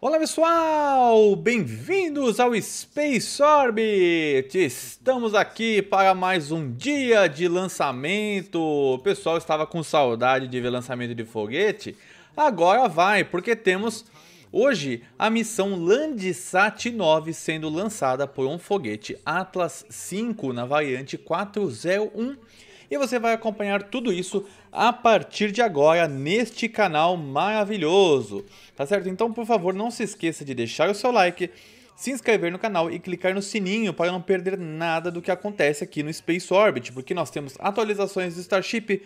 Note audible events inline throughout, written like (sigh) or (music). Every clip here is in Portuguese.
Olá pessoal, bem-vindos ao Space Orbit. Estamos aqui para mais um dia de lançamento. O pessoal estava com saudade de ver lançamento de foguete. Agora vai, porque temos Hoje, a missão Landsat 9 sendo lançada por um foguete Atlas 5 na variante 401 e você vai acompanhar tudo isso a partir de agora neste canal maravilhoso, tá certo? Então, por favor, não se esqueça de deixar o seu like, se inscrever no canal e clicar no sininho para não perder nada do que acontece aqui no Space Orbit, porque nós temos atualizações do Starship,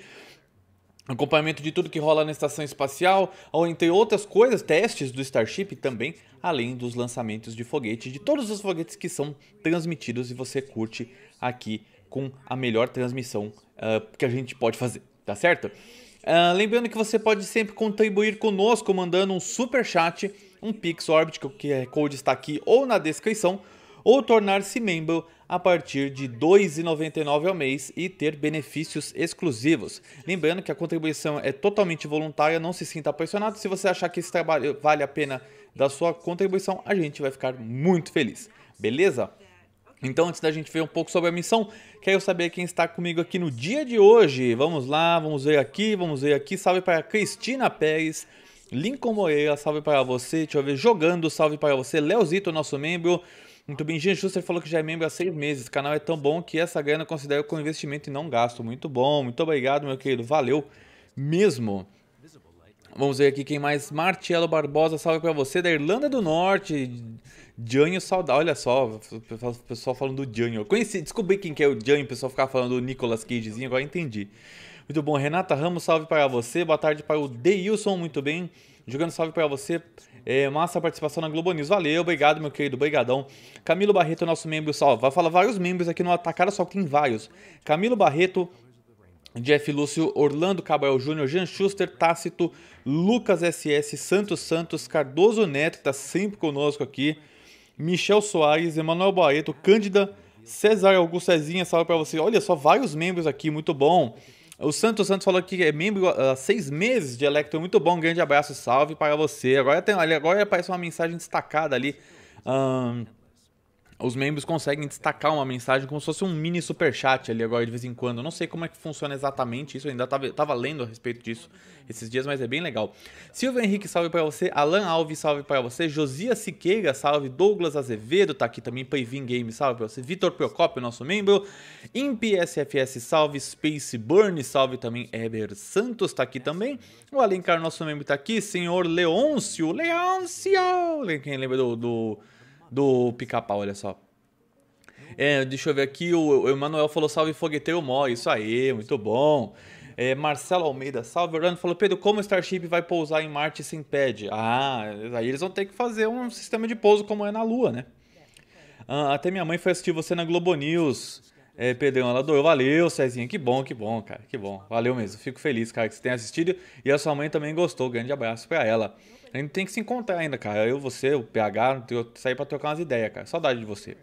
acompanhamento de tudo que rola na estação espacial, ou entre outras coisas, testes do Starship também, além dos lançamentos de foguete, de todos os foguetes que são transmitidos e você curte aqui com a melhor transmissão uh, que a gente pode fazer, tá certo? Uh, lembrando que você pode sempre contribuir conosco mandando um super chat, um Pix Orbit, que o QR Code está aqui ou na descrição, ou tornar-se membro a partir de R$ 2,99 ao mês e ter benefícios exclusivos. Lembrando que a contribuição é totalmente voluntária, não se sinta pressionado. Se você achar que esse trabalho vale a pena da sua contribuição, a gente vai ficar muito feliz. Beleza? Então, antes da gente ver um pouco sobre a missão, quero saber quem está comigo aqui no dia de hoje. Vamos lá, vamos ver aqui, vamos ver aqui. Salve para Cristina Pérez, Lincoln Moreira, salve para você. Deixa eu ver, jogando, salve para você. Leozito, nosso membro. Muito bem, Jean Schuster falou que já é membro há seis meses. O canal é tão bom que essa grana eu considero como investimento e não gasto. Muito bom, muito obrigado, meu querido. Valeu mesmo. Vamos ver aqui quem mais. Martielo Barbosa, salve para você da Irlanda do Norte. Jânio Saudade, olha só, o pessoal falando do Jânio. Conheci, descobri quem que é o Jânio, o pessoal ficava falando do Nicolas Cagezinho, agora entendi. Muito bom, Renata Ramos, salve para você, boa tarde para o Deilson, muito bem. Jogando salve para você, é, massa a participação na Globo News, valeu, obrigado meu querido, obrigadão. Camilo Barreto, nosso membro, salve. Vai falar vários membros aqui no Atacara, só que tem vários. Camilo Barreto, Jeff Lúcio, Orlando Cabral Júnior, Jean Schuster, Tácito, Lucas SS, Santos Santos, Cardoso Neto, que tá sempre conosco aqui. Michel Soares, Emanuel Barreto, Cândida, César Augusto Cezinha, salve para você. Olha só, vários membros aqui, muito bom. O Santos Santos falou que é membro há seis meses de Electro, muito bom, grande abraço, salve para você. Agora, tem, agora aparece uma mensagem destacada ali. Um, os membros conseguem destacar uma mensagem como se fosse um mini superchat ali agora de vez em quando. Eu não sei como é que funciona exatamente isso, eu ainda tava, tava lendo a respeito disso esses dias, mas é bem legal. Silvio Henrique, salve para você. Alan Alves, salve para você. Josias Siqueira, salve. Douglas Azevedo tá aqui também. Paivin Game, salve para você. Vitor Procopio, nosso membro. ImpSFS, salve. Space Burn, salve também. Eber Santos tá aqui também. O Alencar, nosso membro, tá aqui. Senhor Leôncio, Leôncio! Quem lembra do, do do pica-pau, olha só. É, deixa eu ver aqui, o, Emanuel falou salve fogueteiro mó, isso aí, muito bom. É, Marcelo Almeida, salve Orlando, falou, Pedro, como o Starship vai pousar em Marte sem pad? Ah, aí eles vão ter que fazer um sistema de pouso como é na Lua, né? Ah, até minha mãe foi assistir você na Globo News. É, Pedrão, ela doeu, Valeu, Cezinha. Que bom, que bom, cara. Que bom. Valeu mesmo. Fico feliz, cara, que você tenha assistido. E a sua mãe também gostou. Grande abraço para ela. A gente tem que se encontrar ainda, cara. Eu, você, o PH, eu sair pra trocar umas ideias, cara. Saudade de você.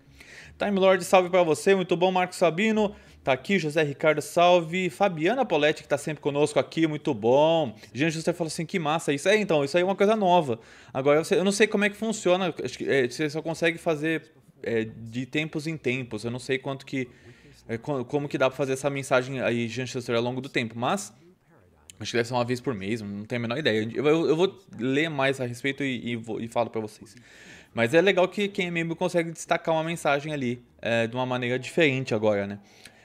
Time Lord, salve para você. Muito bom, Marcos Sabino. Tá aqui, José Ricardo, salve. Fabiana Poletti, que tá sempre conosco aqui, muito bom. Jean Juster falou assim: que massa isso. aí então, isso aí é uma coisa nova. Agora, eu não sei como é que funciona. Acho que, é, você só consegue fazer é, de tempos em tempos. Eu não sei quanto que. É, como que dá para fazer essa mensagem aí, Jean Juster, ao longo do tempo. Mas Acho que deve ser uma vez por mês, não tenho a menor ideia. Eu, eu, eu vou ler mais a respeito e, e, vou, e falo para vocês. Mas é legal que quem é membro consegue destacar uma mensagem ali, é, de uma maneira diferente agora, né?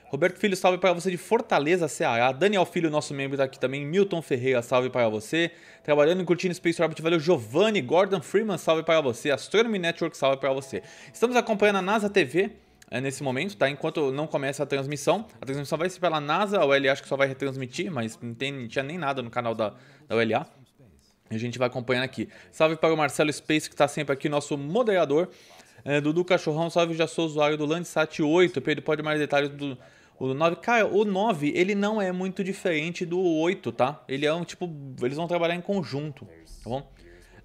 Roberto Filho, salve para você de Fortaleza, Ceará. Daniel Filho, nosso membro, tá aqui também. Milton Ferreira, salve para você. Trabalhando e curtindo Space Orbit, valeu. Giovanni Gordon Freeman, salve para você. Astronomy Network, salve para você. Estamos acompanhando a NASA TV é, nesse momento, tá? Enquanto não começa a transmissão, a transmissão vai ser pela NASA, a ULA acho que só vai retransmitir, mas não, tem, não tinha nem nada no canal da, da ULA. A gente vai acompanhando aqui. Salve para o Marcelo Space, que está sempre aqui, nosso moderador. É, Dudu Cachorrão, salve, já sou usuário do Landsat 8. Pedro, pode mais detalhes do, 9, cara, o 9, ele não é muito diferente do 8, tá? Ele é um tipo, eles vão trabalhar em conjunto, tá bom?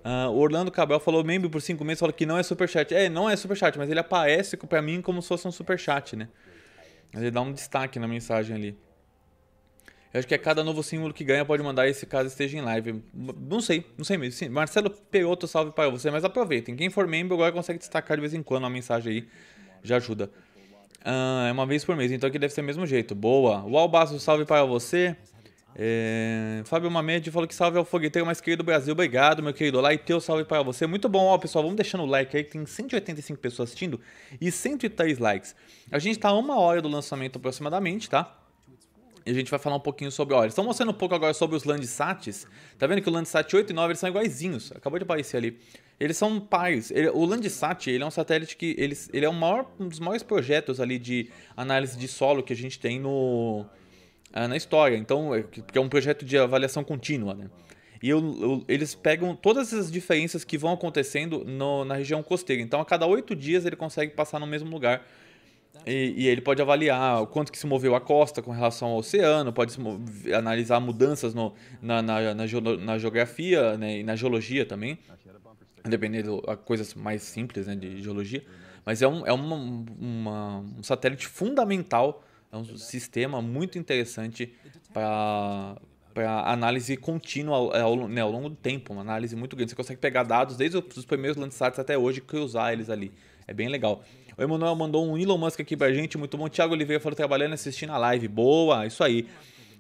Uh, Orlando Cabral falou membro por cinco meses, falou que não é superchat. É, não é superchat, mas ele aparece para mim como se fosse um superchat, né? Ele dá um destaque na mensagem ali. Eu acho que a é cada novo símbolo que ganha pode mandar esse caso esteja em live. Não sei, não sei mesmo. Sim, Marcelo Peoto, salve para você, mas aproveitem. Quem for membro agora consegue destacar de vez em quando a mensagem aí. Já ajuda. Uh, é uma vez por mês, então aqui deve ser o mesmo jeito. Boa. O Albaço, salve para você. É, Fábio Mamede falou que salve ao fogueteiro mais querido do Brasil. Obrigado, meu querido. Lá e teu salve para você. Muito bom, ó, pessoal. Vamos deixando o like aí, que tem 185 pessoas assistindo e 103 likes. A gente tá a uma hora do lançamento aproximadamente, tá? E a gente vai falar um pouquinho sobre. Olha, estão mostrando um pouco agora sobre os Landsats. Tá vendo que o Landsat 8 e 9 eles são iguaizinhos. Acabou de aparecer ali. Eles são pais. Ele, o Landsat ele é um satélite que. eles ele é maior, um dos maiores projetos ali de análise de solo que a gente tem no ah, na história. Então, é, porque é um projeto de avaliação contínua, né? E eu, eu, eles pegam todas as diferenças que vão acontecendo no, na região costeira. Então, a cada oito dias ele consegue passar no mesmo lugar. E, e, ele pode avaliar o quanto que se moveu a costa com relação ao oceano, pode analisar mudanças no, na, na, na, na geografia né, e na geologia também, dependendo a coisas mais simples né, de geologia. Mas é um, é uma, uma um satélite fundamental é um sistema muito interessante para análise contínua é, ao, né, ao, longo do tempo, uma análise muito grande. Você consegue pegar dados desde os primeiros Landsats até hoje e cruzar eles ali. É bem legal. O Emanuel mandou um Elon Musk aqui pra gente, muito bom. Thiago Oliveira falou trabalhando assistindo a live. Boa, isso aí.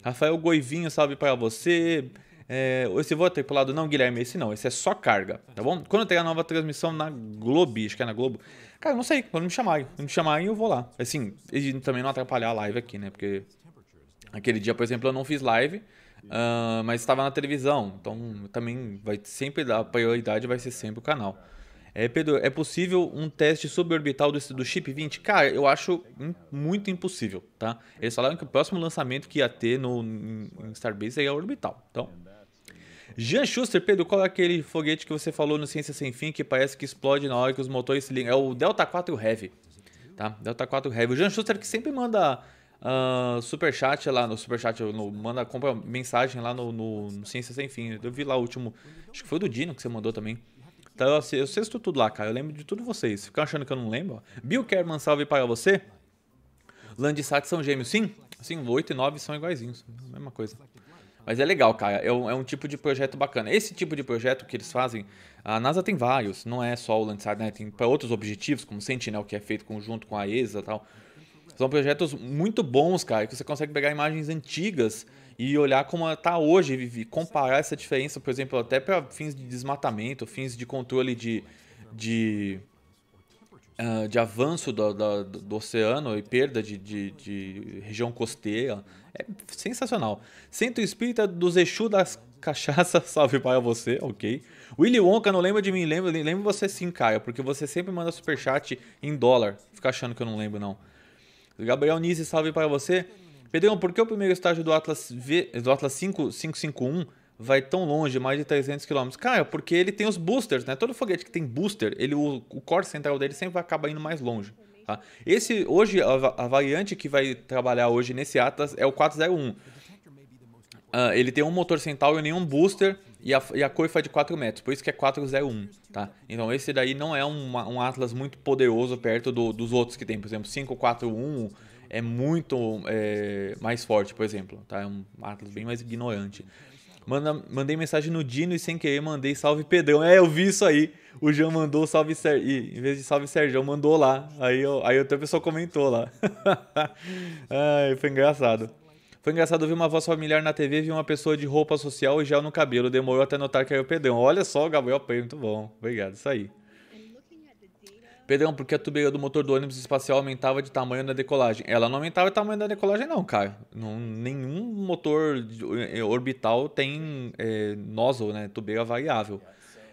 Rafael Goivinho, salve para você. É, esse voo é tripulado não, Guilherme, esse não, esse é só carga, tá bom? Quando tem a nova transmissão na Globo, acho que é na Globo, Cara, não sei, quando me chamarem. Quando me chamarem, eu vou lá. Assim, e também não atrapalhar a live aqui, né? Porque aquele dia, por exemplo, eu não fiz live, uh, mas estava na televisão. Então, também vai sempre dar prioridade, vai ser sempre o canal. É, Pedro, é possível um teste suborbital do, do chip 20? Cara, eu acho muito impossível, tá? Eles falaram que o próximo lançamento que ia ter no em Starbase é orbital. Então, Jean Schuster, Pedro, qual é aquele foguete que você falou no Ciência Sem Fim que parece que explode na hora que os motores se ligam? É o Delta 4 Heavy, tá? Delta 4 Heavy. O Jean Schuster que sempre manda uh, superchat lá no superchat, no, manda compra mensagem lá no, no, no, Ciência Sem Fim. Eu vi lá o último, acho que foi do Dino que você mandou também. Tá, eu, eu sexto tudo lá, cara. Eu lembro de tudo vocês. Ficam achando que eu não lembro? Ó. Bill Kerman, salve para você. Landsat são gêmeos, sim? Sim, 8 e 9 são iguaizinhos. Mesma coisa. Mas é legal, cara. É um, é um, tipo de projeto bacana. Esse tipo de projeto que eles fazem, a NASA tem vários. Não é só o Landsat, né? Tem para outros objetivos, como o Sentinel, que é feito conjunto com a ESA e tal. São projetos muito bons, cara, que você consegue pegar imagens antigas e olhar como está hoje e comparar essa diferença, por exemplo, até para fins de desmatamento, fins de controle de, de uh, de avanço do, do, do, oceano e perda de, de, de, região costeira. É sensacional. Centro Espírita do Exu das Cachaça, (laughs) salve pai a você, ok. Willy Wonka, não lembra de mim, lembra, lembra você sim, Caio, porque você sempre manda superchat em dólar. Fica achando que eu não lembro, não. Gabriel Nise, salve para você. Pedrão, por que o primeiro estágio do Atlas, v, do Atlas 5551 vai tão longe, mais de 300 km. Cara, porque ele tem os boosters, né? Todo foguete que tem booster, ele, o, o core central dele sempre acaba indo mais longe. Tá? Esse, hoje, a, a, variante que vai trabalhar hoje nesse Atlas é o 401. Uh, ah, ele tem um motor central e nenhum booster e a, e a coifa é de 4 metros, por isso que é 401, tá? Então esse daí não é um, um Atlas muito poderoso perto do, dos outros que tem, por exemplo, 541 é muito é, mais forte, por exemplo, tá? É um Atlas bem mais ignorante. Manda, mandei mensagem no Dino e sem querer mandei salve Pedrão. É, eu vi isso aí. O Jean mandou salve e, Em vez de salve Sérgio, mandou lá. Aí, eu, aí outra pessoa comentou lá. (laughs) Ai, foi engraçado. Foi engraçado ver uma voz familiar na TV, vi uma pessoa de roupa social e gel no cabelo. Demorou até notar que era o Pedrão. Olha só, Gabriel Pedro, muito bom. Obrigado, isso aí. Pedrão, porque a tubeira do motor do ônibus espacial aumentava de tamanho na decolagem? Ela não aumentava de tamanho na decolagem, não, cara. Não, nenhum motor eh, orbital tem é, nozzle, né? Tubeira variável.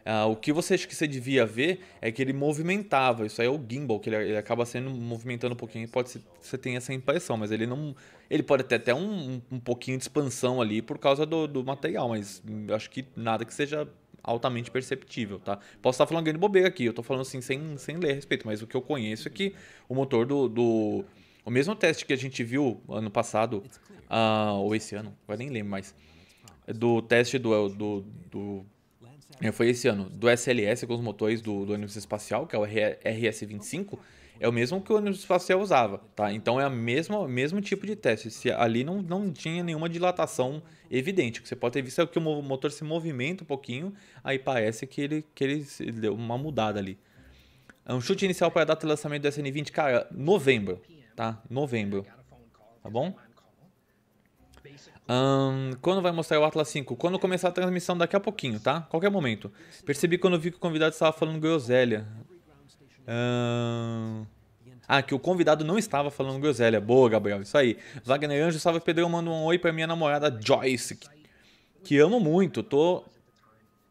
Ah, o que você acha que você devia ver é que ele movimentava. Isso aí é o gimbal, que ele, ele acaba sendo movimentando um pouquinho. Pode ser, você tem essa impressão, mas ele não. Ele pode ter até um, um pouquinho de expansão ali por causa do, do material, mas acho que nada que seja altamente perceptível, tá? Posso estar falando grande bobeira aqui, eu estou falando assim sem, sem ler a respeito, mas o que eu conheço é que o motor do, do o mesmo teste que a gente viu ano passado, uh, ou esse ano, vai nem lembro mais, do teste do, do, do é, foi esse ano, do SLS com os motores do, do ônibus espacial, que é o RS-25, é o mesmo que o ônibus usava, tá? Então é o mesmo, mesmo tipo de teste. Se ali não, não tinha nenhuma dilatação evidente, o que você pode ter visto é que o motor se movimenta um pouquinho, aí parece que ele, que ele, ele deu uma mudada ali. Um chute inicial para a data de lançamento do SN20, cara, novembro, tá? Novembro, tá bom? Um, quando vai mostrar o Atlas 5? Quando começar a transmissão daqui a pouquinho, tá? Qualquer momento. Percebi quando vi que o convidado estava falando groselha. Ah, que o convidado não estava falando groselha. Boa, Gabriel, isso aí. Wagner Anjo, salve Pedrão, manda um oi pra minha namorada Joyce, que, que amo muito. Tô,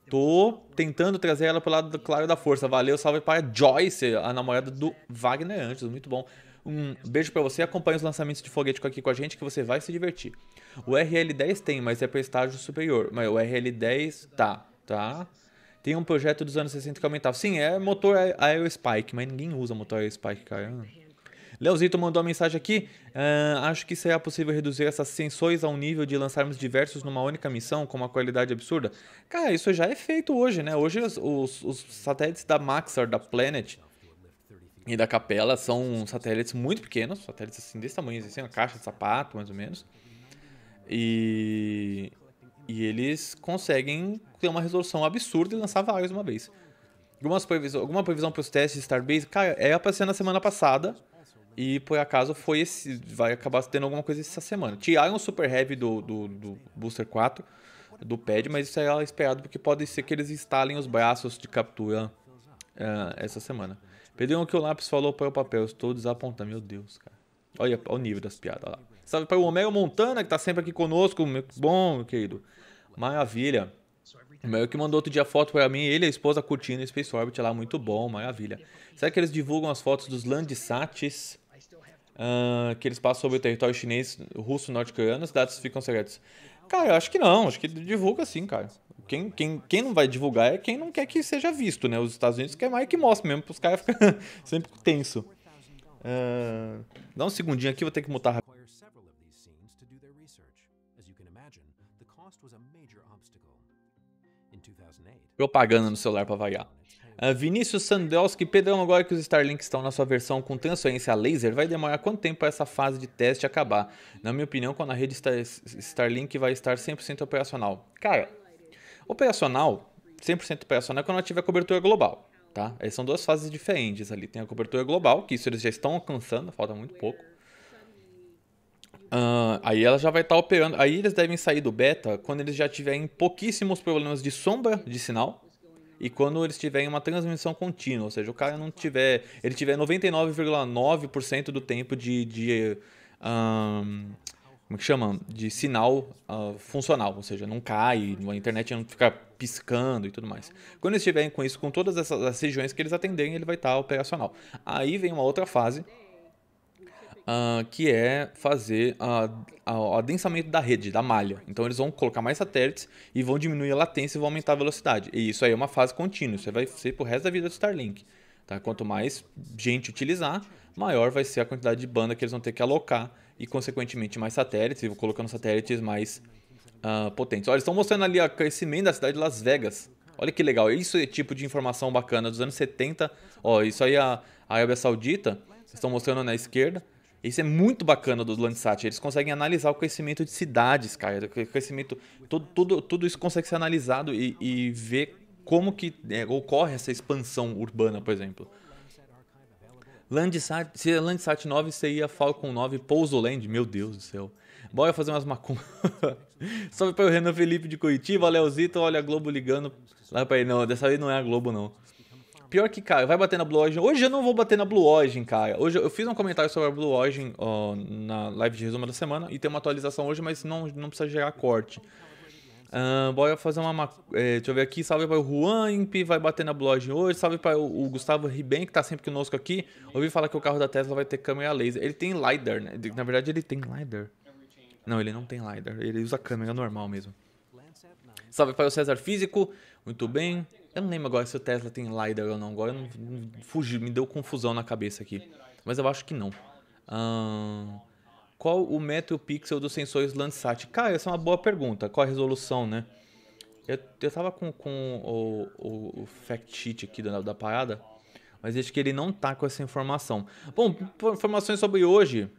tô tentando trazer ela pro lado do claro da força. Valeu, salve para Joyce, a namorada do Wagner Anjos, muito bom. Um beijo para você, acompanhe os lançamentos de foguete aqui com a gente que você vai se divertir. O RL10 tem, mas é para estágio superior. Mas o RL10 tá, tá? Tem um projeto dos anos 60 que aumentava. Sim, é motor Aerospike, mas ninguém usa motor Aerospike, cara. Leozito mandou uma mensagem aqui. Uh, acho que será possível reduzir essas a ao nível de lançarmos diversos numa única missão com uma qualidade absurda. Cara, isso já é feito hoje, né? Hoje os, os, os satélites da Maxar, da Planet e da Capela são satélites muito pequenos, satélites assim desse tamanho, assim, uma caixa de sapato, mais ou menos. E e eles conseguem ter uma resolução absurda e lançar vários uma vez. Algumas previsão, alguma previsão para os testes de Starbase, cara, era para ser na semana passada. E por acaso foi esse. Vai acabar tendo alguma coisa essa semana. Tiraram o Super Heavy do, do, do Booster 4, do pad, mas isso era esperado porque pode ser que eles instalem os braços de captura uh, essa semana. Pediram o que o lápis falou para o papel. Estou desapontado. Meu Deus, cara. Olha, olha o nível das piadas. lá. Salve para o Omega Montana, que está sempre aqui conosco. Bom, meu querido. Maravilha. O meu que mandou outro dia foto para mim, ele e a esposa curtindo Space Orbit lá, muito bom, maravilha. Será que eles divulgam as fotos dos Landsats uh, que eles passam sobre o território chinês, russo, norte-coreano? As datas ficam secretas. Cara, eu acho que não, acho que divulga sim, cara. Quem, quem, quem não vai divulgar é quem não quer que seja visto, né? Os Estados Unidos querem mais que mostre mesmo, para os caras ficarem (laughs) sempre tenso. Uh, dá um segundinho aqui, vou ter que mutar Propaganda no celular para vaiar. Uh, ah, Vinícius Sandrowski, Pedrão, agora que os Starlink estão na sua versão com transferência laser, vai demorar quanto tempo para essa fase de teste acabar? Na minha opinião, quando a rede Star, Starlink vai estar 100% operacional. Cara, operacional, 100% operacional é quando ela tiver cobertura global, tá? Aí são duas fases diferentes ali. Tem a cobertura global, que isso eles já estão alcançando, falta muito pouco. Uh, aí ela já vai estar tá operando. Aí eles devem sair do beta quando eles já tiverem pouquíssimos problemas de sombra de sinal e quando eles tiverem uma transmissão contínua, ou seja, o cara não tiver, ele tiver 99,9% do tempo de, de um, como é que chama, de sinal uh, funcional, ou seja, não cai, a internet não fica piscando e tudo mais. Quando eles estiverem com isso, com todas essas regiões que eles atenderem, ele vai estar tá operacional. Aí vem uma outra fase uh, que é fazer o adensamento da rede, da malha. Então eles vão colocar mais satélites e vão diminuir a latência e vão aumentar a velocidade. E isso aí é uma fase contínua, isso vai ser pro resto da vida do Starlink. Tá? Quanto mais gente utilizar, maior vai ser a quantidade de banda que eles vão ter que alocar e, consequentemente, mais satélites, e colocando satélites mais uh, potentes. Olha, eles estão mostrando ali o crescimento da cidade de Las Vegas. Olha que legal, isso é tipo de informação bacana dos anos 70. Ó, isso aí a, a Arábia Saudita, estão mostrando na esquerda, isso é muito bacana do Landsat. Eles conseguem analisar o crescimento de cidades, cara. O crescimento Tudo, tudo, tudo isso consegue ser analisado e, e ver como que é, ocorre essa expansão urbana, por exemplo. Landsat, se a é Landsat 9 seria Falcon 9 Pousoland, meu Deus do céu. Bora fazer umas macumbas. (laughs) Salve para o Renan Felipe de Curitiba, Leozito, olha a Globo ligando. Lá para ele, não, dessa vez não é a Globo não. Pior que, cara, vai bater na Blue Origin. Hoje eu não vou bater na Blue Origin, cara. Hoje eu fiz um comentário sobre a Blue Origin na live de resumo da semana e tem uma atualização hoje, mas não, não precisa gerar corte. Uh, bora fazer uma. É, deixa eu ver aqui. Salve para o Juan Imp, vai bater na Blue Origin hoje. Salve para o, o Gustavo Riben, que tá sempre conosco aqui. Ouvi falar que o carro da Tesla vai ter câmera laser. Ele tem LiDAR, né? Na verdade, ele tem LiDAR. Não, ele não tem LiDAR. Ele usa câmera normal mesmo. Salve para o César Físico. Muito bem. Eu não lembro agora se o Tesla tem LiDAR ou não. Agora não, fugi, me deu confusão na cabeça aqui. Mas eu acho que não. Hum, qual o metro pixel dos sensores Landsat? Cara, essa é uma boa pergunta. Qual a resolução, né? Eu, eu tava com, com o, o, o, fact sheet aqui da, da parada, mas acho que ele não tá com essa informação. Bom, informações sobre hoje.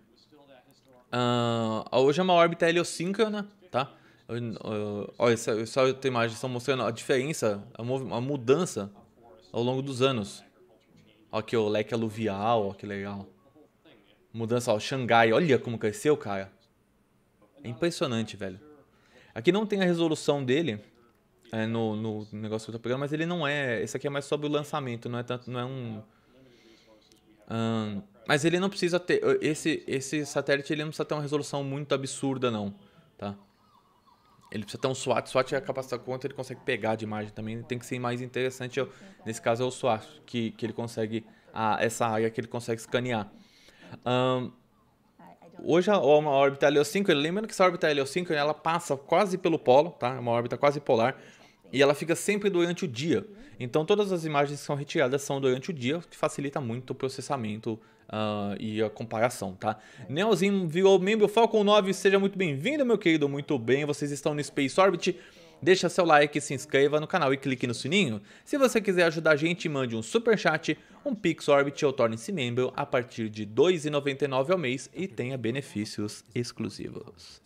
Uh, hoje é uma órbita heliosíncrona, tá? Olha, só tem imagem estão mostrando a diferença, a, mudança ao longo dos anos. Aqui, o leque aluvial, ó, que legal. Mudança, ao Xangai, olha como cresceu, cara. É impressionante, velho. Aqui não tem a resolução dele é, no, no negócio do programa, mas ele não é. Esse aqui é mais sobre o lançamento, não é tanto. Não é um, um mas ele não precisa ter. Esse, esse satélite ele não precisa ter uma resolução muito absurda, não. Tá? Ele precisa ter um SWAT. SWAT é a capacidade quanto ele consegue pegar de imagem também. Tem que ser mais interessante. Eu, nesse caso é o SWAT, que, que ele consegue. A, essa área que ele consegue escanear. Um, hoje a, uma órbita Helios 5, lembrando que essa órbita Helios 5 ela passa quase pelo polo, tá? É uma órbita quase polar. E ela fica sempre durante o dia. Então todas as imagens que são retiradas são durante o dia, o que facilita muito o processamento Uh, e a comparação, tá? Nelzinho virou membro Falcon 9, seja muito bem-vindo, meu querido, muito bem, vocês estão no Space Orbit, deixa seu like, se inscreva no canal e clique no sininho. Se você quiser ajudar a gente, mande um super chat, um Pix Orbit ou torne-se membro a partir de R$ 2,99 ao mês e tenha benefícios exclusivos.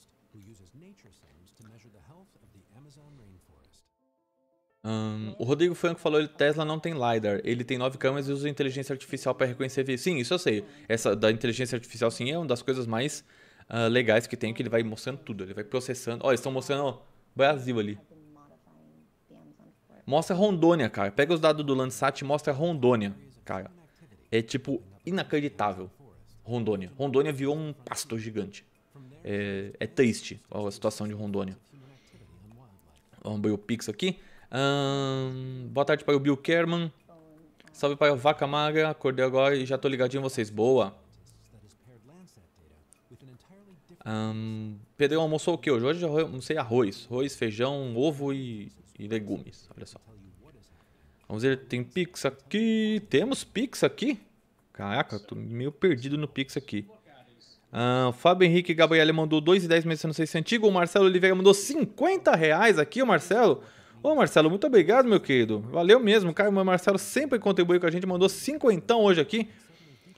o Rodrigo Franco falou que Tesla não tem LiDAR, ele tem nove câmeras e usa inteligência artificial para reconhecer Sim, isso eu sei. Essa da inteligência artificial, sim, é uma das coisas mais uh, legais que tem, que ele vai mostrando tudo, ele vai processando. Olha, eles estão mostrando Brasil ali. Mostra Rondônia, cara. Pega os dados do Landsat e mostra Rondônia, cara. É tipo inacreditável. Rondônia. Rondônia virou um pasto gigante. É, é triste a situação de Rondônia. Vamos abrir o Pix aqui. Um, boa tarde para o Bill Kerman. Salve para o Vaca Magra. Acordei agora e já tô ligadinho em vocês. Boa. Um, Pedro almoçou o que hoje? Hoje eu é almocei arroz. Arroz, feijão, ovo e, e legumes. Olha só. Vamos ver, tem Pix aqui. Temos Pix aqui? Caraca, tô meio perdido no Pix aqui. Uh, Fábio Henrique Gabriele mandou 2,10 e meses, não sei se é antigo. O Marcelo Oliveira mandou 50 reais aqui, o Marcelo. Ô Marcelo, muito obrigado, meu querido. Valeu mesmo, cara. O Marcelo sempre contribuiu com a gente, mandou cinquentão hoje aqui.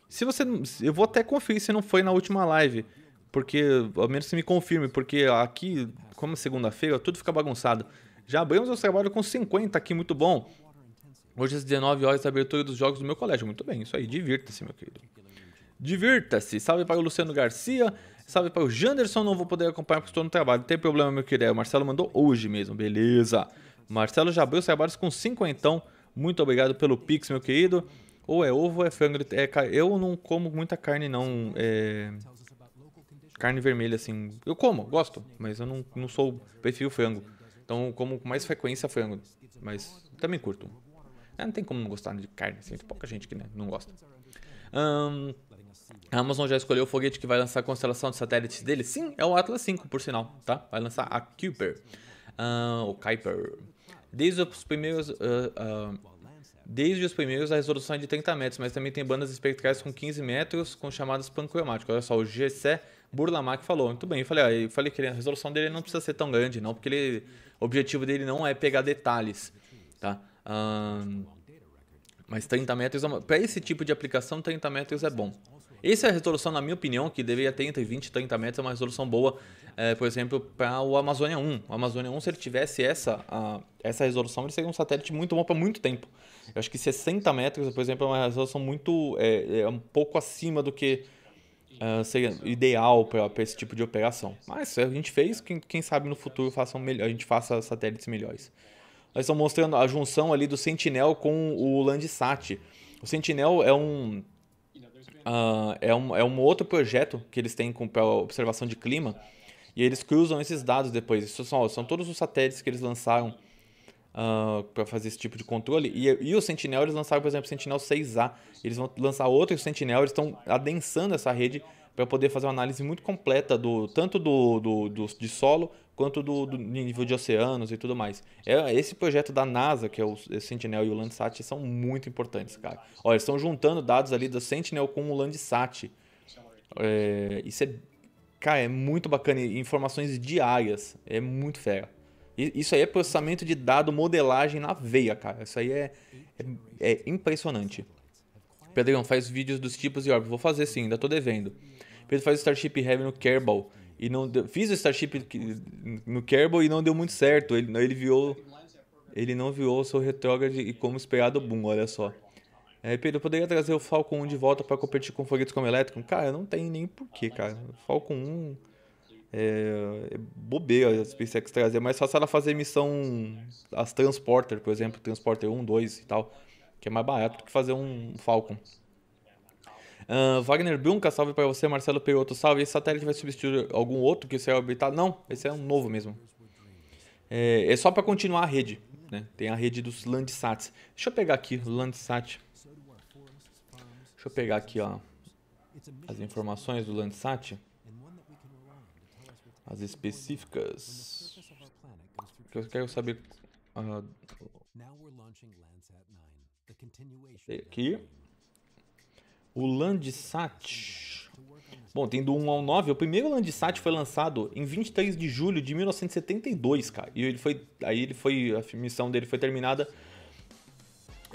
Se você. Eu vou até conferir se não foi na última live. Porque, ao menos se me confirme, porque aqui, como é segunda-feira, tudo fica bagunçado. Já abrimos o trabalho com 50 aqui, muito bom. Hoje às 19 horas, a abertura dos jogos do meu colégio. Muito bem, isso aí. Divirta-se, meu querido. Divirta-se. Salve para o Luciano Garcia. Salve para o Janderson. Não vou poder acompanhar porque estou no trabalho. Não tem problema, meu querido. É, o Marcelo mandou hoje mesmo. Beleza. Marcelo Jabril Cebaros com então, Muito obrigado pelo Pix, meu querido. Ou é ovo ou é frango. É, eu não como muita carne, não. É, carne vermelha, assim. Eu como, gosto, mas eu não, não sou. Prefiro frango. Então, como com mais frequência frango. Mas também curto. É, não tem como não gostar de carne, assim. Tem pouca gente que né, não gosta. Um, a Amazon já escolheu o foguete que vai lançar a constelação de satélites dele? Sim, é o Atlas 5, por sinal, tá? Vai lançar a Kuiper. Uh, o Kuiper desde os primeiros. Uh, uh, desde os primeiros a resolução é de 30 metros, mas também tem bandas espectrais com 15 metros, com chamadas pancreomáticas. Olha só, o Gessé Burlamac falou, muito bem, eu falei, ah, eu falei que a resolução dele não precisa ser tão grande, não, porque ele, o objetivo dele não é pegar detalhes, tá? Um, mas 30 metros, é para esse tipo de aplicação, 30 metros é bom. Essa é a resolução, na minha opinião, que deveria ter entre 20 e 30 metros, é uma resolução boa, é, por exemplo, para o Amazônia 1. O Amazônia 1, se ele tivesse essa, a, essa resolução, ele seria um satélite muito bom para muito tempo. Eu acho que 60 metros, por exemplo, é uma resolução muito. é, é um pouco acima do que Uh, seria ideal para esse tipo de operação. Mas a gente fez, quem, quem sabe no futuro façam melhor, a gente faça satélites melhores. Nós estamos mostrando a junção ali do Sentinel com o Landsat. O Sentinel é um Uh, é, um, é um outro projeto que eles têm com para observação de clima e eles cruzam esses dados depois. Isso são, são todos os satélites que eles lançaram uh, ah, para fazer esse tipo de controle. E, e o Sentinel, eles lançaram, por exemplo, o Sentinel 6A. Eles vão lançar outro Sentinel, eles estão adensando essa rede para poder fazer uma análise muito completa do tanto do, do, do de solo quanto do, do, nível de oceanos e tudo mais. É, esse projeto da NASA, que é o Sentinel e o Landsat, são muito importantes, cara. Olha, estão juntando dados ali do Sentinel com o Landsat. É, isso é, cara, é muito bacana. Informações diárias, é muito fera. Isso aí é processamento de dado, modelagem na veia, cara. Isso aí é, é, é impressionante. Pedrão, faz vídeos dos tipos de órbitas. Vou fazer sim, ainda tô devendo. Pedro faz o Starship Heavy no Kerbal. E não deu, fiz o Starship no Kerbal e não deu muito certo. Ele, ele viu. Ele não viu o seu retrógrado e como esperado, boom, olha só. É, Pedro, poderia trazer o Falcon 1 de volta para competir com foguetes como elétrico? Cara, não tem nem porquê, cara. Falcon 1 é, é bobeira a SpaceX trazer. Mas só se ela fazer missão, as Transporter, por exemplo, Transporter 1, 2 e tal, que é mais barato do que fazer um Falcon. Uh, Wagner Bunka, salve para você. Marcelo Perotto, salve. Esse satélite vai substituir algum outro que você vai orbitar? Não, esse é um novo mesmo. É, é só para continuar a rede. Né? Tem a rede dos Landsats. Deixa eu pegar aqui, Landsat. Deixa eu pegar aqui ó, as informações do Landsat. As específicas. Eu quero saber... Uh, aqui. O Landsat. Bom, tem do 1 ao 9. O primeiro Landsat foi lançado em 23 de julho de 1972, cara. E ele foi. Aí ele foi. A missão dele foi terminada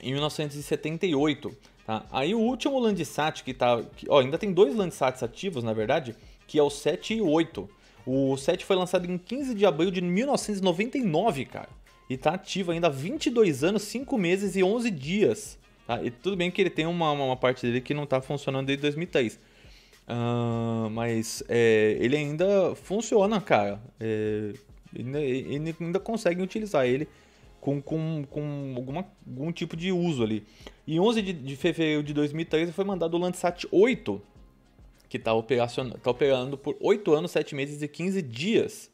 em 1978. Tá? Aí o último Landsat que tá. Que, ó, ainda tem dois Landsats ativos, na verdade, que é o 7 e o 8. O 7 foi lançado em 15 de abril de 1999, cara. E tá ativo ainda há 22 anos, 5 meses e 11 dias. Tá? E tudo bem que ele tem uma, uma parte dele que não está funcionando desde 2003. Uh, ah, mas é, ele ainda funciona, cara. É, ele, ainda consegue utilizar ele com, com, com alguma, algum tipo de uso ali. Em 11 de, de fevereiro de 2013 foi mandado o Landsat 8, que está tá operando por 8 anos, 7 meses e 15 dias.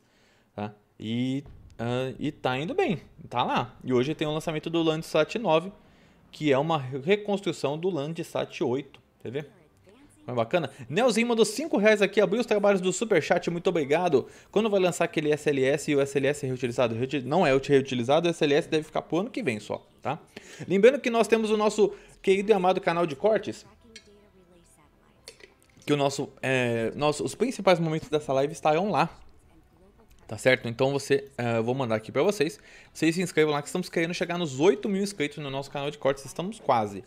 Tá? E, uh, e tá indo bem, tá lá. E hoje tem o lançamento do Landsat 9, que é uma reconstrução do Landsat 8. Quer ver? Mas é bacana. Neozinho mandou 5 reais aqui, abriu os trabalhos do Superchat, muito obrigado. Quando vai lançar aquele SLS e o SLS é reutilizado? Não é reutilizado, o SLS deve ficar pro ano que vem só, tá? Lembrando que nós temos o nosso querido e amado canal de cortes. Que o nosso, é, nosso, os principais momentos dessa live estarão lá, tá certo? Então você, uh, vou mandar aqui para vocês. Vocês se inscrevam lá que estamos querendo chegar nos 8 mil inscritos no nosso canal de cortes, estamos quase.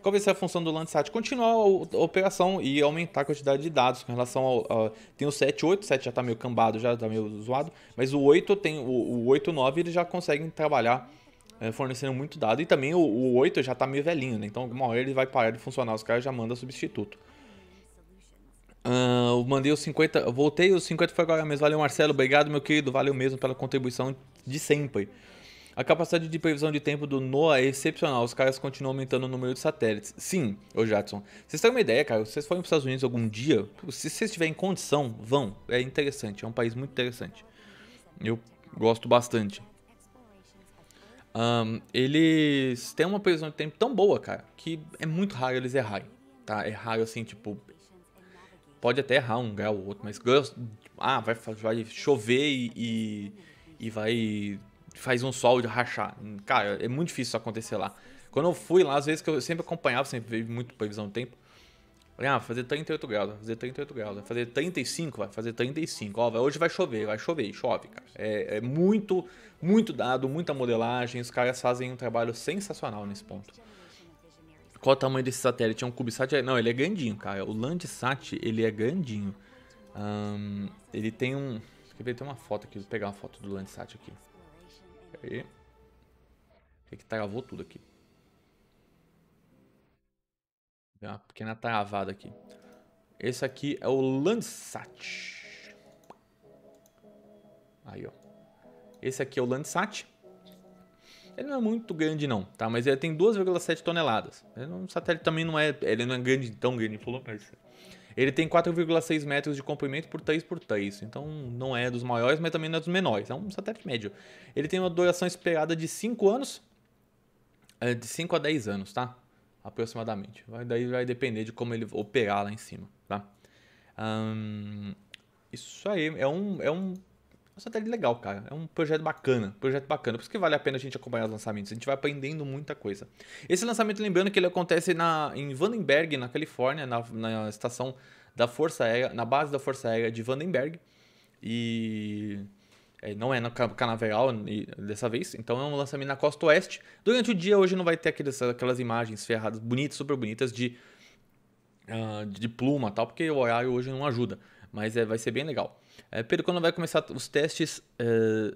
Qual vai ser a função do Landsat? Continuar a operação e aumentar a quantidade de dados com relação ao. tem o 7, 8, 7 já está meio cambado, já está meio zoado, mas o 8 tem. O, o 8, 9 eles já conseguem trabalhar eh, fornecendo muito dado. E também o, o 8 já está meio velhinho, né? Então alguma hora ele vai parar de funcionar, os caras já mandam substituto. Uh, eu mandei os 50, voltei os 50 foi agora mesmo. Valeu, Marcelo. Obrigado, meu querido. Valeu mesmo pela contribuição de sempre. A capacidade de previsão de tempo do NOAA é excepcional. Os caras continuam aumentando o número de satélites. Sim, ô Jadson. Vocês têm uma ideia, cara? Se vocês forem para os Estados Unidos algum dia, se vocês tiverem condição, vão. É interessante. É um país muito interessante. Eu gosto bastante. Um, eles têm uma previsão de tempo tão boa, cara, que é muito raro eles errarem. Tá? É raro assim, tipo, pode até errar um grau ou outro, mas ah, vai, vai chover e, e, vai faz um sol de rachar. Cara, é muito difícil isso acontecer lá. Quando eu fui lá, às vezes que eu sempre acompanhava, sempre veio muito previsão do tempo. Ah, fazer 38 graus, vai fazer 38 graus, vai fazer 35, vai fazer 35. Ó, vai, hoje vai chover, vai chover, chove, cara. É, é muito, muito dado, muita modelagem. Os caras fazem um trabalho sensacional nesse ponto. Qual o tamanho desse satélite? É um CubeSat? É, não, ele é grandinho, cara. O Landsat, ele é grandinho. Um, ele tem um... Quer ver? Tem uma foto aqui. Vou pegar uma foto do Landsat aqui. Aí. É que travou tudo aqui. Tem uma pequena travada aqui. Esse aqui é o Landsat. Aí, ó. Esse aqui é o Landsat. Ele não é muito grande não, tá? Mas ele tem 2,7 toneladas. Ele, um satélite também não é, ele não é grande, tão grande, falou, mas... Ele tem 4,6 metros de comprimento por 3 por 3, então não é dos maiores, mas também não é dos menores, é um satélite médio. Ele tem uma duração esperada de 5 anos, é, de 5 a 10 anos, tá? Aproximadamente. Vai, daí vai depender de como ele operar lá em cima, tá? Um, isso aí, é um, é um um satélite tá legal, cara. É um projeto bacana, projeto bacana. Por isso que vale a pena a gente acompanhar os lançamentos. A gente vai aprendendo muita coisa. Esse lançamento, lembrando que ele acontece na, em Vandenberg, na Califórnia, na, na estação da Força Aérea, na base da Força Aérea de Vandenberg. E é, não é no Canaveral dessa vez, então é um lançamento na costa oeste. Durante o dia, hoje não vai ter aqueles, aquelas imagens ferradas, bonitas, super bonitas, de, uh, de pluma tal, porque o horário hoje não ajuda. Mas é, vai ser bem legal. É, Pedro, quando vai começar os testes. É...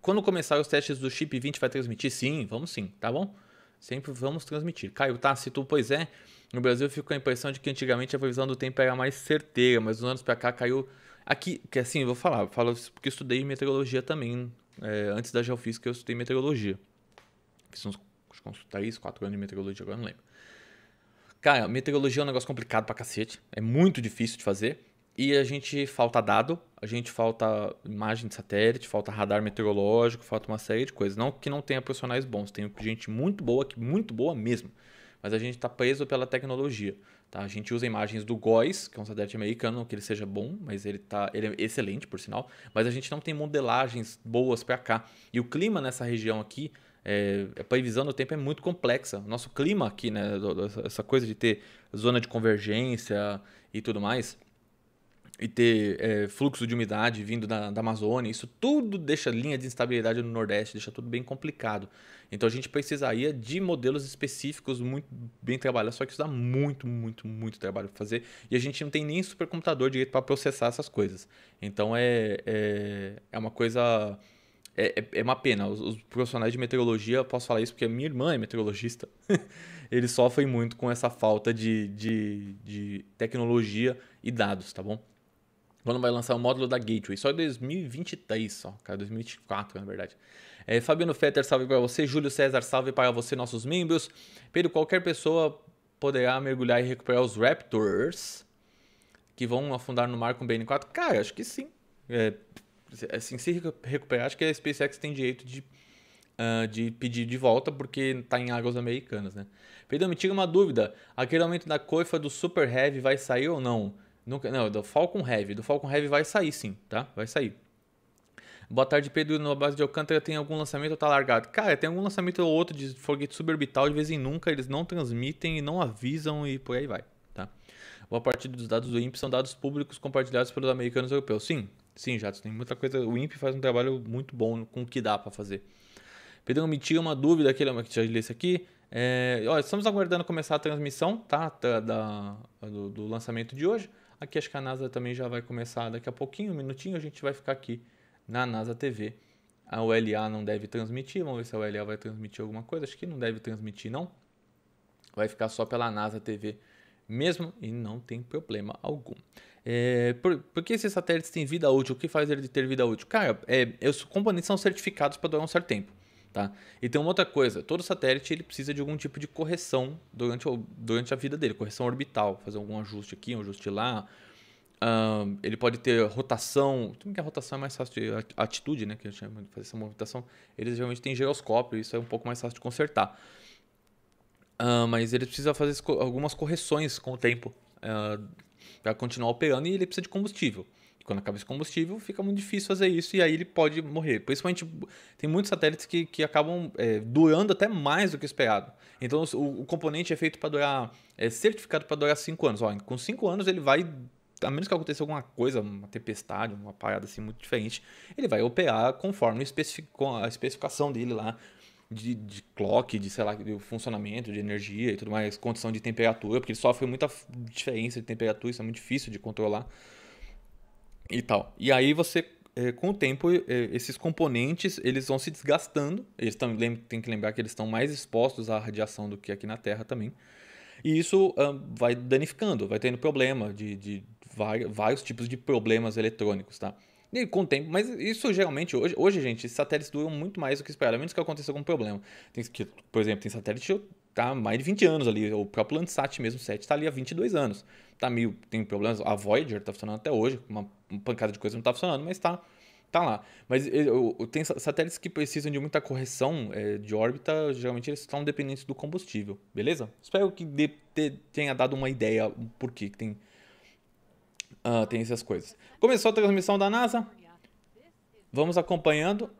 Quando começar os testes do chip 20, vai transmitir? Sim, vamos sim, tá bom? Sempre vamos transmitir. Caio tá, tu pois é. No Brasil ficou a impressão de que antigamente a previsão do tempo era mais certeira, mas nos anos pra cá caiu. Aqui, que assim, eu vou falar, eu falo porque estudei meteorologia também. É, antes da geofísica eu estudei meteorologia. Que são uns 3, 4 anos de meteorologia, agora não lembro. Cara, meteorologia é um negócio complicado pra cacete. É muito difícil de fazer. E a gente falta dado, a gente falta imagem de satélite, falta radar meteorológico, falta uma série de coisas. Não que não tenha profissionais bons, tem gente muito boa, muito boa mesmo. Mas a gente está preso pela tecnologia. Tá? A gente usa imagens do GOES, que é um satélite americano, não que ele seja bom, mas ele, tá, ele é excelente, por sinal. Mas a gente não tem modelagens boas para cá. E o clima nessa região aqui, é, a previsão do tempo é muito complexa. Nosso clima aqui, né, essa coisa de ter zona de convergência e tudo mais, e ter é, fluxo de umidade vindo da, da Amazônia, isso tudo deixa linha de instabilidade no Nordeste, deixa tudo bem complicado. Então a gente precisaria de modelos específicos muito bem trabalhados, só que isso dá muito, muito, muito trabalho para fazer e a gente não tem nem supercomputador direito para processar essas coisas. Então é, é, é uma coisa. É, é, é uma pena. Os, os, profissionais de meteorologia, posso falar isso porque a minha irmã é meteorologista, (laughs) eles sofrem muito com essa falta de, de, de tecnologia e dados, tá bom? quando vai lançar o módulo da Gateway. Só em 2023, só, cara, 2024, na verdade. É, Fabiano Fetter, salve para você. Júlio César, salve para você, nossos membros. Pedro, qualquer pessoa poderá mergulhar e recuperar os Raptors que vão afundar no mar com o BN4? Cara, acho que sim. É, assim, se recuperar, acho que a SpaceX tem direito de, uh, de pedir de volta, porque está em águas americanas, né? Pedro, me tira uma dúvida. Aquele aumento da coifa do Super Heavy vai sair ou não? Nunca, não, do Falcon Heavy. Do Falcon Heavy vai sair sim, tá? Vai sair. Boa tarde, Pedro. Na base de Alcântara tem algum lançamento ou tá largado? Cara, tem algum lançamento ou outro de foguete suborbital, de vez em nunca eles não transmitem e não avisam e por aí vai, tá? Boa parte dos dados do INPE são dados públicos compartilhados pelos americanos e europeus. Sim, sim, já tem muita coisa. O INPE faz um trabalho muito bom com o que dá para fazer. Pedro, me tira uma dúvida aqui, que já li aqui. É, ó, estamos aguardando começar a transmissão, tá? Da, da do, do lançamento de hoje. Aqui acho que a NASA também já vai começar daqui a pouquinho, um minutinho, a gente vai ficar aqui na NASA TV. A ULA não deve transmitir, vamos ver se a ULA vai transmitir alguma coisa. Acho que não deve transmitir, não. Vai ficar só pela NASA TV mesmo e não tem problema algum. É, por, por, que esses satélites têm vida útil? O que faz ele ter vida útil? Cara, é, os componentes são certificados para durar um certo tempo. Tá? E tem uma outra coisa, todo satélite ele precisa de algum tipo de correção durante, durante a vida dele, correção orbital, fazer algum ajuste aqui, um ajuste lá. Um, ele pode ter rotação, tudo que a é rotação é mais fácil de atitude, né, que a gente chama de fazer essa movimentação, eles geralmente têm giroscópio, isso é um pouco mais fácil de consertar. Uh, mas ele precisa fazer algumas correções com o tempo uh, para continuar operando e ele precisa de combustível quando acaba esse combustível, fica muito difícil fazer isso e aí ele pode morrer. Principalmente, tem muitos satélites que, que acabam é, durando até mais do que esperado. Então, o, o componente é feito para durar, é certificado para durar 5 anos. Ó, com 5 anos ele vai a menos que aconteça alguma coisa, uma tempestade, uma parada assim muito diferente, ele vai operar conforme a especificação dele lá de, de clock, de sei lá, de funcionamento, de energia e tudo mais, condição de temperatura, porque ele sofre muita diferença de temperatura, isso é muito difícil de controlar e tal. E aí você é, com o tempo, é, esses componentes eles vão se desgastando. Eles também tem que lembrar que eles estão mais expostos à radiação do que aqui na Terra também. E isso um, vai danificando, vai tendo problema de, de vários, vários tipos de problemas eletrônicos, tá? E com o tempo, mas isso geralmente, hoje, hoje gente, satélites duram muito mais do que esperado, a menos que aconteça algum problema. Tem, que, por exemplo, tem satélite tá mais de 20 anos ali. O próprio Landsat mesmo 7 está ali há 22 anos. Tá meio, tem problemas. A Voyager está funcionando até hoje, uma pancada de coisa não está funcionando, mas está tá lá. Mas eu, eh, tem satélites que precisam de muita correção é, de órbita, geralmente eles estão dependentes do combustível, beleza? Espero que de, de, tenha dado uma ideia por que tem, uh, tem essas coisas. Começou a transmissão da NASA. Vamos acompanhando.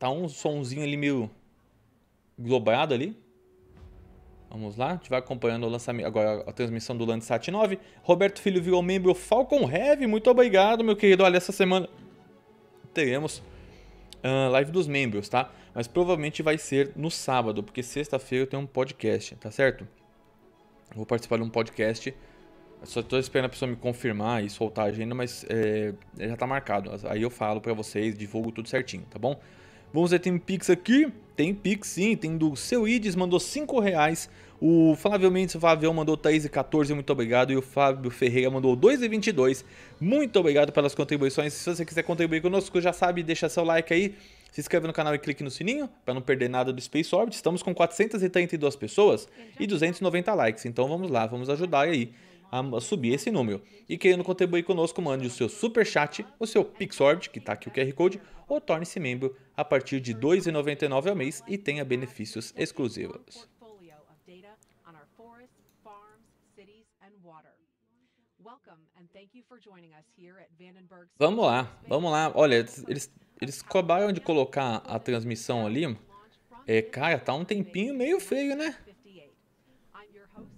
Tá um somzinho ali meio globado ali. Vamos lá, a gente vai acompanhando o lançamento, agora a transmissão do Landsat 9. Roberto Filho virou membro Falcon Heavy, muito obrigado, meu querido. Olha, essa semana teremos uh, live dos membros, tá? Mas provavelmente vai ser no sábado, porque sexta-feira eu tenho um podcast, tá certo? Vou participar de um podcast. Eu só estou esperando a pessoa me confirmar e soltar a agenda, mas é, já está marcado. Aí eu falo para vocês, divulgo tudo certinho, tá bom? Vamos ver, tem Pix aqui. Tem Pix sim, tem do seu Ides, mandou 5 reais. O Flávio Mendes Flavião mandou 3,14, muito obrigado. E o Fábio Ferreira mandou 2,22. Muito obrigado pelas contribuições. Se você quiser contribuir conosco, já sabe, deixa seu like aí. Se inscreve no canal e clique no sininho para não perder nada do Space Orbit. Estamos com 432 pessoas e 290 likes. Então vamos lá, vamos ajudar aí a subir esse número. E querendo contribuir conosco, mande o seu super chat, o seu Pixorbit, que está aqui o QR Code, ou torne-se membro a partir de R$ 2,99 ao mês e tenha benefícios exclusivos. Vamos lá, vamos lá. Olha, eles, eles acabaram de colocar a transmissão ali. É, cara, tá um tempinho meio feio, né?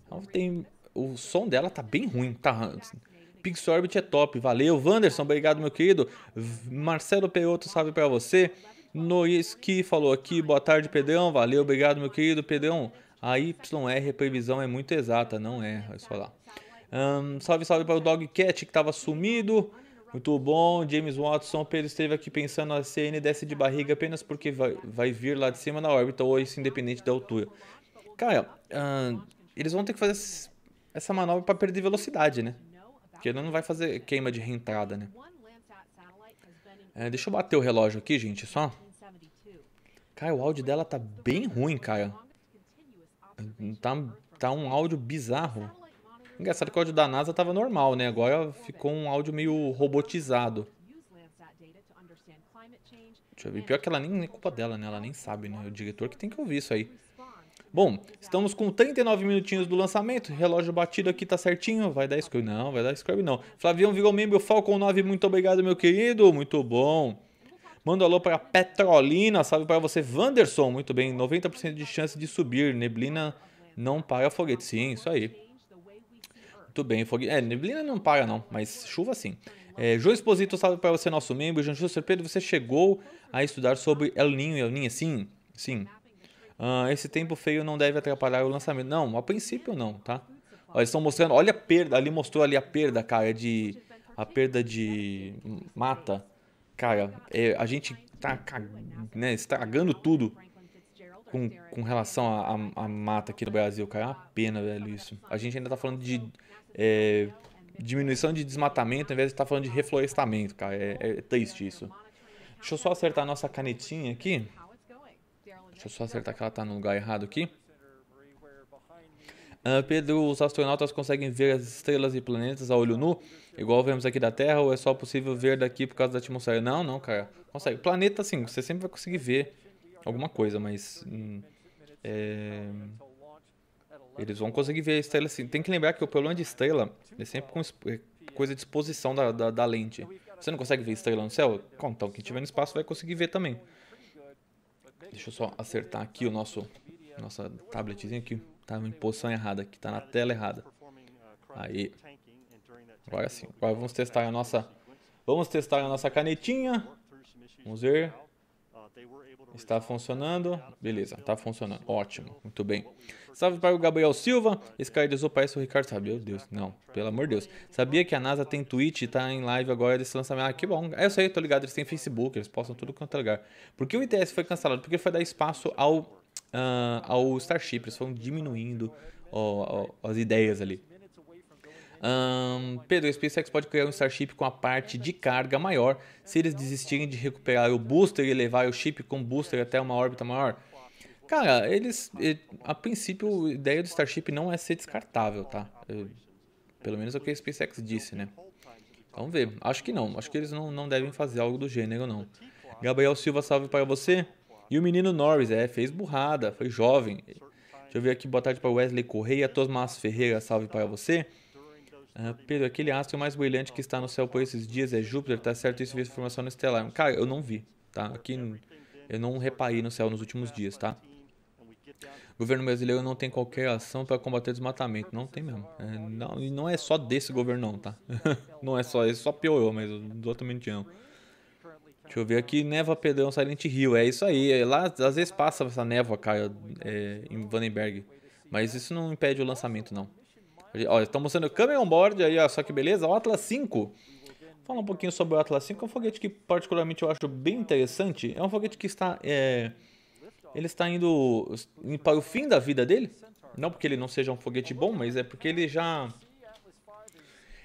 Tá um tempinho o som dela tá bem ruim, tá? Pink é top, valeu. Wanderson, obrigado, meu querido. Marcelo Peoto, salve para você. Noiski falou aqui, boa tarde, Pedrão, valeu, obrigado, meu querido. Pedrão, a YR, previsão é muito exata, não é? É só lá. Um, salve, salve para o Dogcat que tava sumido. Muito bom, James Watson. Pedro esteve aqui pensando a CN desce de barriga apenas porque vai, vai vir lá de cima na órbita ou isso independente da altura. Cara, eles vão ter que fazer essa manobra para perder velocidade, né? Porque ele não vai fazer queima de reentrada, né? É, deixa eu bater o relógio aqui, gente, só. Cara, o áudio dela tá bem ruim, cara. Tá, tá um áudio bizarro. Engraçado que o áudio da NASA tava normal, né? Agora ficou um áudio meio robotizado. Deixa eu ver. Pior que ela nem é culpa dela, né? Ela nem sabe, né? O diretor que tem que ouvir isso aí. Bom, estamos com 39 minutinhos do lançamento. Relógio batido aqui tá certinho. Vai dar scrub? Não, vai dar scrub não. Flavião Vigol Membro, Falcon 9, muito obrigado, meu querido. Muito bom. Manda um alô para Petrolina. Salve para você, Vanderson. Muito bem, 90% de chance de subir. Neblina não para foguete. Sim, isso aí. Muito bem, foguete. É, neblina não para não, mas chuva sim. É, João Exposito, salve para você, nosso membro. João José Pedro, você chegou a estudar sobre El Ninho e El Ninho? Sim, sim. Ah, esse tempo feio não deve atrapalhar o lançamento. Não, a princípio não, tá? eles estão mostrando, olha a perda, ali mostrou ali a perda, cara, de a perda de mata. Cara, é, a gente tá né, estragando tudo com, com relação à mata aqui no Brasil, cara. É uma pena, velho, isso. A gente ainda tá falando de é, diminuição de desmatamento, ao invés de estar tá falando de reflorestamento, cara. É, é triste isso. Deixa eu só acertar a nossa canetinha aqui. Deixa eu só acertar que ela tá no lugar errado aqui. Uh, Pedro, os astronautas conseguem ver as estrelas e planetas a olho nu, igual vemos aqui da Terra, ou é só possível ver daqui por causa da atmosfera? Não, não, cara. Consegue. Planeta, sim, você sempre vai conseguir ver alguma coisa, mas. Hum, é... Eles vão conseguir ver a estrela assim. Tem que lembrar que o problema de estrela é sempre com é coisa de exposição da, da, da lente. Você não consegue ver estrela no céu? então quem estiver no espaço vai conseguir ver também. Deixa eu só acertar aqui o nosso nossa tabletzinha aqui. Tá em posição errada aqui, tá na tela errada. Aí. Agora sim. Agora vamos testar a nossa vamos testar a nossa canetinha. Vamos ver. Está funcionando? Beleza, está tá funcionando. Ótimo, muito bem. Salve para o Gabriel Silva. Esse cara desou para o Ricardo sabe. Meu Deus, não, pelo amor de Deus. Sabia que a NASA tem Twitch e está em live agora desse lançamento? Ah, que bom. É eu sei, tô ligado, eles têm Facebook, eles postam tudo quanto é lugar. Por que o ITS foi cancelado? Porque foi dar espaço ao, uh, ao Starship, eles foram diminuindo ó, ó, as ideias ali. Um, Pedro, a SpaceX pode criar um Starship com a parte de carga maior se eles desistirem de recuperar o booster e levar o chip com booster até uma órbita maior? Cara, eles. A princípio, a ideia do Starship não é ser descartável, tá? Eu, pelo menos é o que a SpaceX disse, né? Vamos ver. Acho que não. Acho que eles não, não devem fazer algo do gênero, não. Gabriel Silva, salve para você. E o menino Norris, é, fez burrada, foi jovem. Deixa eu ver aqui, boa tarde para Wesley Correia, Tosmas Ferreira, salve para você. Ah, Pedro, aquele astro mais brilhante que está no céu por esses dias é Júpiter, tá certo? Isso vê formação no estelar. Cara, eu não vi, tá? Aqui eu não reparei no céu nos últimos dias, tá? O governo brasileiro não tem qualquer ação para combater desmatamento. Não tem mesmo. É, não, e não é só desse governo, não, tá? (laughs) não é só, ele só piorou, mas totalmente não. Deixa eu ver aqui, Neva Pedrão Silent Hill. É isso aí. É lá às vezes passa essa névoa, cara, é, em Vandenberg. Mas isso não impede o lançamento, não. Olha, estão mostrando câmbio on-board aí, ó, só que beleza, o Atlas 5. fala um pouquinho sobre o Atlas 5, é um foguete que particularmente eu acho bem interessante. É um foguete que está, é, ele está indo para o fim da vida dele. Não porque ele não seja um foguete bom, mas é porque ele já,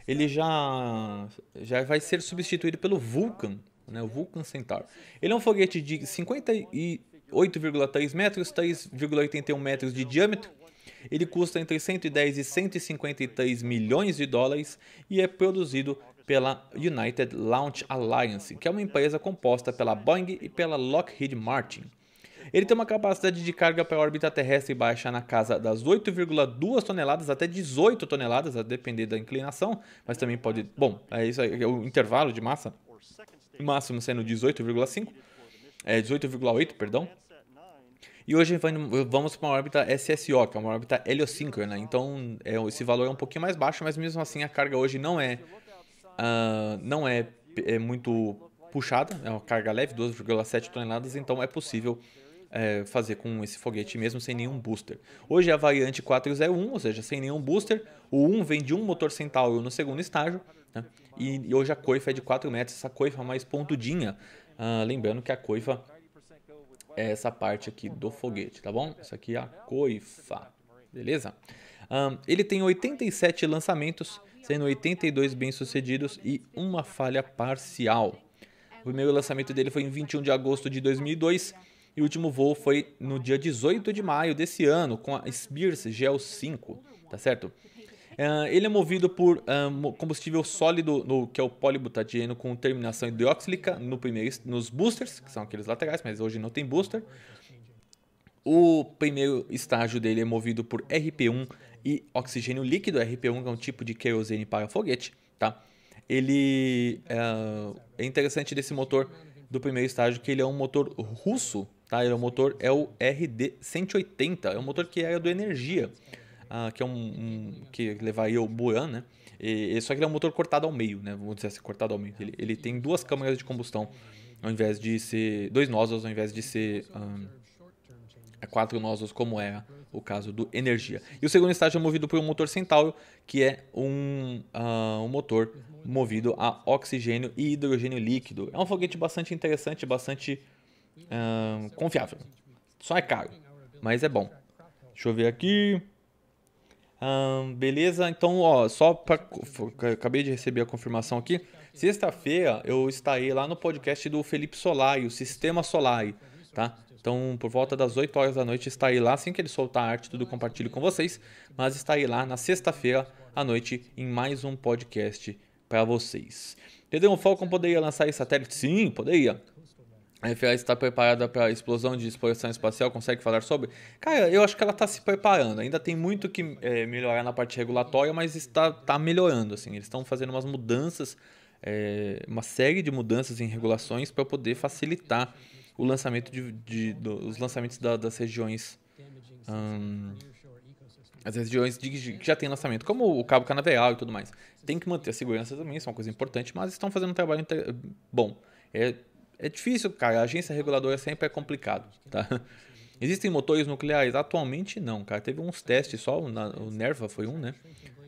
ele já, já vai ser substituído pelo Vulcan, né, o Vulcan Centaur. Ele é um foguete de 58,3 metros, 3,81 metros de diâmetro ele custa entre 110 e 153 milhões de dólares e é produzido pela United Launch Alliance, que é uma empresa composta pela Boeing e pela Lockheed Martin. Ele tem uma capacidade de carga para órbita terrestre baixa na casa das 8,2 toneladas até 18 toneladas, a depender da inclinação, mas também pode. Bom, é isso aí, é o intervalo de massa, o máximo sendo 18,5, é 18,8, perdão. E hoje vamos para uma órbita SSO, que é uma órbita heliosíncrona. Né? Então, é, esse valor é um pouquinho mais baixo, mas mesmo assim a carga hoje não é, uh, não é, é, muito puxada, é uma carga leve, 2,7 toneladas, então é possível é, fazer com esse foguete mesmo sem nenhum booster. Hoje é a variante 401, ou seja, sem nenhum booster. O 1 vem de um motor Centauro no segundo estágio, né? e, e, hoje a coifa é de 4 metros, essa coifa é mais pontudinha. Uh, ah, lembrando que a coifa é essa parte aqui do foguete, tá bom? Isso aqui é a coifa, beleza? Um, ele tem 87 lançamentos, sendo 82 bem-sucedidos e uma falha parcial. O primeiro lançamento dele foi em 21 de agosto de 2002 e o último voo foi no dia 18 de maio desse ano com a Spears GL5, tá certo? Uh, ele é movido por um, é, combustível sólido, no, que é o polibutadieno com terminação hidroxílica no primeiro, nos boosters, que são aqueles laterais, mas hoje não tem booster. O primeiro estágio dele é movido por RP1 e oxigênio líquido. RP1 é um tipo de querosene para foguete, tá? Ele uh, é interessante desse motor do primeiro estágio que ele é um motor russo, tá? Ele é um motor é o RD 180, é um motor que era do energia. Ah, que é um, um, que levaria o Buran, né? E, só que ele é um motor cortado ao meio, né? Vamos dizer assim, cortado ao meio. Ele, ele tem duas câmaras de combustão, ao invés de ser dois nozzles, ao invés de ser um, ah, é quatro nozzles, como é o caso do Energia. E o segundo estágio é movido por um motor Centauro, que é um, uh, um motor movido a oxigênio e hidrogênio líquido. É um foguete bastante interessante, bastante confiável. Só é caro, mas é bom. Deixa eu ver aqui beleza? Então, ó, só para. acabei de receber a confirmação aqui. Sexta-feira eu estarei lá no podcast do Felipe Solari, o Sistema Solari, tá? Então, por volta das 8 horas da noite estarei lá, assim que ele soltar a arte, tudo compartilho com vocês, mas estarei lá na sexta-feira à noite em mais um podcast para vocês. Pedro Falcon poderia lançar esse satélite? Sim, poderia a FAA está preparada para a explosão de exploração espacial? Consegue falar sobre? Cara, eu acho que ela está se preparando. Ainda tem muito que é, melhorar na parte regulatória, mas está, está melhorando. Assim. Eles estão fazendo umas mudanças, é, uma série de mudanças em regulações para poder facilitar o lançamento de, de, de os lançamentos da, das regiões. Hum, as regiões de, que já tem lançamento, como o Cabo Canaveral e tudo mais. Tem que manter a segurança também, isso é uma coisa importante, mas estão fazendo um trabalho bom. É é difícil, cara. A agência reguladora sempre é complicado, tá? Existem motores nucleares? Atualmente não, cara. Teve uns testes só, o, Nerva foi um, né?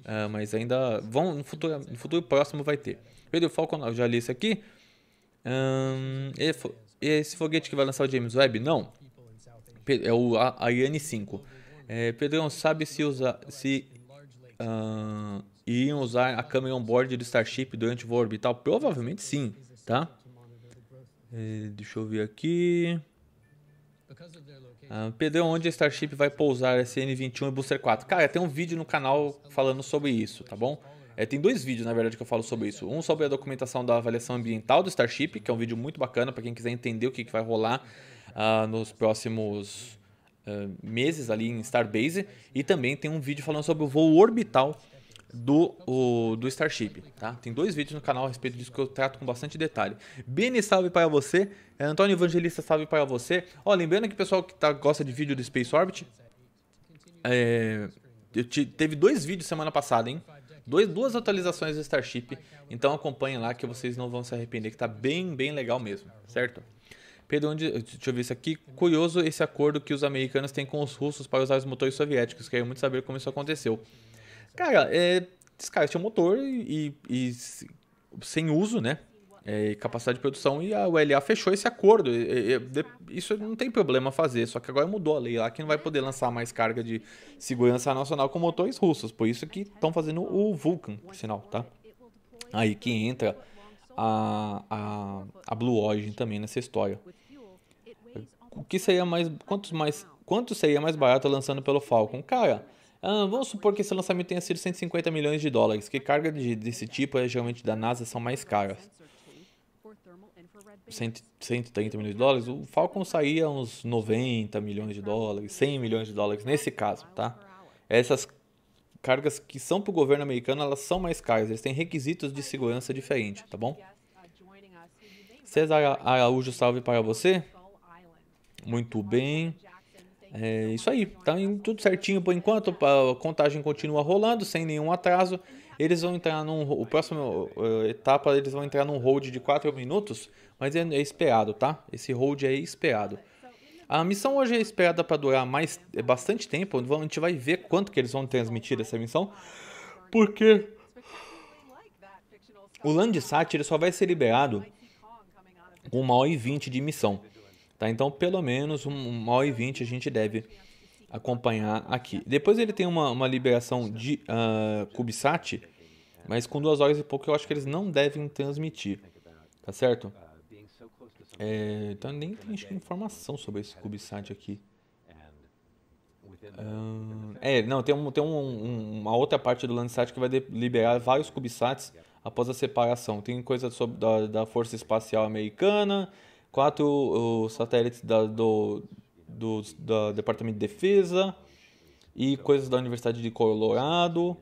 Uh, mas ainda vão, no futuro, no futuro próximo vai ter. Pedro Falcon, eu já li isso aqui. Um, esse foguete que vai lançar o James Webb? Não. É o Ariane 5. É, Pedrão, sabe se, usa, se uh, iriam usar a câmera on-board do Starship durante o voo orbital? Provavelmente sim, tá? É, deixa eu ver aqui. Ah, Pedro, onde a Starship vai pousar SN21 e Booster 4? Cara, tem um vídeo no canal falando sobre isso, tá bom? É, tem dois vídeos, na verdade, que eu falo sobre isso. Um sobre a documentação da avaliação ambiental do Starship, que é um vídeo muito bacana para quem quiser entender o que, que vai rolar ah, nos próximos ah, meses ali em Starbase. E também tem um vídeo falando sobre o voo orbital do, o, do Starship, tá? Tem dois vídeos no canal a respeito disso que eu trato com bastante detalhe. Beni, salve para você. É, Antônio Evangelista, salve para você. Ó, lembrando que o pessoal que tá, gosta de vídeo do Space Orbit, é, te, teve dois vídeos semana passada, hein? Dois, duas atualizações do Starship. Então acompanhem lá que vocês não vão se arrepender, que tá bem, bem legal mesmo, certo? Pedro, onde, deixa eu ver isso aqui. Curioso esse acordo que os americanos têm com os russos para usar os motores soviéticos. Quero muito saber como isso aconteceu. Cara, é, esse cara tinha um motor e, e, e sem uso, né? É, capacidade de produção e a ULA fechou esse acordo. E, de, isso não tem problema fazer, só que agora mudou a lei lá que não vai poder lançar mais carga de segurança nacional com motores russos. Por isso que estão fazendo o Vulcan, por sinal, tá? Aí que entra a, a, a Blue Origin também nessa história. O que seria mais. Quantos mais. Quanto seria mais barato lançando pelo Falcon? Cara, ah, vamos supor que esse lançamento tenha sido 150 milhões de dólares, que cargas de, desse tipo, é geralmente da NASA, são mais caras. 130 milhões de dólares, o Falcon saía uns 90 milhões de dólares, 100 milhões de dólares, nesse caso, tá? Essas cargas que são para o governo americano, elas são mais caras, eles têm requisitos de segurança diferentes, tá bom? César Araújo, salve para você. Muito bem. É isso aí, tá indo tudo certinho por enquanto, a contagem continua rolando sem nenhum atraso. Eles vão entrar num. O próximo uh, etapa eles vão entrar num hold de 4 minutos, mas é, é esperado, tá? Esse hold é esperado. A missão hoje é esperada para durar mais é bastante tempo. A gente vai ver quanto que eles vão transmitir essa missão, porque o Landsat ele só vai ser liberado com uma hora e vinte de missão. Tá? Então, pelo menos um hora e vinte a gente deve acompanhar aqui. Depois ele tem uma, uma liberação de uh, CubeSat, mas com duas horas e pouco eu acho que eles não devem transmitir, tá certo? É, então nem tem informação sobre esse CubeSat aqui. Uh, é, não, tem, um, tem um, um, uma outra parte do Landsat que vai de, liberar vários CubeSats após a separação. Tem coisa sobre, da, da Força Espacial Americana, quatro o, satélites da, do, do da Departamento de Defesa e coisas da Universidade de Colorado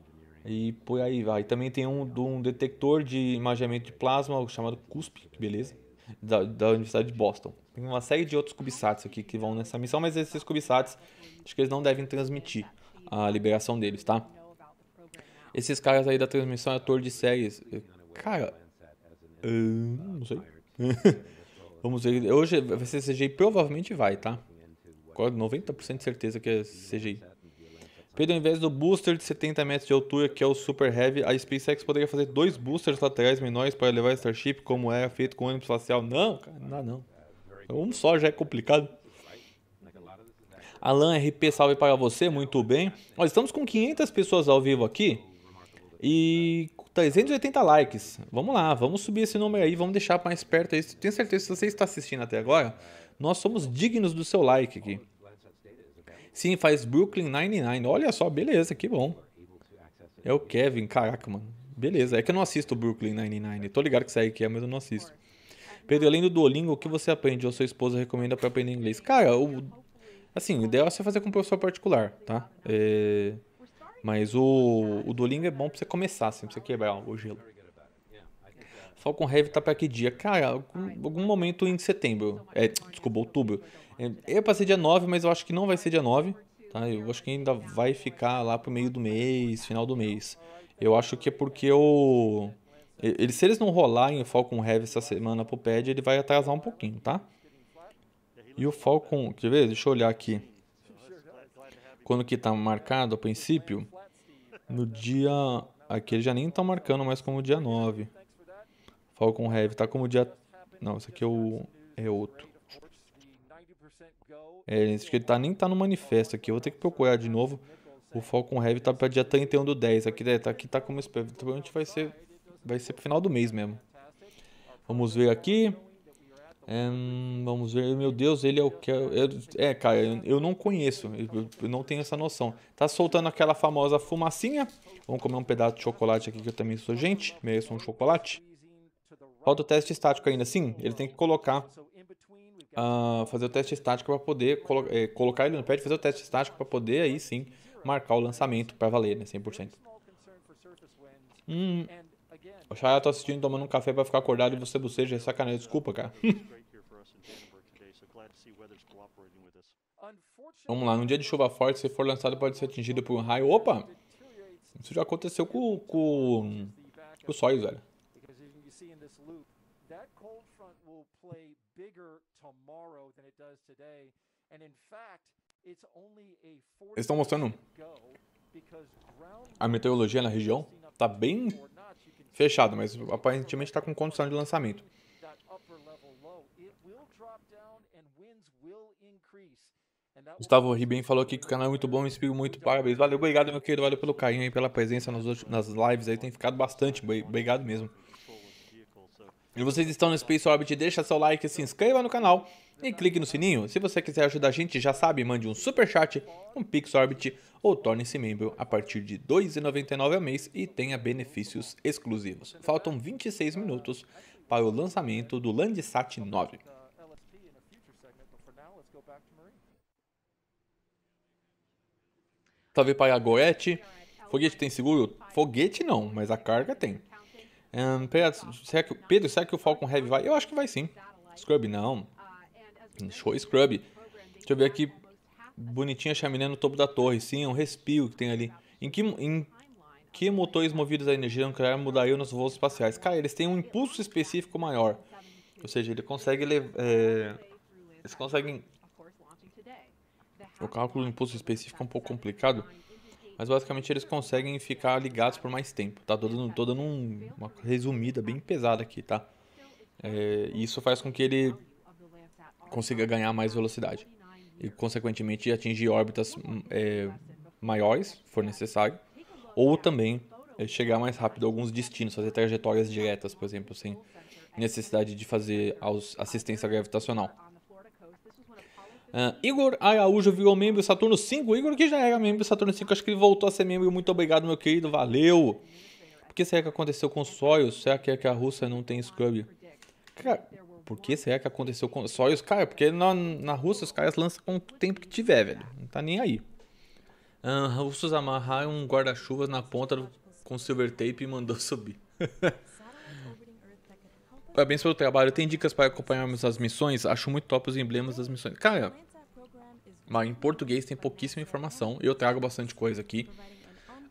e por aí vai. Também tem um, um detector de imageamento de plasma chamado CUSP, beleza, da, da Universidade de Boston. Tem uma série de outros CubeSats aqui que vão nessa missão, mas esses CubeSats acho que eles não devem transmitir a liberação deles, tá? Esses caras aí da transmissão é ator de séries. Cara, não sei. (laughs) Vamos ver. Hoje vai ser CGI, provavelmente vai, tá? 90% de certeza que é CGI. Pedro, ao invés do booster de 70 metros de altura, que é o Super Heavy, a SpaceX poderia fazer dois boosters laterais menores para levar Starship, como é feito com o ônibus espacial. Não, cara, não não. Então, um só já é complicado. Alan RP, salve para você, muito bem. Nós estamos com 500 pessoas ao vivo aqui. E 380 likes. Vamos lá, vamos subir esse número aí, vamos deixar mais perto aí. Tenho certeza que se você está assistindo até agora, nós somos dignos do seu like aqui. Sim, faz Brooklyn 99. Olha só, beleza, que bom. É o Kevin, caraca, mano. Beleza, é que eu não assisto Brooklyn 99. Tô ligado que sai que é, mas eu não assisto. Pedro, além do Duolingo, o que você aprende ou sua esposa recomenda para aprender inglês? Cara, o, assim, o ideal é você fazer com um professor particular, tá? É... Mas o, o Duolingo é bom pra você começar, assim, pra você quebrar o gelo. Falcon Heavy tá pra que dia? Cara, algum, algum momento em setembro. Então é, desculpa, outubro. É, eu passei dia 9, mas eu acho que não vai ser dia 9. Tá? Eu acho que ainda vai ficar lá pro meio do mês, final do mês. Eu acho que é porque o. Ele, se eles não rolarem o Falcon Heavy essa semana pro pad, ele vai atrasar um pouquinho, tá? E o Falcon. Quer ver? Deixa eu olhar aqui. Quando que tá marcado a princípio. No dia. Aqui eles já nem estão marcando mais como dia 9. Falcon Heavy tá como dia. Não, esse aqui é o. É outro. É, gente, acho que ele tá, nem tá no manifesto aqui. Eu vou ter que procurar de novo. O Falcon Heavy tá pra dia 31 do 10. Aqui, né, tá, aqui tá como. Provavelmente vai ser. Vai ser pro final do mês mesmo. Vamos ver aqui. Hum, vamos ver, meu Deus, ele é o que. É, é cara, eu, eu não conheço, eu, eu, não tenho essa noção. Tá soltando aquela famosa fumacinha. Vamos comer um pedaço de chocolate aqui, que eu também sou gente, mereço um chocolate. Falta o teste estático ainda, sim, ele tem que colocar. Uh, fazer o teste estático para poder colo é, colocar ele no pé e fazer o teste estático para poder aí sim marcar o lançamento para valer, né? 100%. Hum, o Shaya tá assistindo tomando um café pra ficar acordado e você boceja. É sacanagem. Desculpa, cara. (laughs) Vamos lá. Num dia de chuva forte, se for lançado, pode ser atingido por um raio. Opa! Isso já aconteceu com, com, com o Sóis, velho. Eles estão mostrando a meteorologia na região. Tá bem fechado, mas aparentemente está com condição de lançamento. Gustavo Ribem falou aqui que o canal é muito bom, inspiro muito, parabéns. Valeu, obrigado, meu querido, valeu pelo carinho e pela presença nas, nas lives aí, tem ficado bastante, obrigado mesmo. E vocês estão no Space Orbit, deixa seu like, se inscreva no canal e clique no sininho. Se você quiser ajudar a gente, já sabe, mande um super chat, um Pix Orbit ou torne-se membro a partir de R$ 2,99 ao mês e tenha benefícios exclusivos. Faltam 26 minutos para o lançamento do Landsat 9. Salve para a Goethe. Foguete tem seguro? Foguete não, mas a carga tem. Um, Pedro, será que, Pedro, será que o Falcon Heavy vai? Eu acho que vai sim. Scrub não. Show Scrub. Deixa eu ver aqui. Bonitinha a chaminé no topo da torre. Sim, é um respiro que tem ali. Em que, em que motores movidos a energia nuclear mudariam nos voos espaciais? Cara, eles têm um impulso específico maior. Ou seja, ele consegue é, eles conseguem. O cálculo do impulso específico é um pouco complicado. Mas basicamente eles conseguem ficar ligados por mais tempo. Tá dando, dando um, uma resumida bem pesada aqui, tá? É, isso faz com que ele consiga ganhar mais velocidade e, consequentemente, atingir órbitas hum, é, maiores, se for necessário, ou também é, chegar mais rápido a alguns destinos, fazer trajetórias diretas, por exemplo, sem necessidade de fazer assistência gravitacional. Uh, Igor Araújo virou membro Saturno 5. Igor, que já era membro Saturno 5, acho que ele voltou a ser membro. Muito obrigado, meu querido. Valeu! O que será que aconteceu com o Soyuz? Será que é que a Rússia não tem Scrub? Cara, por que será que aconteceu com só os caras? Porque na, na Rússia os caras lançam com o tempo que tiver, velho. Não tá nem aí. Uh, russos amarraram um guarda-chuva na ponta com silver tape e mandou (laughs) subir. Parabéns pelo trabalho. Tem dicas para acompanharmos as missões? Acho muito top os emblemas das missões. Cara, mas em português tem pouquíssima informação. Eu trago bastante coisa aqui.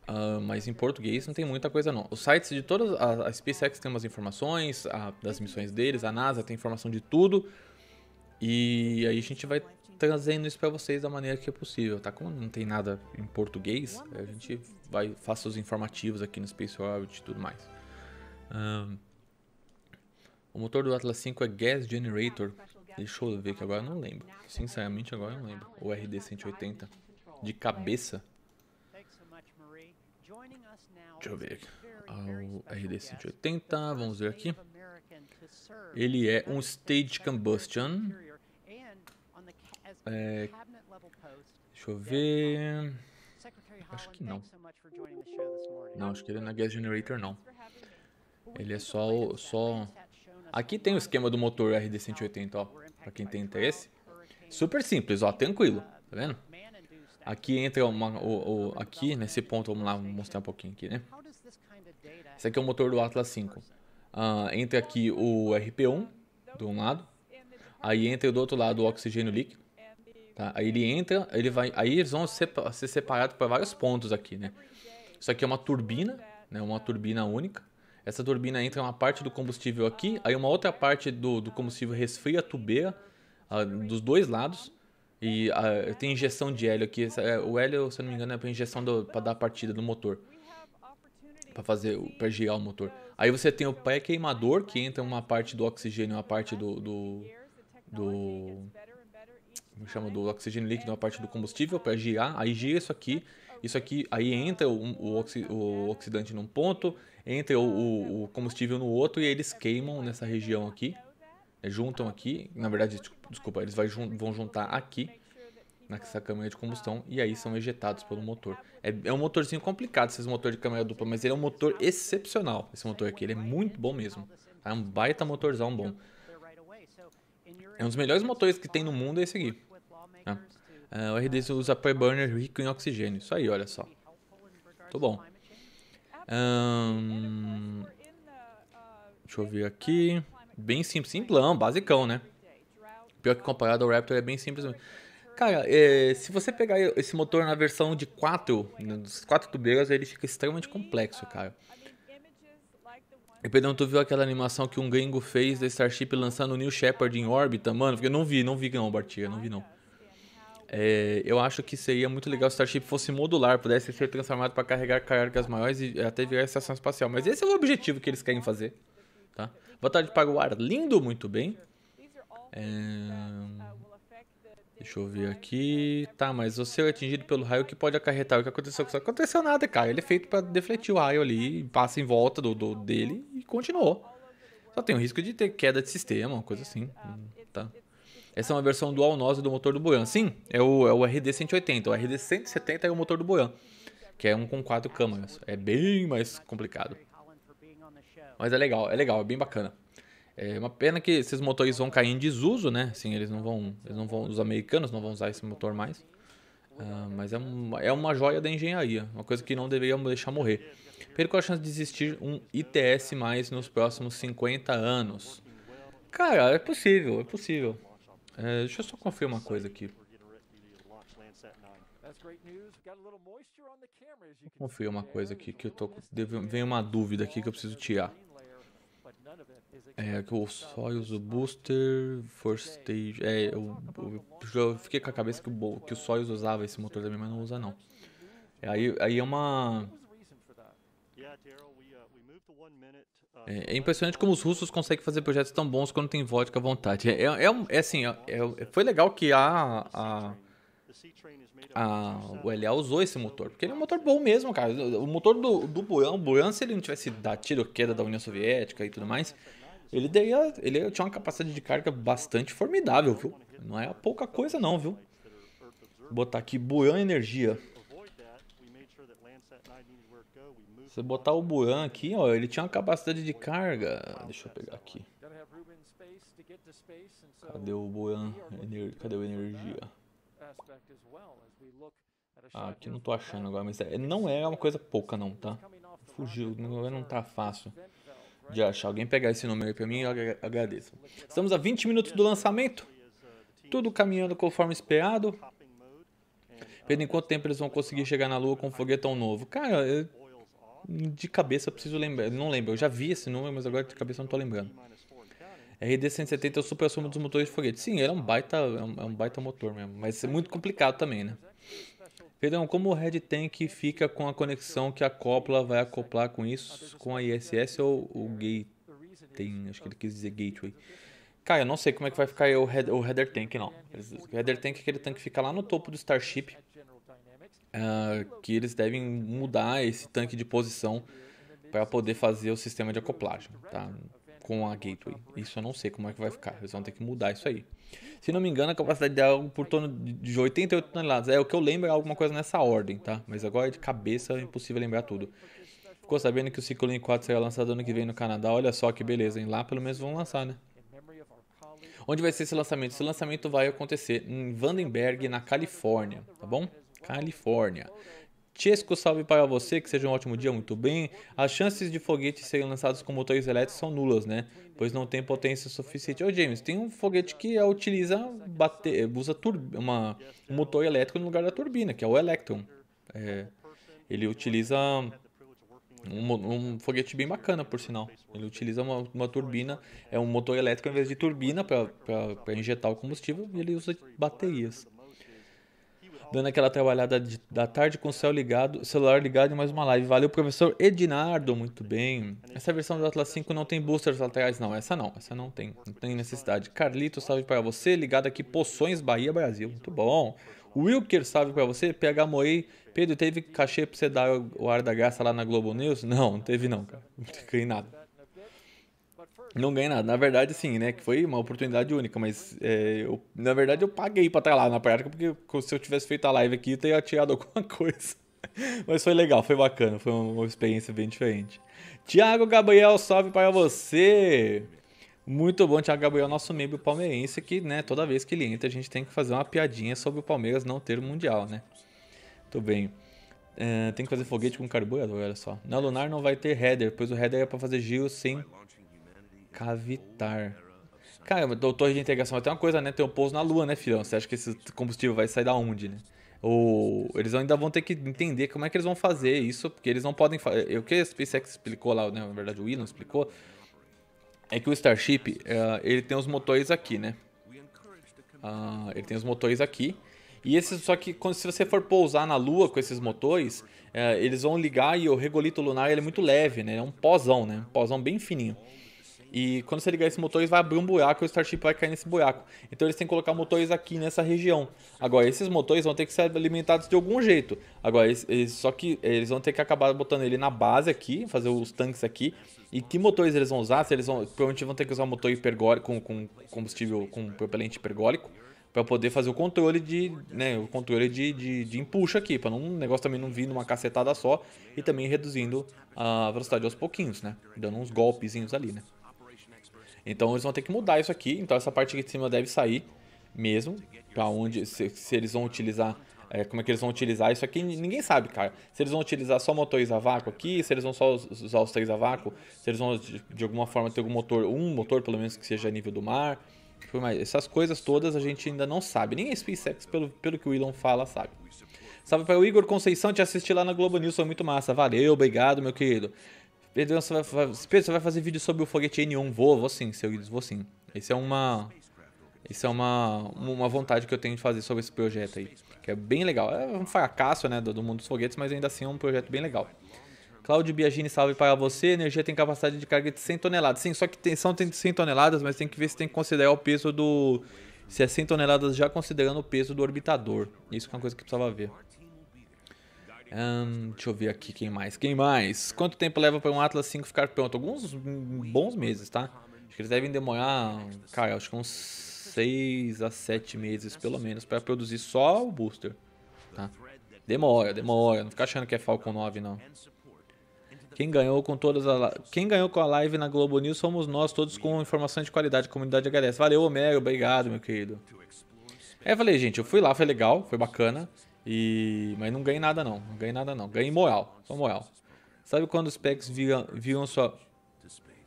Uh, mas em português não tem muita coisa não. Os sites de todas as a SpaceX tem umas informações a, das missões deles, a NASA tem informação de tudo. E aí a gente vai trazendo isso para vocês da maneira que é possível, tá? Como não tem nada em português, a gente vai faça os informativos aqui no Space Orbit e tudo mais. o motor do Atlas 5 é gas generator. Deixa eu ver que agora eu não lembro. Sinceramente agora eu não lembro. O RD 180 de cabeça. Deixa eu ver aqui. Ao ah, RD-180, vamos ver aqui. Ele é um Stage Combustion. É, deixa eu ver... Acho que não. Não, acho que ele não é Gas Generator, não. Ele é só... só... Aqui tem o esquema do motor RD-180, ó. Pra quem tem interesse. Super simples, ó. Tranquilo. Uh, tá vendo? Aqui entra uma, o, o, aqui nesse ponto, vamos lá, mostrar um pouquinho aqui, né? Esse aqui é o motor do Atlas 5. Uh, ah, entra aqui o RP1 de um lado, aí entra do outro lado o oxigênio líquido. Tá? Aí ele entra, ele vai, aí eles vão ser, separados para vários pontos aqui, né? Isso aqui é uma turbina, né? Uma turbina única. Essa turbina entra uma parte do combustível aqui, aí uma outra parte do, do combustível resfria a tubeira uh, dos dois lados. E ah, uh, tem injeção de hélio aqui. É, o hélio, se eu não me engano, é para injeção para dar partida do motor. para fazer, pra girar o motor. Aí você tem o pé queimador, que entra uma parte do oxigênio, uma parte do... do, do como chama? Do oxigênio líquido, uma parte do combustível para girar. Aí gira isso aqui. Isso aqui, aí entra o, o, oxi, o oxidante num ponto, entra o, o, combustível no outro e eles queimam nessa região aqui. É, juntam aqui, na verdade, desculpa, eles vão juntar aqui nessa câmara de combustão e aí são ejetados pelo motor. É, é um motorzinho complicado esses motores de câmara dupla, mas ele é um motor excepcional, esse motor aqui, ele é muito bom mesmo. É um baita motorzão bom. É um dos melhores motores que tem no mundo é esse aqui. Né? É, o RD usa pre-burner rico em oxigênio. Isso aí, olha só. Tô bom. deixa eu ver aqui. Bem simples, simplão, basicão, né? Pior que comparado ao Raptor, é bem simples Cara, é, se você pegar esse motor na versão de 4, né, dos 4 tubeiras, ele fica extremamente complexo, cara. E Pedrão, tu viu aquela animação que um gringo fez da Starship lançando o New Shepard em órbita, mano? Porque eu não vi, não vi não, Bartiga, não vi não. É, eu acho que seria muito legal se o Starship fosse modular, pudesse ser transformado para carregar cargas maiores e até virar estação espacial. Mas esse é o objetivo que eles querem fazer, tá? Boa tarde pago o lindo muito bem. É... Deixa eu ver aqui. Tá, mas você é atingido pelo raio que pode acarretar o que aconteceu Não Aconteceu nada, cara. Ele é feito para defletir o raio ali, passa em volta do, do dele e continuou. Só tem o risco de ter queda de sistema, uma coisa assim. Hum, tá. Essa é uma versão dual nozzle do motor do Boian. Sim, é o, é o RD180. O RD170 é o motor do Boian, que é um com quatro câmaras. É bem mais complicado. Mas é legal, é legal, é bem bacana. É uma pena que esses motores vão cair em desuso, né? Assim, eles não vão, eles não vão, os americanos não vão usar esse motor mais. Uh, mas é, uma é uma joia da engenharia, uma coisa que não deveríamos deixar morrer. Perco a chance de existir um ITS mais nos próximos 50 anos. Cara, é possível, é possível. É, deixa eu só conferir uma coisa aqui. Confio é uma coisa aqui que eu tô. Vem uma dúvida aqui que eu preciso tirar. É, que é, eu só uso booster, first stage. É, eu, eu, eu fiquei com a cabeça que o, que o Soyuz usava esse motor também, mas não usa não. É, aí, aí é uma. Uh, uh, é, é, impressionante como os russos conseguem fazer projetos tão bons quando tem vodka à vontade. É, é, é, é assim, foi legal que a, a ah, a, o LA usou esse motor, porque ele é um motor bom mesmo, cara. O motor do, do Buran, Buran, se ele não tivesse da queda da União Soviética e tudo mais, ele, daria, ele tinha uma capacidade de carga bastante formidável, viu? Não é pouca coisa não, viu? Vou botar aqui Buran Energia. Se você botar o Buran aqui, ó, ele tinha uma capacidade de carga. Deixa eu pegar aqui. Cadê o Buran? Cadê o Energia? Ah, aqui não tô achando agora, mas é, não é uma coisa pouca não, tá? Fugiu, não tá fácil de achar. Alguém pegar esse número aí pra mim, eu agradeço. Estamos a 20 minutos do lançamento. Uh, Tudo caminhando conforme esperado. Uh, Pedro, em quanto tempo eles vão conseguir chegar na Lua com um foguetão novo? Cara, eu, de cabeça eu preciso lembrar. Não lembro, eu já vi esse número, mas agora de cabeça eu não tô lembrando. RD170 é o super sumo dos motores de foguete. Sim, ele é um baita, é um, é um baita motor mesmo, mas é muito complicado também, né? Pedrão, como o Red Tank fica com a conexão que a copla vai acoplar com isso, com a ISS ou o Gate? acho que ele quis dizer Gateway. Cara, eu não sei como é que vai ficar o, head, o Header Tank, não. O Header Tank é aquele tanque que fica lá no topo do Starship, uh, que eles devem mudar esse tanque de posição para poder fazer o sistema de acoplagem, tá? com a Gateway. Isso eu não sei como é que vai ficar. Eles vão ter que mudar isso aí. Se não me engano, a capacidade de é algo por torno de 88 toneladas. É, o que eu lembro é alguma coisa nessa ordem, tá? Mas agora de cabeça é impossível lembrar tudo. Ficou sabendo que o Ciclone 4 será lançado ano que vem no Canadá. Olha só que beleza, hein? Lá pelo menos vão lançar, né? Onde vai ser esse lançamento? Esse lançamento vai acontecer em Vandenberg, na Califórnia, tá bom? Califórnia. Chesco, salve para você, que seja um ótimo dia, muito bem. As chances de foguetes serem lançados com motores elétricos são nulas, né? Pois não tem potência suficiente. Ô James, tem um foguete que utiliza bater, usa uma, um motor elétrico no lugar da turbina, que é o Electron. É, ele utiliza um, um, foguete bem bacana, por sinal. Ele utiliza uma, uma turbina, é um motor elétrico em vez de turbina para injetar o combustível e ele usa baterias dando aquela trabalhada de, da tarde com o céu ligado, celular ligado e mais uma live. Valeu, professor Edinardo, muito bem. Essa versão do Atlas 5 não tem boosters laterais, não. Essa não, essa não tem, não tem necessidade. Carlito, salve para você, ligado aqui, Poções, Bahia, Brasil. Muito bom. Wilker, salve para você. PH Moei. Pedro, teve cachê para você dar o ar da graça lá na Globo News? Não, não teve não, cara. Não tem nada. Não ganhei nada. Na verdade, assim, né? Que foi uma oportunidade única, mas é, eu, na verdade eu paguei pra estar lá na prática, porque se eu tivesse feito a live aqui, eu teria tirado (laughs) alguma coisa. Mas foi legal, foi bacana, foi uma experiência bem diferente. Tiago Gabriel, salve para você! Muito bom, Tiago Gabriel, nosso membro palmeirense, que né, toda vez que ele entra, a gente tem que fazer uma piadinha sobre o Palmeiras não ter o Mundial, né? Tudo bem. É, tem que fazer foguete com carburador, olha só. Na Lunar não vai ter header, pois o header é para fazer giro sem Cavitar. Cara, doutor de integração até uma coisa, né? Tem um pouso na lua, né, filhão? Você acha que esse combustível vai sair da onde, né? Ou eles ainda vão ter que entender como é que eles vão fazer isso, porque eles não podem fazer. É, o que a SpaceX explicou lá, né? Na verdade, o Elon explicou. É que o Starship, uh, ele tem os motores aqui, né? Uh, ele tem os motores aqui. E esses, só que quando, se você for pousar na Lua com esses motores, uh, eles vão ligar e o regolito lunar ele é muito leve, né? É um pozão, né? Um pozão bem fininho. E quando você ligar esses motores, vai abrir um buraco e o Starship vai cair nesse buraco. Então eles têm que colocar motores aqui nessa região. Agora, esses motores vão ter que ser alimentados de algum jeito. Agora, eles, só que eles vão ter que acabar botando ele na base aqui, fazer os tanques aqui. E que motores eles vão usar? Se eles vão, provavelmente vão ter que usar um motor hipergólico, com, com combustível, com propelente hipergólico. para poder fazer o controle de, né, o controle de, de, de empuxo aqui, para não o negócio também não vir numa cacetada só e também reduzindo a velocidade aos pouquinhos, né? Dando uns golpezinhos ali, né? Então eles vão ter que mudar isso aqui. Então essa parte aqui de cima deve sair mesmo. Pra onde, se, se eles vão utilizar é, como é que eles vão utilizar isso aqui, ninguém sabe, cara. Se eles vão utilizar só motores a vácuo aqui, se eles vão só usar os três a vácuo, se eles vão de, de alguma forma ter algum motor, um motor pelo menos que seja a nível do mar. Tipo, essas coisas todas a gente ainda não sabe. Nem a SpaceX, pelo, pelo que o Elon fala, sabe. Salve para o Igor Conceição, te assisti lá na Globo News, foi muito massa. Valeu, obrigado, meu querido. Pedro, você vai, vai, Pedro, você vai fazer vídeo sobre o foguete N1? Vou, vou sim, seu Guilherme, vou sim. Isso é uma... Isso é uma, uma vontade que eu tenho de fazer sobre esse projeto aí, que é bem legal. É um fracasso, né, do, do mundo dos foguetes, mas ainda assim é um projeto bem legal. Claudio Biagini, salve para você. Energia tem capacidade de carga de 100 toneladas. Sim, só que tem, são 100 toneladas, mas tem que ver se tem que considerar o peso do... Se é 100 toneladas já considerando o peso do orbitador. Isso que é uma coisa que precisava ver. Um, deixa eu ver aqui quem mais. Quem mais? Quanto tempo leva para um Atlas 5 ficar pronto? Alguns bons meses, tá? Acho que eles devem demorar, cara, acho que uns 6 a 7 meses pelo menos para produzir só o booster, tá? Demora, demora. Não fica achando que é Falcon 9 não. Quem ganhou com todas a quem ganhou com a live na Globo News somos nós todos com informação de qualidade, comunidade agradece. Valeu, Homero, obrigado, meu querido. É, falei, gente, eu fui lá, foi legal, foi bacana. E... Mas não ganhei nada não, não ganhei nada não. Ganhei moral, só moral. Sabe quando os PECs viram, viram sua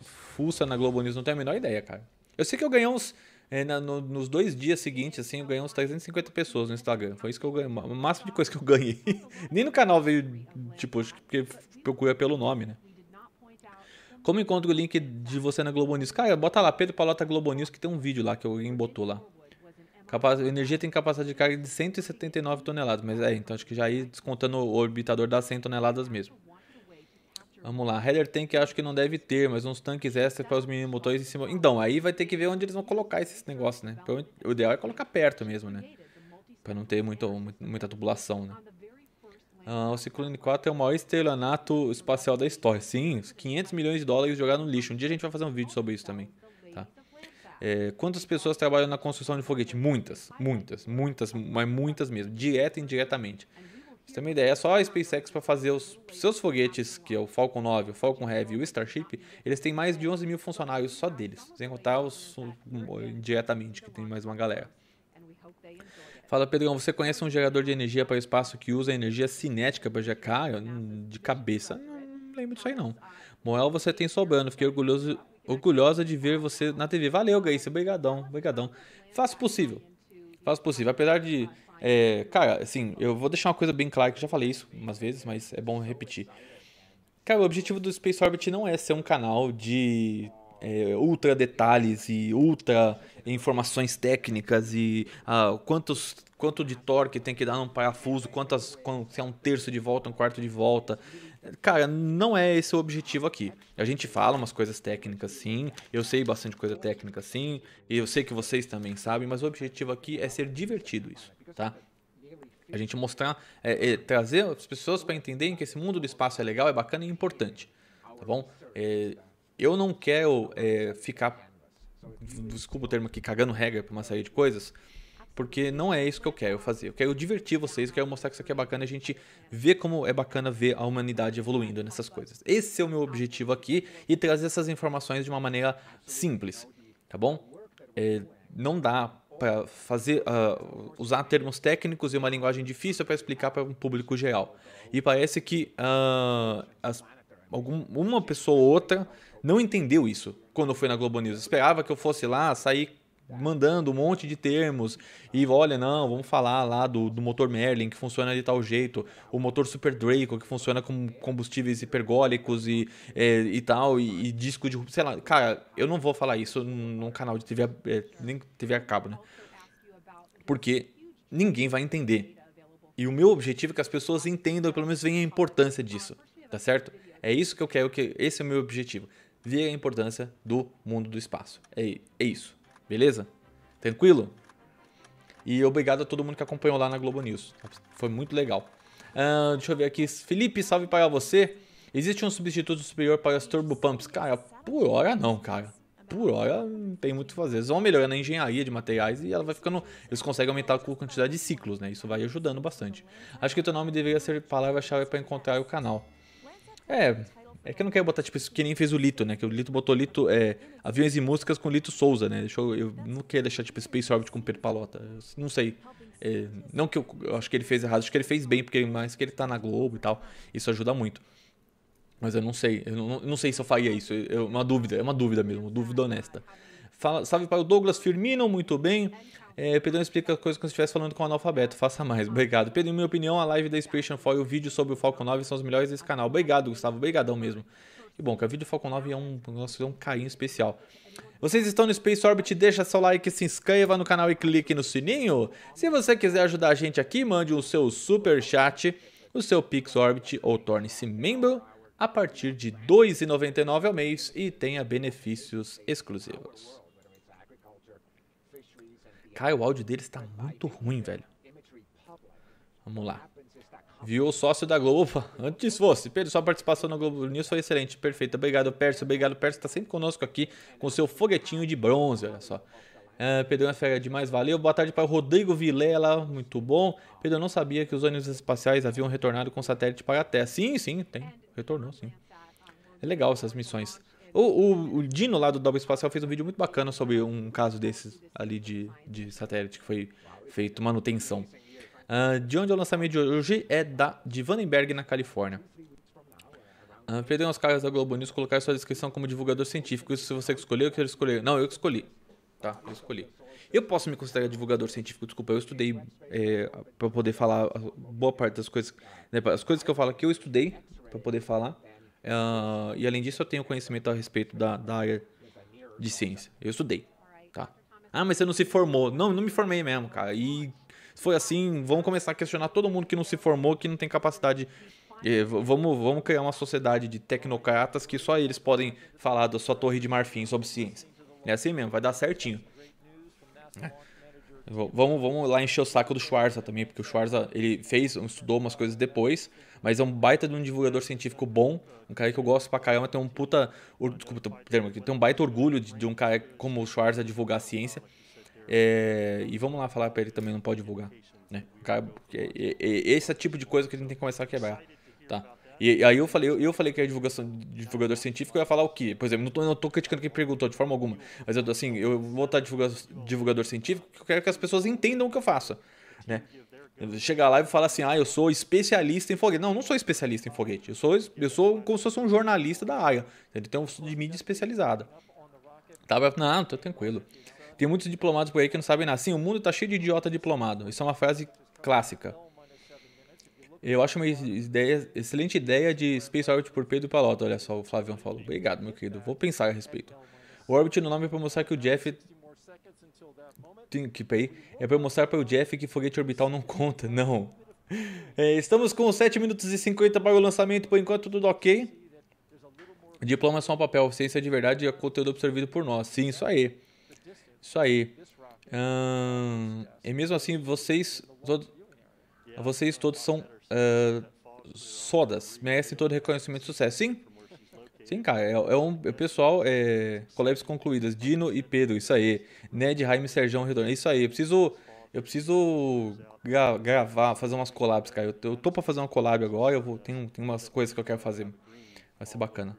fuça na Globo News? Não tenho a menor ideia, cara. Eu sei que eu ganhei uns... É, na, no, nos dois dias seguintes, assim, eu ganhei uns 350 pessoas no Instagram. Foi isso que eu ganhei. O máximo de coisa que eu ganhei. (laughs) Nem no canal veio, tipo, porque procura pelo nome, né? Como encontro o link de você na Globo News? Cara, bota lá, Pedro Palota Globo News, que tem um vídeo lá que alguém botou lá. Capac... Energia tem capacidade de carga de 179 toneladas, mas é, então acho que já aí descontando o orbitador dá 100 toneladas mesmo. Vamos lá, header tank acho que não deve ter, mas uns tanques extras para os mini motores em cima. Então, aí vai ter que ver onde eles vão colocar esses negócios, né? O ideal é colocar perto mesmo, né? Para não ter muito, muita tubulação, né? Ah, o n 4 é o maior estelionato espacial da história. Sim, 500 milhões de dólares jogado no lixo. Um dia a gente vai fazer um vídeo sobre isso também. É, quantas pessoas trabalham na construção de foguete? Muitas, muitas, muitas, mas muitas mesmo, direta e indiretamente. Você tem uma ideia, é só a SpaceX para fazer os seus foguetes, que é o Falcon 9, o Falcon Heavy e o Starship, eles têm mais de 11 mil funcionários só deles, sem contar os indiretamente, que tem mais uma galera. Fala, Pedrão, você conhece um gerador de energia para o espaço que usa energia cinética para GK? Hum, de cabeça, não lembro disso aí não. Moel, você tem sobrando, fiquei orgulhoso orgulhosa de ver você na TV. Valeu, Gaíssa. Obrigadão, obrigadão. Faço possível. faço possível. Apesar de. É, cara, assim, eu vou deixar uma coisa bem clara, que eu já falei isso umas vezes, mas é bom repetir. Cara, o objetivo do Space Orbit não é ser um canal de é, ultra detalhes e ultra informações técnicas e ah, quantos, quanto de torque tem que dar num parafuso, quantas, quanto, se é um terço de volta, um quarto de volta, Cara, não é esse o objetivo aqui. A gente fala umas coisas técnicas sim, eu sei bastante coisa técnica sim, e eu sei que vocês também sabem, mas o objetivo aqui é ser divertido isso, tá? A gente mostrar, é, é, trazer as pessoas para entenderem que esse mundo do espaço é legal, é bacana e importante, tá bom? É, eu não quero é, ficar, desculpa o termo aqui, cagando regra para uma série de coisas, porque não é isso que eu quero fazer. Eu quero divertir vocês, eu quero mostrar que isso aqui é bacana, a gente vê como é bacana ver a humanidade evoluindo nessas coisas. Esse é o meu objetivo aqui e trazer essas informações de uma maneira simples, tá bom? É, não dá para fazer uh, usar termos técnicos e uma linguagem difícil para explicar para um público geral. E parece que uh, as, algum, uma pessoa ou outra não entendeu isso quando foi na Globo News. Esperava que eu fosse lá sair mandando um monte de termos e olha, não, vamos falar lá do, do motor Merlin que funciona de tal jeito, o motor Super Draco que funciona com combustíveis hipergólicos e, é, e tal, e, e, disco de. sei lá, cara, eu não vou falar isso num canal de TV, é, nem TV a cabo, né? Porque ninguém vai entender. E o meu objetivo é que as pessoas entendam, pelo menos vejam a importância disso, tá certo? É isso que eu quero, que esse é o meu objetivo. Ver a importância do mundo do espaço. É, é isso. Beleza? Tranquilo? E obrigado a todo mundo que acompanhou lá na Globo News. Foi muito legal. Uh, deixa eu ver aqui. Felipe, salve para você. Existe um substituto superior para os turbo pumps? Cara, por hora não, cara. Por hora não tem muito o que fazer. Eles vão melhorando a engenharia de materiais e ela vai ficando. Eles conseguem aumentar a quantidade de ciclos, né? Isso vai ajudando bastante. Acho que o teu nome deveria ser palavra-chave para encontrar o canal. É, é que eu não quero botar, tipo, isso que nem fez o Lito, né? Que o Lito botou Lito, é, aviões e músicas com Lito Souza, né? Deixou, eu não quero deixar, tipo, Space Orbit com Pedro Palota. Não sei. É, não que eu, eu, acho que ele fez errado, acho que ele fez bem, porque mais que ele tá na Globo e tal. Isso ajuda muito. Mas eu não sei, eu não, não sei se eu faria isso. É uma dúvida, é uma dúvida mesmo, uma dúvida honesta. Fala, salve para o Douglas Firmino, muito bem. É, Pedrão explica coisas coisa como se estivesse falando com um analfabeto. Faça mais, obrigado. Pedro, em minha opinião, a live da Inspiration Fall e o vídeo sobre o Falcon 9 são os melhores desse canal. Obrigado, Gustavo. Obrigadão mesmo. Que bom, que o vídeo do Falcon 9 é um, nossa, é um carinho especial. Vocês estão no Space Orbit, deixa seu like, se inscreva no canal e clique no sininho. Se você quiser ajudar a gente aqui, mande o seu super chat, o seu Pix Orbit ou torne-se membro a partir de R$ 2,99 ao mês e tenha benefícios exclusivos. Cara, o áudio dele está muito ruim, velho. Vamos lá. Viu o sócio da Globo? Opa, (laughs) antes fosse. Pedro, sua participação na Globo News foi excelente, perfeita. Obrigado, Pércio. Obrigado, Pércio. está sempre conosco aqui com seu foguetinho de bronze, olha só. Uh, Pedro é fera demais, valeu. Boa tarde para o Rodrigo Vilela, muito bom. Pedro, eu não sabia que os ônibus espaciais haviam retornado com satélite para a Terra. Sim, sim, tem. Retornou, sim. É legal essas missões. O, o, o Dino lá do Double Espacial fez um vídeo muito bacana sobre um caso desses ali de, de satélite que foi feito manutenção. Uh, de onde é o lançamento de hoje é da, de Vandenberg, na Califórnia. Uh, ah, perdeu os caras da Globo News colocar sua descrição como divulgador científico. Isso se você escolheu, eu quero escolher. Não, eu que escolhi. Tá, eu escolhi. Eu posso me considerar divulgador científico, desculpa, eu estudei é, para poder falar boa parte das coisas, né, as coisas que eu falo que eu estudei para poder falar. Uh, e além disso, eu tenho conhecimento a respeito da, da área de ciência. Eu estudei, tá? Ah, mas você não se formou. Não, não me formei mesmo, cara. E se foi assim, vão começar a questionar todo mundo que não se formou, que não tem capacidade. Eh, vamos, vamos criar uma sociedade de tecnocratas que só eles podem falar da sua torre de marfim sobre ciência. É assim mesmo, vai dar certinho. É. Vamos, vamos lá encher o saco do Schwarza também, porque o Schwarza, ele fez, estudou umas coisas depois, mas é um baita de um divulgador científico bom, um cara que eu gosto pra caramba, tem um puta, desculpa termo aqui, tem um baita orgulho de, de, um cara como o Schwarza divulgar a ciência. É, e vamos lá falar pra ele também, não pode divulgar, né? O cara, é, é, é esse é o tipo de coisa que a gente tem que começar a quebrar, tá? E, e aí eu falei, eu, eu falei que é divulgação divulgador científico, eu ia falar o quê? Por exemplo, não tô, não tô criticando quem perguntou de forma alguma, mas eu assim, eu vou estar tá divulgador, divulgador científico, porque eu quero que as pessoas entendam o que eu faço, né? Chegar lá e falar assim, ah, eu sou especialista em foguete. Não, não sou especialista em foguete. Eu sou, eu sou como se fosse um jornalista da área. Ele tem um estudo de mídia especializada. Tá, não, tô tranquilo. Tem muitos diplomados por aí que não sabem nada. Sim, o mundo tá cheio de idiota diplomado. Isso é uma frase clássica. Eu acho uma ideia, excelente ideia de Space Orbit por Pedro Palota. Olha só, o Flavião falou. Obrigado, meu querido. Vou pensar a respeito. O Orbit no nome é para mostrar que o Jeff. Tem que aí. É para mostrar para o Jeff que foguete orbital não conta, não. É, estamos com 7 minutos e 50 para o lançamento. Por enquanto, tudo ok. Diploma é só um papel. Ciência de verdade é conteúdo absorvido por nós. Sim, isso aí. Isso aí. Hum, e mesmo assim, vocês, vocês todos são uh, sodas merecem todo reconhecimento e sucesso. Sim, sim, cara. É, é um é pessoal, é, collabs concluídas. Dino e Pedro, isso aí. Ned, Jaime, Serjão, Redondo, isso aí. Eu preciso, eu preciso gra gravar, fazer umas collabs, cara. Eu, eu tô pra fazer uma collab agora. Eu vou, tenho, tem umas coisas que eu quero fazer. Vai ser bacana.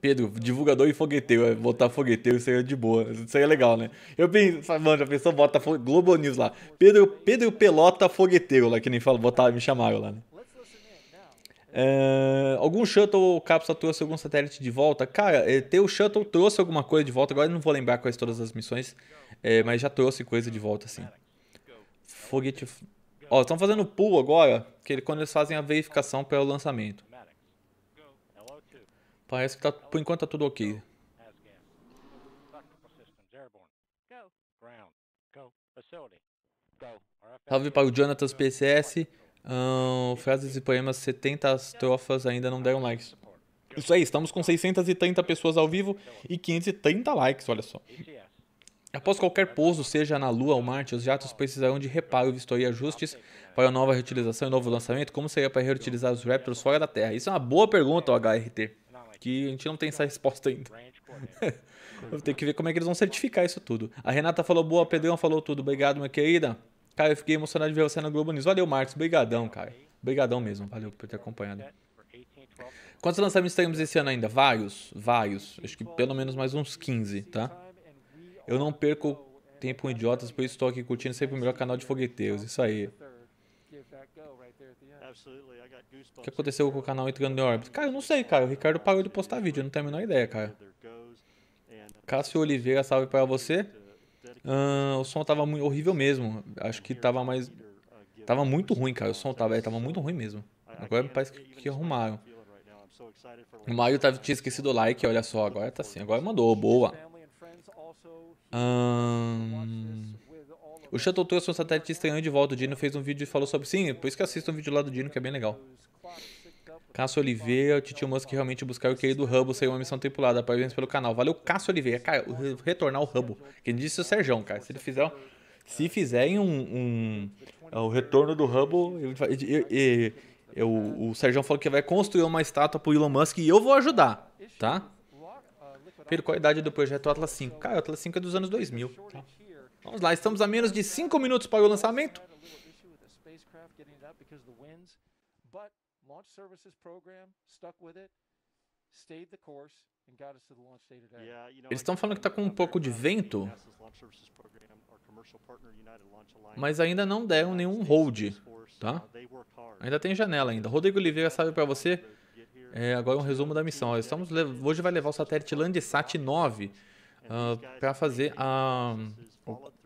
Pedro, divulgador e fogueteiro. É botar fogueteiro seria é de boa. Seria é legal, né? Eu penso, mano, já pensou, bota Globo News lá. Pedro, Pedro Pelota fogueteiro, lá que nem falo, botaram, me chamaram lá, né? É, algum shuttle ou cápsula trouxe algum satélite de volta? Cara, ter o shuttle trouxe alguma coisa de volta. Agora eu não vou lembrar quais todas as missões, é, mas já trouxe coisa de volta, assim. Foguete. Ó, estão fazendo pull agora, que ele, quando eles fazem a verificação para o lançamento. Parece que tá, por enquanto tá tudo ok. Salve para o Jonathan PCS. Um, frases e poemas, 70 trofas ainda não deram likes. Isso aí, estamos com 630 pessoas ao vivo e 530 likes, olha só. Após qualquer pouso, seja na Lua ou Marte, os jatos precisarão de reparo, vistoria e ajustes para nova reutilização e novo lançamento. Como seria para reutilizar os Raptors fora da Terra? Isso é uma boa pergunta, ó, HRT porque a gente não tem essa resposta ainda. (laughs) Vou ter que ver como é que eles vão certificar isso tudo. A Renata falou boa, Pedrão falou tudo. Obrigado, minha querida. Cara, eu fiquei emocionado de ver você na Globo News. Valeu, Marcos. Obrigadão, cara. Obrigadão mesmo. Valeu por ter acompanhado. Quantos lançamentos teremos esse ano ainda? Vários, vários. Acho que pelo menos mais uns 15, tá? Eu não perco tempo com idiotas, por isso estou aqui curtindo sempre o melhor canal de fogueteiros. Isso aí. O que aconteceu com o canal entrando em órbita? Cara, eu não sei, cara. O Ricardo parou de postar vídeo, eu não tenho a menor ideia, cara. Cássio Oliveira, salve para você. o som tava horrível mesmo. Acho que tava mais. Tava muito ruim, cara. O som tava, é, tava muito ruim mesmo. Agora parece que, que arrumaram. O Mario tava, tinha esquecido o like, olha só. Agora tá assim. Agora mandou, boa. Um... O Shuttle trouxe um satélite estranho de volta. O Dino fez um vídeo e falou sobre. Sim, por isso que assista um vídeo lá do Dino, que é bem legal. Cássio Oliveira, o Titio Musk realmente buscar o querido Hubble, saiu uma missão tripulada. Parabéns pelo canal. Valeu, Cássio Oliveira. Cara, retornar o Hubble. Quem disse é o Serjão, cara. Se ele fizer, se fizerem um, um, é, o retorno do Hubble, o, o falou que vai construir uma estátua pro Elon Musk e eu vou ajudar, tá? Pedro, qual a idade do projeto Atlas 5? Cara, o Atlas 5 é dos anos 2000, tá? Vamos lá, estamos a menos de 5 minutos para o lançamento. Eles estão falando que está com um pouco de vento, mas ainda não deram nenhum hold, tá? Ainda tem janela ainda. Rodrigo Oliveira sabe para você é, agora um resumo da missão. Estamos, hoje vai levar o satélite Landsat 9 uh, ah, para fazer a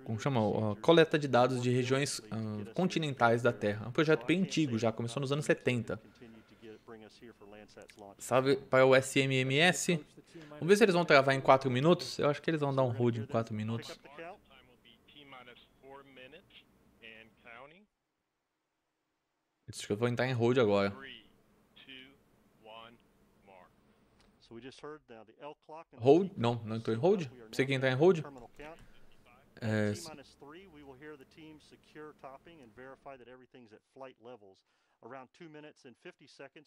como chama? a coleta de dados de regiões uh, continentais da Terra. É um projeto bem antigo, já começou nos anos 70. Salve para o SMMS. Vamos ver se eles vão travar em 4 minutos. Eu acho que eles vão dar um hold em 4 minutos. Acho que eu vou entrar em hold agora. Hold? Não, não estou em hold. Você quer entrar em hold?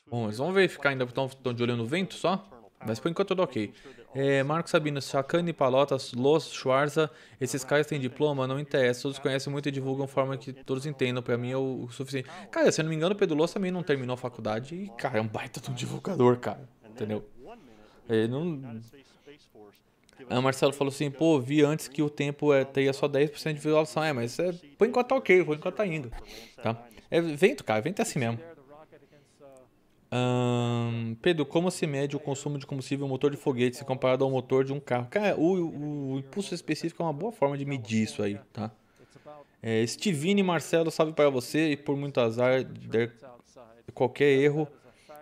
Bom, eles vão verificar ainda estão de olho no vento só, mas por enquanto tudo ok. É, Marcos Sabino, Chacane, Palotas, Los, Schwarza, esses caras têm diploma, não interessa, todos conhecem muito e divulgam forma que todos entendam, pra mim é o, o suficiente. Cara, se eu não me engano, o Pedro Los também não terminou a faculdade e, cara, é um baita de um divulgador, cara, entendeu? Ele é, não... Aí o Marcelo falou assim, pô, vi antes que o tempo é, teria só 10% de visualização. É, mas é, por enquanto tá ok, por enquanto tá indo. Tá? É vento, cara, vento é assim mesmo. Pedro, como se mede o consumo de combustível um motor de foguete se comparado ao motor de um carro? Cara, o, o impulso específico é uma boa forma de medir isso aí, tá? É, Stivini Marcelo, sabe para você e por muito azar der qualquer erro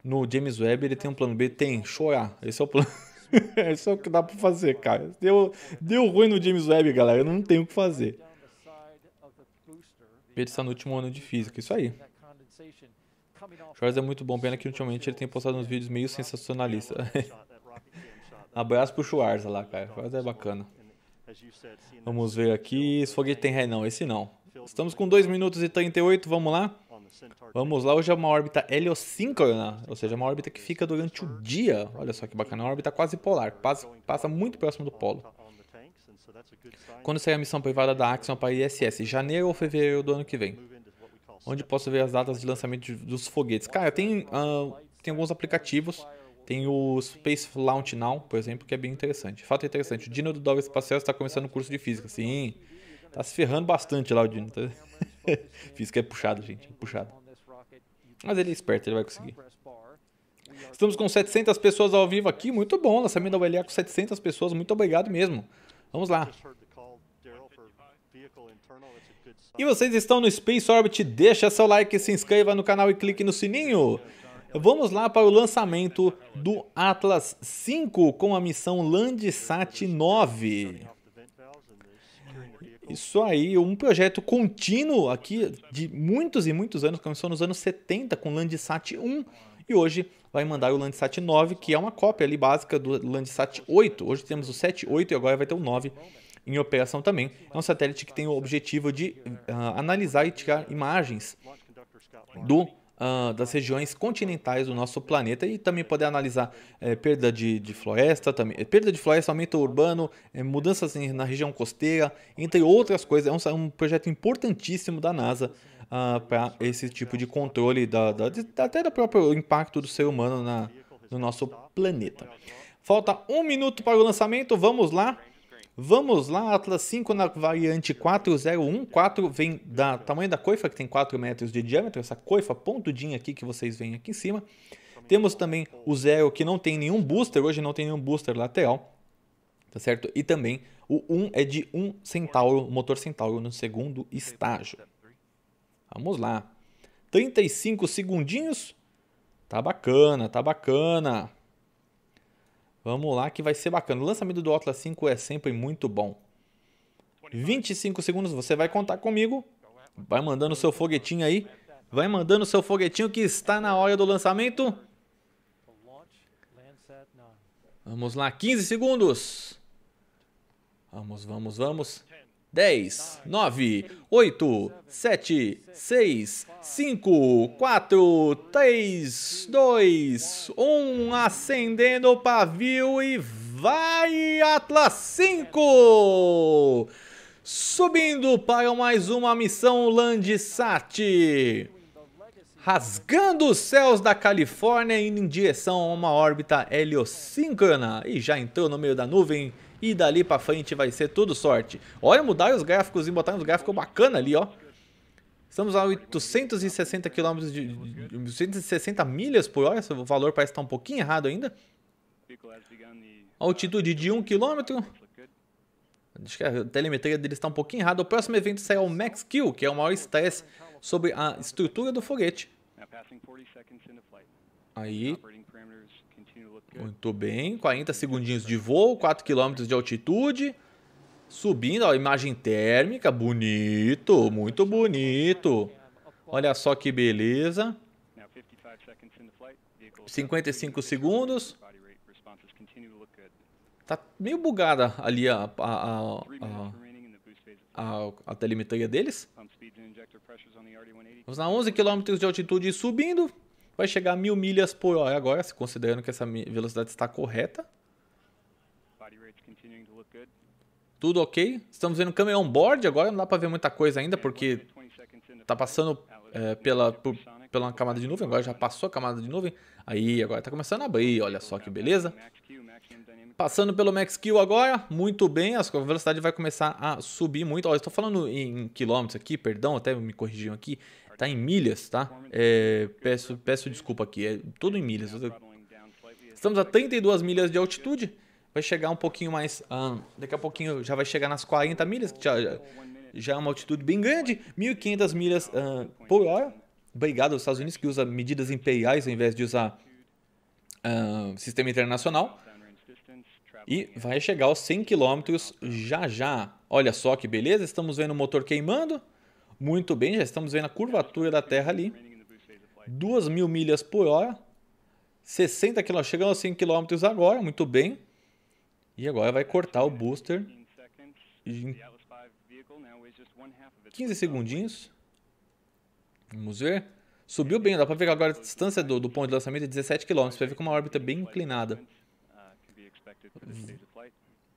no James Webb, ele tem um plano B? Tem, chorar. Esse é o plano. (laughs) Isso (laughs) é o que dá pra fazer, cara. Deu, deu ruim no James Webb, galera. Eu não tenho o que fazer. Ele está no último ano de física, isso aí. Charles é muito bom, pena que ultimamente ele tem postado uns vídeos meio sensacionalistas. (laughs) Abraço pro Schwarza lá, cara. Schwarza é bacana. Vamos ver aqui. Esse foguete tem ré não, esse não. Estamos com 2 minutos e 38, vamos lá? Vamos lá, hoje é uma órbita heliosíncrona, ou seja, uma órbita que fica durante o dia. Olha só que bacana, é uma órbita quase polar, passa, passa muito próximo do polo. Quando sair a missão privada da Axion para ISS? Janeiro ou fevereiro do ano que vem? Onde posso ver as datas de lançamento dos foguetes? Cara, tem, uh, tem alguns aplicativos. Tem o Space Launch Now, por exemplo, que é bem interessante. Fato é interessante, o Dino do Dove Espacial está começando o curso de Física. Sim, está se ferrando bastante lá o Dino. Tá? (laughs) (laughs) Física é puxado, gente. É puxado. Mas ele é esperto, ele vai conseguir. Estamos com 700 pessoas ao vivo aqui. Muito bom, lançamento da ULA com 700 pessoas. Muito obrigado mesmo. Vamos lá. E vocês estão no Space Orbit, deixa seu like, se inscreva no canal e clique no sininho. Vamos lá para o lançamento do Atlas 5 com a missão Landsat 9. Isso aí, um projeto contínuo aqui de muitos e muitos anos, começou nos anos 70 com o Landsat 1 e hoje vai mandar o Landsat 9, que é uma cópia ali básica do Landsat 8. Hoje temos o 7, 8 e agora vai ter o 9 em operação também. É um satélite que tem o objetivo de uh, analisar e tirar imagens do uh, das regiões continentais do nosso planeta e também poder analisar é, perda de, de floresta, também, eh, perda de floresta, aumento urbano, é, mudanças em, na região costeira, entre outras coisas. É um, um projeto importantíssimo da NASA. Uh, ah, para esse tipo de controle da, da, até do próprio impacto do ser humano na, no nosso planeta. Falta um minuto para o lançamento, vamos lá. Vamos lá, Atlas 5 na variante 4 vem da tamanho da coifa, que tem 4 metros de diâmetro, essa coifa pontudinha aqui que vocês veem aqui em cima. Temos também o Zero que não tem nenhum booster, hoje não tem nenhum booster lateral, tá certo? E também o 1 é de 1 Centauro, motor Centauro no segundo estágio. Vamos lá. 35 segundinhos. Tá bacana, tá bacana. Vamos lá que vai ser bacana. O lançamento do Atlas 5 é sempre muito bom. 25 segundos, você vai contar comigo. Vai mandando o seu foguetinho aí. Vai mandando o seu foguetinho que está na hora do lançamento. Vamos lá, 15 segundos. Vamos, vamos, vamos. 10, 9, 8, 7, 6, 5, 4, 3, 2, 1. Acendendo o pavio e vai, Atlas 5! Subindo para mais uma missão Landsat. Rasgando os céus da Califórnia indo em direção a uma órbita heliosíncrona. E já entrou no meio da nuvem e dali pra frente vai ser tudo sorte. Olha, mudar os gráficos e botar uns gráficos bacana ali, ó. Estamos a 860 km de, 860 milhas por hora. Esse valor parece estar tá um pouquinho errado ainda. Altitude de 1 km. Acho que a telemetria dele está um pouquinho errada. O próximo evento será o Max Kill, que é o maior estresse sobre a estrutura do foguete. Aí, muito bem, 40 segundinhos de voo, 4 km de altitude. Subindo, ó, imagem térmica, bonito, muito bonito. Olha só que beleza. 55 segundos. Tá meio bugada ali a, a, a, a telemetria deles. Vamos na 11 km de altitude subindo vai chegar a mil milhas por hora agora, se considerando que essa velocidade está correta. Tudo ok? Estamos vendo câmera on-board agora, não dá para ver muita coisa ainda, porque está passando é, pela, por, pela camada de nuvem, agora já passou a camada de nuvem. Aí, agora está começando a abrir, olha só que beleza. Passando pelo max kill agora, muito bem, a velocidade vai começar a subir muito. Olha, estou falando em quilômetros aqui, perdão, até me corrigiram aqui. Tá em milhas, tá? É, peço, peço desculpa aqui, é tudo em milhas. Estamos a 32 milhas de altitude. Vai chegar um pouquinho mais. Ah, daqui a pouquinho já vai chegar nas 40 milhas, que já, já, é uma altitude bem grande. 1.500 milhas ah, por hora. Obrigado aos Estados Unidos que usa medidas imperiais ao invés de usar ah, sistema internacional. E vai chegar aos 100 km já já. Olha só que beleza, estamos vendo o motor queimando. Muito bem, já estamos vendo a curvatura da Terra ali. 2 mil milhas por hora. 60 km, chegando a 100 km agora, muito bem. E agora vai cortar o booster em 15 segundinhos. Vamos ver. Subiu bem, dá para ver agora a distância do, do ponto de lançamento é 17 km. Vai ver com uma órbita é bem inclinada.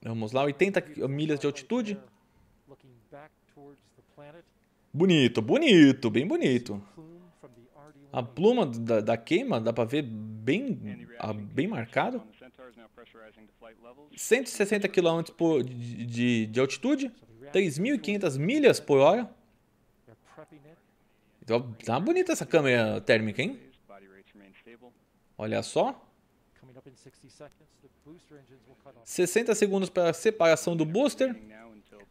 Vamos lá, 80 milhas de altitude. Bonito, bonito, bem bonito. A pluma da, da queima dá para ver bem, a, ah, bem marcado. 160 km por, de, de, altitude, 3.500 milhas por hora. Então, tá bonita essa câmera térmica, hein? Olha só. 60 segundos para separação do booster.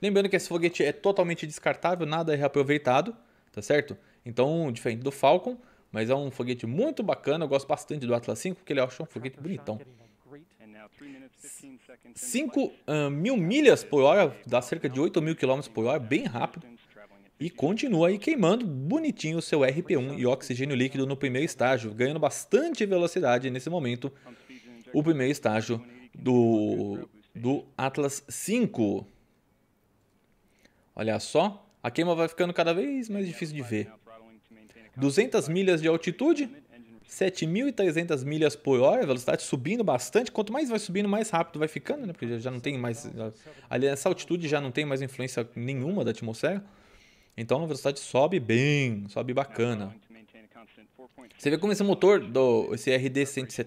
Lembrando que esse foguete é totalmente descartável, nada é reaproveitado, tá certo? Então, diferente do Falcon, mas é um foguete muito bacana, eu gosto bastante do Atlas 5, porque ele acha um foguete bonitão. 5 uh, ah, mil milhas por hora, dá cerca de 8 mil quilômetros por hora, bem rápido. E continua aí queimando bonitinho o seu RP1 e oxigênio líquido no primeiro estágio, ganhando bastante velocidade nesse momento, o primeiro estágio do, do Atlas 5. Olha só, a queima vai ficando cada vez mais difícil de ver. 200 milhas de altitude, 7.300 milhas por hora, velocidade subindo bastante. Quanto mais vai subindo, mais rápido vai ficando, né? Porque já não tem mais. ali nessa altitude já não tem mais influência nenhuma da atmosfera. Então a velocidade sobe bem, sobe bacana. Você vê como esse motor, do, esse RD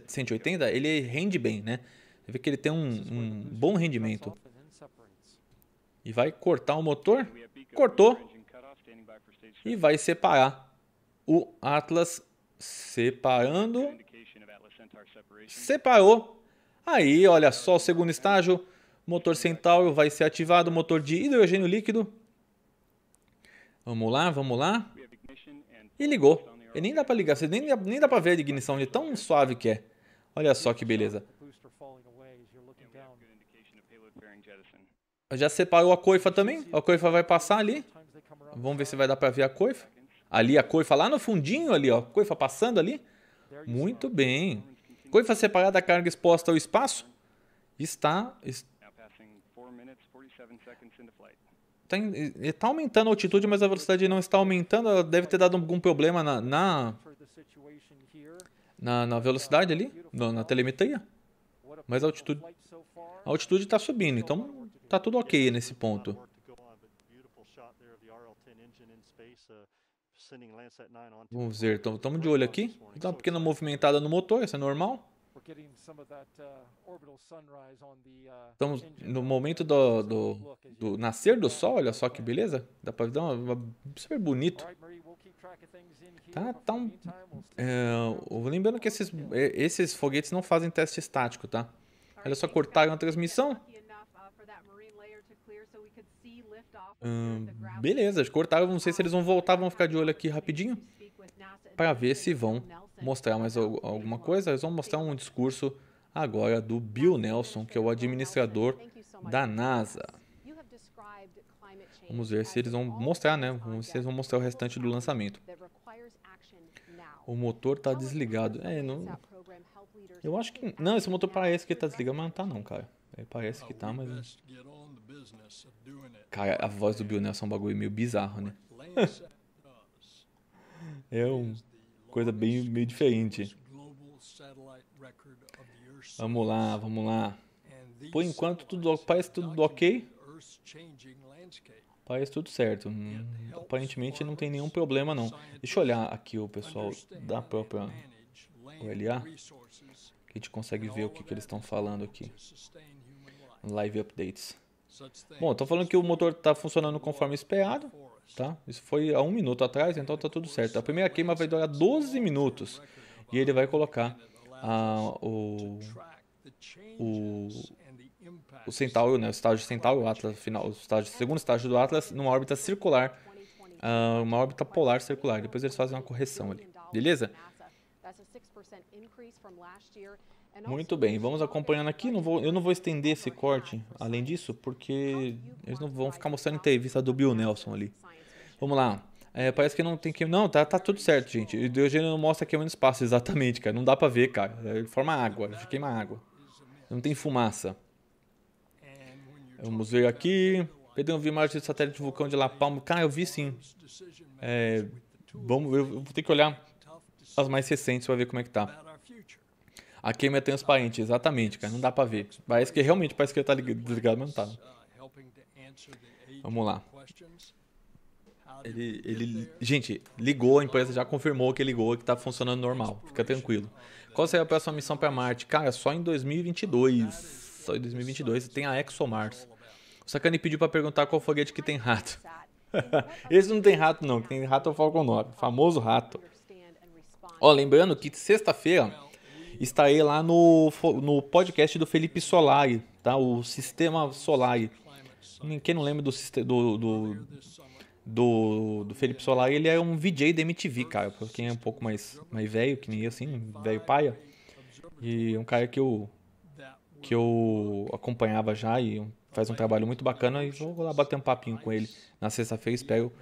180, ele rende bem, né? Você vê que ele tem um, um bom rendimento e vai cortar o motor. Cortou. E vai separar o Atlas. Separando. Separou. Aí, olha só o segundo estágio. Motor Centauro vai ser ativado. Motor de hidrogênio líquido. Vamos lá, vamos lá. E ligou. E nem dá para ligar, nem dá, nem dá para ver a ignição de tão suave que é. Olha só que beleza. Já separou a coifa também. A coifa vai passar ali. Vamos ver se vai dar para ver a coifa. Ali a coifa, lá no fundinho ali, ó. Coifa passando ali. Muito bem. Coifa separada carga exposta ao espaço. Está... Está, tá aumentando a altitude, mas a velocidade não está aumentando. Ela deve ter dado algum problema na... Na, na, na velocidade ali, na, na telemetria. Mas a altitude... A altitude está subindo, então tá tudo ok nesse ponto. Vamos ver, estamos de olho aqui. Dá uma pequena movimentada no motor, isso é normal. Estamos no momento do, do, do, nascer do sol, olha só que beleza. Dá pra dar uma, uma super bonito. Tá, tá um, é, lembrando que esses, é, esses foguetes não fazem teste estático, tá? Olha só, cortaram a transmissão. Hum, beleza, cortaram. Não sei se eles vão voltar. Vão ficar de olho aqui rapidinho para ver se vão mostrar mais alguma coisa. Eles vão mostrar um discurso agora do Bill Nelson, que é o administrador da NASA. Vamos ver se eles vão mostrar, né? Vamos ver se eles vão mostrar o restante do lançamento. O motor está desligado. É, não. Eu acho que. Não, esse motor parece que está desligado, mas não tá não, cara. É, parece que tá, mas. Cara, a voz do Bill Nelson é um bagulho meio bizarro, né? (laughs) é uma coisa bem meio diferente. Vamos lá, vamos lá. Por enquanto, tudo, parece tudo ok. Parece tudo certo. Hum, aparentemente não tem nenhum problema não. Deixa eu olhar aqui o pessoal da própria OLA. Que a gente consegue ver o que, que eles estão falando aqui. Live updates. Bom, estou falando que o motor está funcionando conforme esperado, tá? Isso foi há um minuto atrás, então está tudo certo. A primeira queima vai durar 12 minutos e ele vai colocar a ah, o, o, o Centauro, né, o estágio Centauro, o Atlas final, o, estágio, segundo estágio do Atlas, numa órbita circular, ah, uma órbita polar circular. Depois eles fazem uma correção ali, beleza? É Muito bem, vamos acompanhando aqui. Não vou, eu não vou estender esse corte além disso, porque eles não vão ficar mostrando entrevista do Bill Nelson ali. Vamos lá. É, parece que não tem que. Não, tá, tá tudo certo, gente. O Eugênio não mostra queimando é espaço (laughs) exatamente, cara. Não dá pra ver, cara. É, ele forma água, ele queima água. Não tem fumaça. Vamos ver aqui. Pedro, eu vi imagem do satélite do vulcão de La Palma. Cara, eu vi sim. É, vamos eu vou ter que olhar as mais recentes pra ver como é que tá. A queima é transparente, exatamente, cara. Não dá pra ver. Parece que realmente parece que ele tá desligado, mas não tá. Né? Vamos lá. Ele, ele, gente, ligou, a empresa já confirmou que ligou, que tá funcionando normal. Fica tranquilo. Qual seria a próxima missão para Marte? Cara, só em 2022. Só em 2022 tem a ExoMars. O Sakane pediu para perguntar qual foguete que tem rato. (laughs) Esse não tem rato não, tem rato é o Falcon 9, famoso rato. Ó, lembrando que sexta-feira estarei lá no, no podcast do Felipe Solari, tá? O Sistema Solari. Quem não lembra do, do, do, do, do Felipe Solari, ele é um VJ da MTV, cara. Pra quem é um pouco mais, mais velho, que nem eu, assim, velho paia. E é um cara que eu, que eu acompanhava já e faz um trabalho muito bacana. E vou lá bater um papinho com ele na sexta-feira. Espero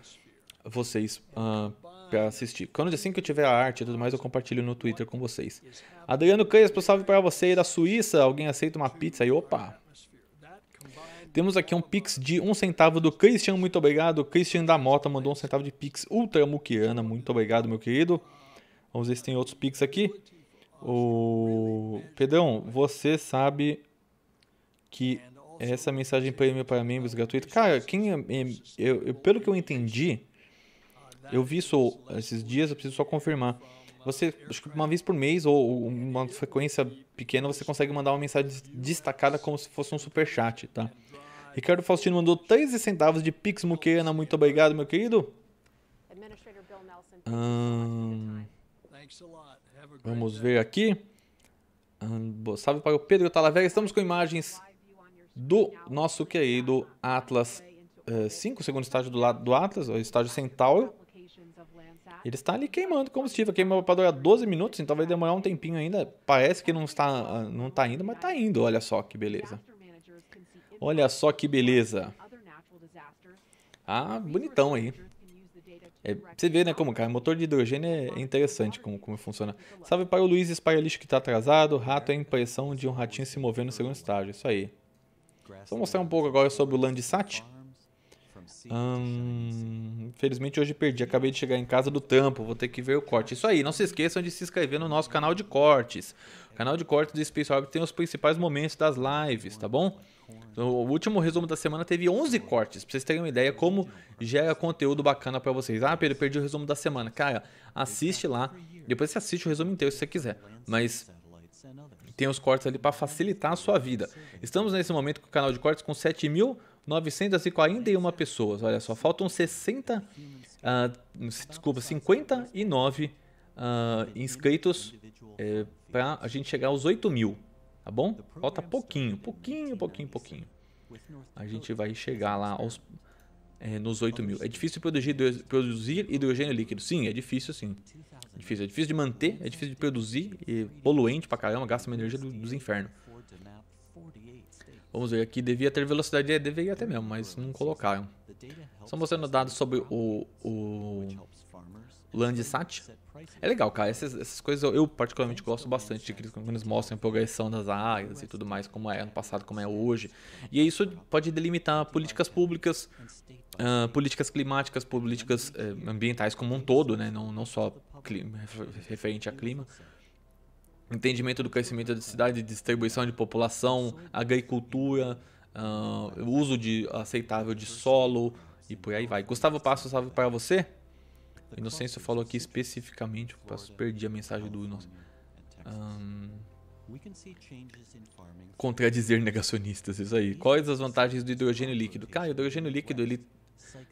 vocês uh, para assistir. Quando assim que eu tiver a arte e tudo mais, eu compartilho no Twitter com vocês. Adriano Canhas, salve para você da Suíça. Alguém aceita uma pizza aí? Opa! Temos aqui um pix de um centavo do Christian, muito obrigado. Christian da Mota mandou um centavo de pix ultra muito obrigado, meu querido. Vamos ver se tem outros pix aqui. O Pedrão, você sabe que essa mensagem premium para membros gratuito, cara, quem é, é, eu, eu, pelo que eu entendi, eu vi isso esses dias, eu preciso só confirmar. Você, acho que uma vez por mês ou uma frequência pequena, você consegue mandar uma mensagem destacada como se fosse um super chat, tá? Ricardo Faustino mandou 13 centavos de Pix Muqueana. Muito obrigado, meu querido. Hum, vamos ver aqui. Hum, salve para o Pedro Talavera. Estamos com imagens do nosso querido Atlas 5, eh, uh, segundo estágio do lado do Atlas, o estágio Centauro. Ele está ali queimando combustível. Queimou para durar 12 minutos, então vai demorar um tempinho ainda. Parece que não está, não está indo, mas está indo. Olha só que beleza. Olha só que beleza. Ah, bonitão aí. É, você vê, né, como, cara, motor de hidrogênio é interessante como, como funciona. Salve para o Luiz Espiralixo que está atrasado. Rato é a impressão de um ratinho se movendo no segundo estágio. Isso aí. Vou mostrar um pouco agora sobre o Landsat. Hum, infelizmente hoje perdi, acabei de chegar em casa do tampo, vou ter que ver o corte. Isso aí, não se esqueçam de se inscrever no nosso canal de cortes. O canal de cortes do Space Orbit tem os principais momentos das lives, tá bom? Então, o último resumo da semana teve 11 cortes, pra vocês terem uma ideia como gera conteúdo bacana para vocês. Ah, Pedro, perdi o resumo da semana. Cara, assiste lá, depois você assiste o resumo inteiro se você quiser, mas tem os cortes ali para facilitar a sua vida. Estamos nesse momento com o canal de cortes com 7 mil... 941 pessoas. Olha só, faltam 60, uh, ah, desculpa, 59 uh, ah, inscritos uh, é, para a gente chegar aos 8 mil, tá bom? Falta pouquinho, pouquinho, pouquinho, pouquinho. A gente vai chegar lá aos, é, nos 8 mil. É difícil produzir, produzir hidrogênio líquido? Sim, é difícil sim. É difícil, é difícil de manter, é difícil de produzir, e poluente pra caramba, gasta uma energia do, dos infernos. Vamos ver aqui, devia ter velocidade, é, deveria ter mesmo, mas não colocaram. Só mostrando dados sobre o, o Landsat. É legal, cara, essas, essas coisas eu, eu, particularmente gosto bastante de que eles mostram a progressão das áreas e tudo mais, como é no passado, como é hoje. E isso pode delimitar políticas públicas, uh, políticas climáticas, políticas uh, ambientais como um todo, né? não, não só clima, referente a clima entendimento do crescimento da cidade, distribuição de população, agricultura, uh, uso de aceitável de solo e por aí vai. Gustavo Passo, salve para você. Inocêncio falou aqui especificamente, perdi a mensagem do Inocêncio. Um, contradizer negacionistas, isso aí. Quais as vantagens do hidrogênio líquido? Cara, o hidrogênio líquido, ele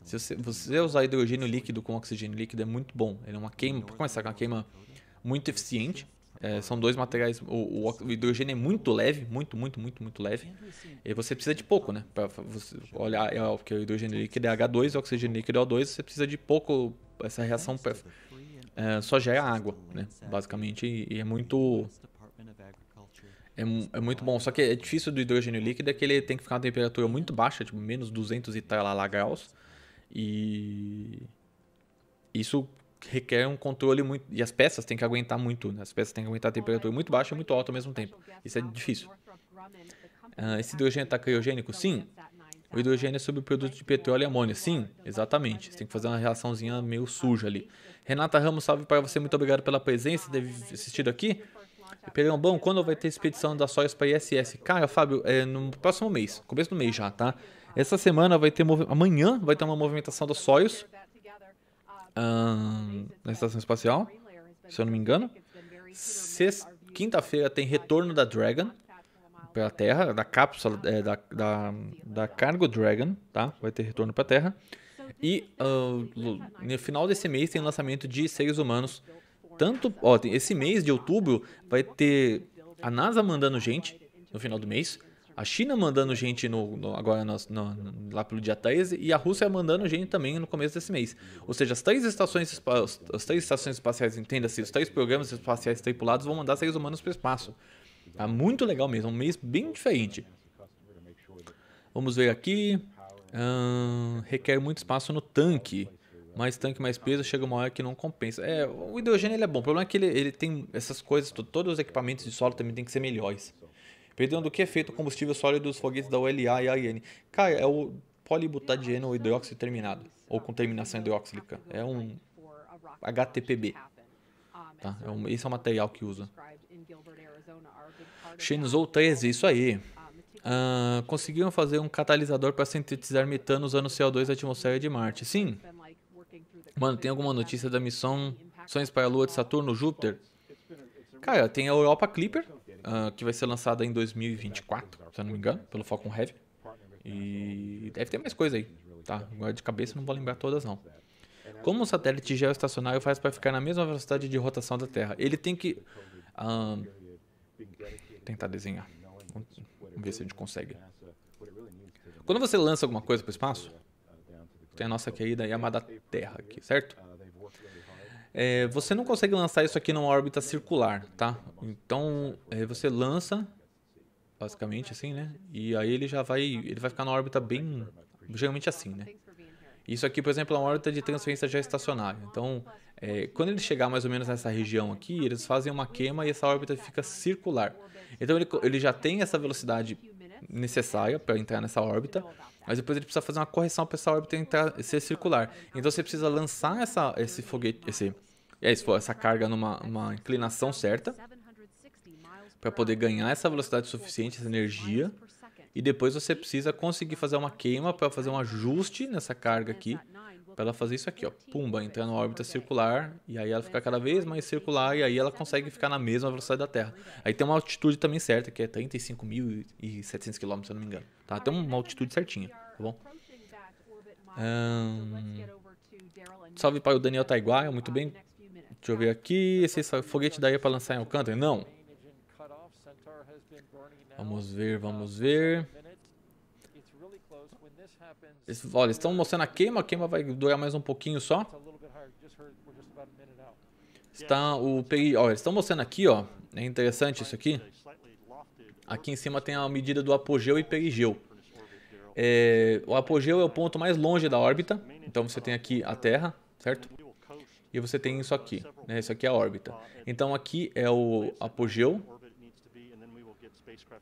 se você, você, usar hidrogênio líquido com oxigênio líquido é muito bom. Ele é uma queima, para começar, é uma queima muito eficiente. É, são dois materiais. O, o, hidrogênio é muito leve, muito, muito, muito, muito leve. E você precisa de pouco, né? Para você olhar, é, porque é o hidrogênio líquido é H2, o oxigênio líquido é O2, você precisa de pouco. Essa reação pra, é, só gera água, né? Basicamente, e é muito. É, é, muito bom, só que é difícil do hidrogênio líquido é que ele tem que ficar uma temperatura muito baixa, tipo menos 200 e tal lá graus. E isso requer um controle muito. E as peças têm que aguentar muito, né? As peças têm que aguentar a temperatura muito baixa e muito alta ao mesmo tempo. Isso é difícil. Uh, esse hidrogênio está criogênico? Sim. O hidrogênio é sobre o produto de petróleo e amônia. Sim, exatamente. Você tem que fazer uma relaçãozinha meio suja ali. Renata Ramos, salve para você. Muito obrigado pela presença, ter assistido aqui. Pedrão, bom, quando vai ter expedição das Soyuz para ISS? Cara, Fábio, é no próximo mês, começo do mês já, tá? Essa semana vai ter, amanhã vai ter uma movimentação dos Soyuz na estação espacial, se eu não me engano. Quinta-feira tem retorno da Dragon para a Terra, da cápsula, é, da, da, da Cargo Dragon, tá? Vai ter retorno para a Terra. E uh, no final desse mês tem lançamento de seres humanos. Tanto, ó, esse mês de outubro vai ter a NASA mandando gente no final do mês. A China mandando gente no, no agora no, no, lá pelo dia 13 e a Rússia mandando gente também no começo desse mês. Ou seja, as três estações, as três estações espaciais, entenda-se, os três programas espaciais tripulados vão mandar seres humanos para o espaço. Tá muito legal mesmo, um mês bem diferente. Vamos ver aqui. Hum, requer muito espaço no tanque. Mais tanque, mais peso, chega uma hora que não compensa. É, o hidrogênio ele é bom. O problema é que ele, ele tem essas coisas, todos os equipamentos de solo também tem que ser melhores. Perdendo do que é feito o combustível sólido dos foguetes da ULA e AIN. Cara, é o polibutadieno hidróxido terminado, ou com terminação hidroxílica. É um HTPB. Tá? É um, esse é o material que usa. Shinzo 13, isso aí. Ah, conseguiram fazer um catalisador para sintetizar metano usando CO2 da atmosfera de Marte. Sim. Mano, tem alguma notícia da missão missões para a Lua de Saturno, Júpiter? Cara, tem a Europa Clipper, uh, que vai ser lançada em 2024, se eu não me engano, pelo Falcon Heavy. E deve ter mais coisa aí, tá? Agora de cabeça não vou lembrar todas não. Como um satélite geoestacionário faz para ficar na mesma velocidade de rotação da Terra? Ele tem que... Uh, tentar desenhar. Vamos ver se a gente consegue. Quando você lança alguma coisa para o espaço, tem a nossa querida e amada Terra aqui, certo? É, você não consegue lançar isso aqui numa órbita circular, tá? Então, é, você lança, basicamente assim, né? E aí ele já vai, ele vai ficar na órbita bem, geralmente assim, né? Isso aqui, por exemplo, é uma órbita de transferência já estacionária. Então, é, quando ele chegar mais ou menos nessa região aqui, eles fazem uma queima e essa órbita fica circular. Então, ele, ele já tem essa velocidade necessária para entrar nessa órbita, mas depois ele precisa fazer uma correção para essa órbita entrar, ser circular. Então, você precisa lançar essa, esse foguete, esse é essa carga numa inclinação certa para poder ganhar essa velocidade suficiente, essa energia. E depois você precisa conseguir fazer uma queima para fazer um ajuste nessa carga aqui, para ela fazer isso aqui, ó. Pumba, entra na órbita circular e aí ela fica cada vez mais circular e aí ela consegue ficar na mesma velocidade da Terra. Aí tem uma altitude também certa, que é 35.700 km, se eu não me engano. Tá, tem uma altitude certinha, tá bom? Um... Salve para o Daniel Taiguai, é muito bem. Deixa eu ver aqui. Esse foguete daí é para lançar em Alcântara? Não. Vamos ver, vamos ver. Eles, olha, estão mostrando a queima. A queima vai durar mais um pouquinho só. Está o PI. Olha, eles estão mostrando aqui, ó. É interessante isso aqui. Aqui em cima tem a medida do apogeu e perigeu. É, o apogeu é o ponto mais longe da órbita. Então você tem aqui a Terra, certo? e você tem isso aqui. Né? Isso aqui é a órbita. Uh, então aqui é o apogeu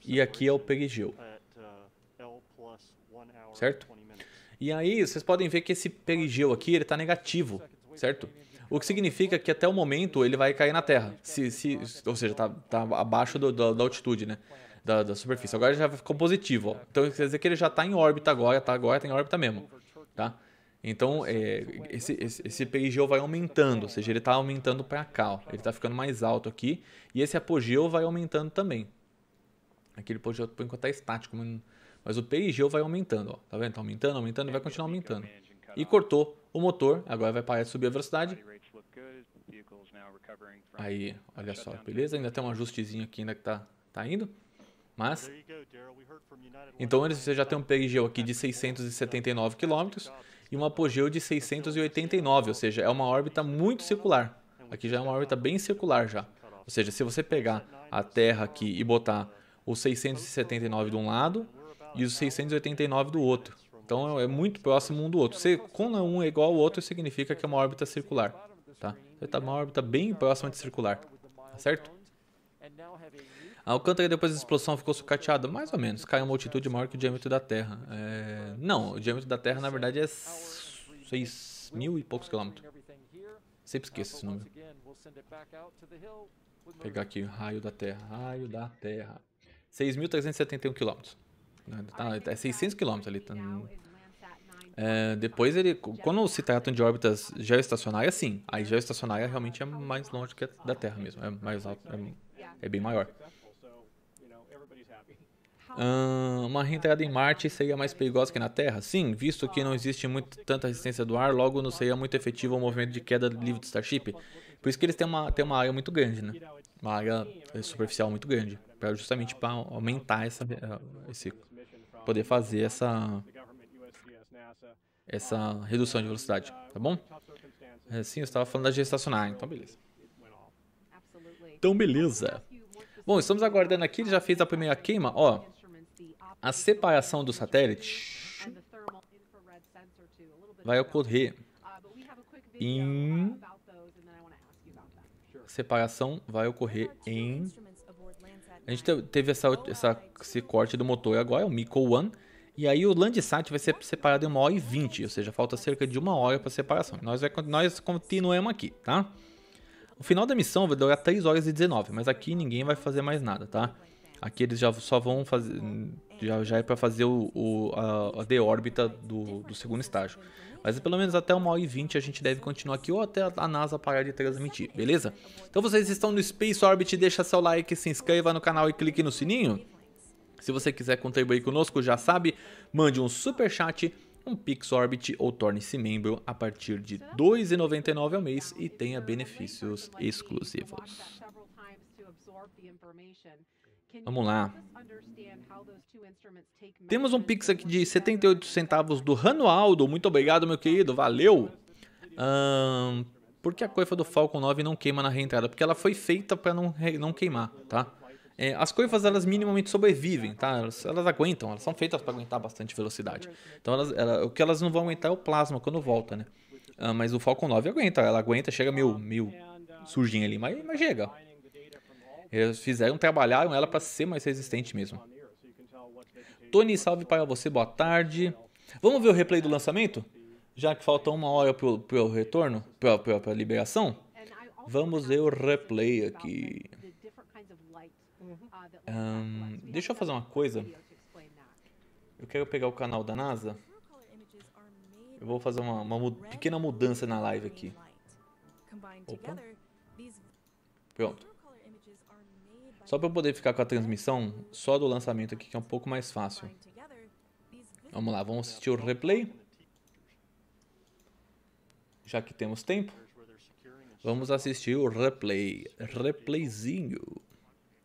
e aqui é o perigeu. Uh, certo? E aí vocês podem ver que esse perigeu aqui ele está negativo, certo? O que significa que até o momento ele vai cair na Terra, se, se, ou seja, está tá abaixo do, do, da altitude, né? Da, da, superfície. Agora já ficou positivo. Ó. Então quer dizer que ele já está em órbita agora, tá agora está em órbita mesmo. Tá? Então, é, esse, esse, esse perigeu vai aumentando, ou seja, ele está aumentando para cá, ó, ele está ficando mais alto aqui, e esse apogeu vai aumentando também. Aquele apogeu, por enquanto, está estático, mas o perigeu vai aumentando, ó, tá vendo? Está aumentando, aumentando, vai continuar aumentando. E cortou o motor, agora vai parar de subir a velocidade. Aí, olha só, beleza? Ainda tem um ajustezinho aqui ainda que está tá indo. Mas, então eles, você já tem um perigeu aqui de 679 quilômetros, e um apogeu de 689, ou seja, é uma órbita muito circular. Aqui já é uma órbita bem circular já. Ou seja, se você pegar a Terra aqui e botar os 679 de um lado e os 689 do outro. Então é muito próximo um do outro. Se quando um é igual ao outro, significa que é uma órbita circular. Tá? Então, tá uma órbita bem próxima de circular. Tá certo? A Alcântara, depois da explosão, ficou sucateada? Mais ou menos. Caiu uma altitude maior que o diâmetro da Terra. É... Não, o diâmetro da Terra, na verdade, é 6 mil e poucos quilômetros. Sempre esqueço esse número. Vou pegar aqui, raio da Terra, raio da Terra. 6.371 quilômetros. Tá, é 600 quilômetros ali. Tá? É, depois ele, quando se tratam de órbitas geoestacionárias, sim. A geoestacionária realmente é mais longe que a da Terra mesmo. É mais alto, é, é bem maior. Hum, uma reentrada em Marte seria mais perigosa que na Terra? Sim, visto que não existe muito, tanta resistência do ar, logo não seria muito efetivo o movimento de queda livre do Starship. Por isso que eles têm uma, têm uma área muito grande, né? Uma área é, superficial muito grande. Pra, justamente para aumentar essa, é, esse, poder fazer essa, essa redução de velocidade, tá bom? É, sim, eu estava falando da gestacionária, então beleza. Então beleza. Bom, estamos aguardando aqui, ele já fez a primeira queima, ó a separação do satélite vai ocorrer em separação vai ocorrer em a gente teve essa, essa esse corte do motor agora, o Miko One, e aí o Landsat vai ser separado em 1 hora e 20, ou seja, falta cerca de uma hora para separação. Nós, nós continuamos aqui, tá? O final da missão vai durar 3 horas e 19, mas aqui ninguém vai fazer mais nada, tá? Aqui eles já só vão fazer. É. Já, já é para fazer o, o a, de deórbita do, do segundo estágio. Mas pelo menos até uma hora e vinte a gente deve continuar aqui ou até a NASA parar de transmitir, beleza? Então vocês estão no Space Orbit, deixa seu like, se inscreva no canal e clique no sininho. Se você quiser contribuir conosco, já sabe, mande um super chat, um Pix Orbit ou torne-se membro a partir de R$ 2,99 ao mês e tenha benefícios exclusivos. Vamos lá. Temos um Pix aqui de 78 centavos do Ranualdo. Muito obrigado, meu querido. Valeu. Um, por que a coifa do Falcon 9 não queima na reentrada? Porque ela foi feita para não, não queimar, tá? É, as coifas, elas minimamente sobrevivem, tá? Elas, elas aguentam, elas são feitas para aguentar bastante velocidade. Então, elas, ela, o que elas não vão aguentar é o plasma quando volta, né? Ah, mas o Falcon 9 aguenta, ela aguenta, chega meio, meio sujinha ali, mas, mas chega. Eles fizeram, trabalharam ela para ser mais resistente mesmo. Tony, salve para você, boa tarde. Vamos ver o replay do lançamento? Já que falta uma hora para o retorno, para a liberação. Vamos ver o replay aqui. Um, deixa eu fazer uma coisa. Eu quero pegar o canal da NASA. Eu vou fazer uma, uma pequena mudança na live aqui. Opa. Pronto. Só para eu poder ficar com a transmissão só do lançamento aqui, que é um pouco mais fácil. Vamos lá, vamos assistir o replay. Já que temos tempo. Vamos assistir o replay. Replayzinho.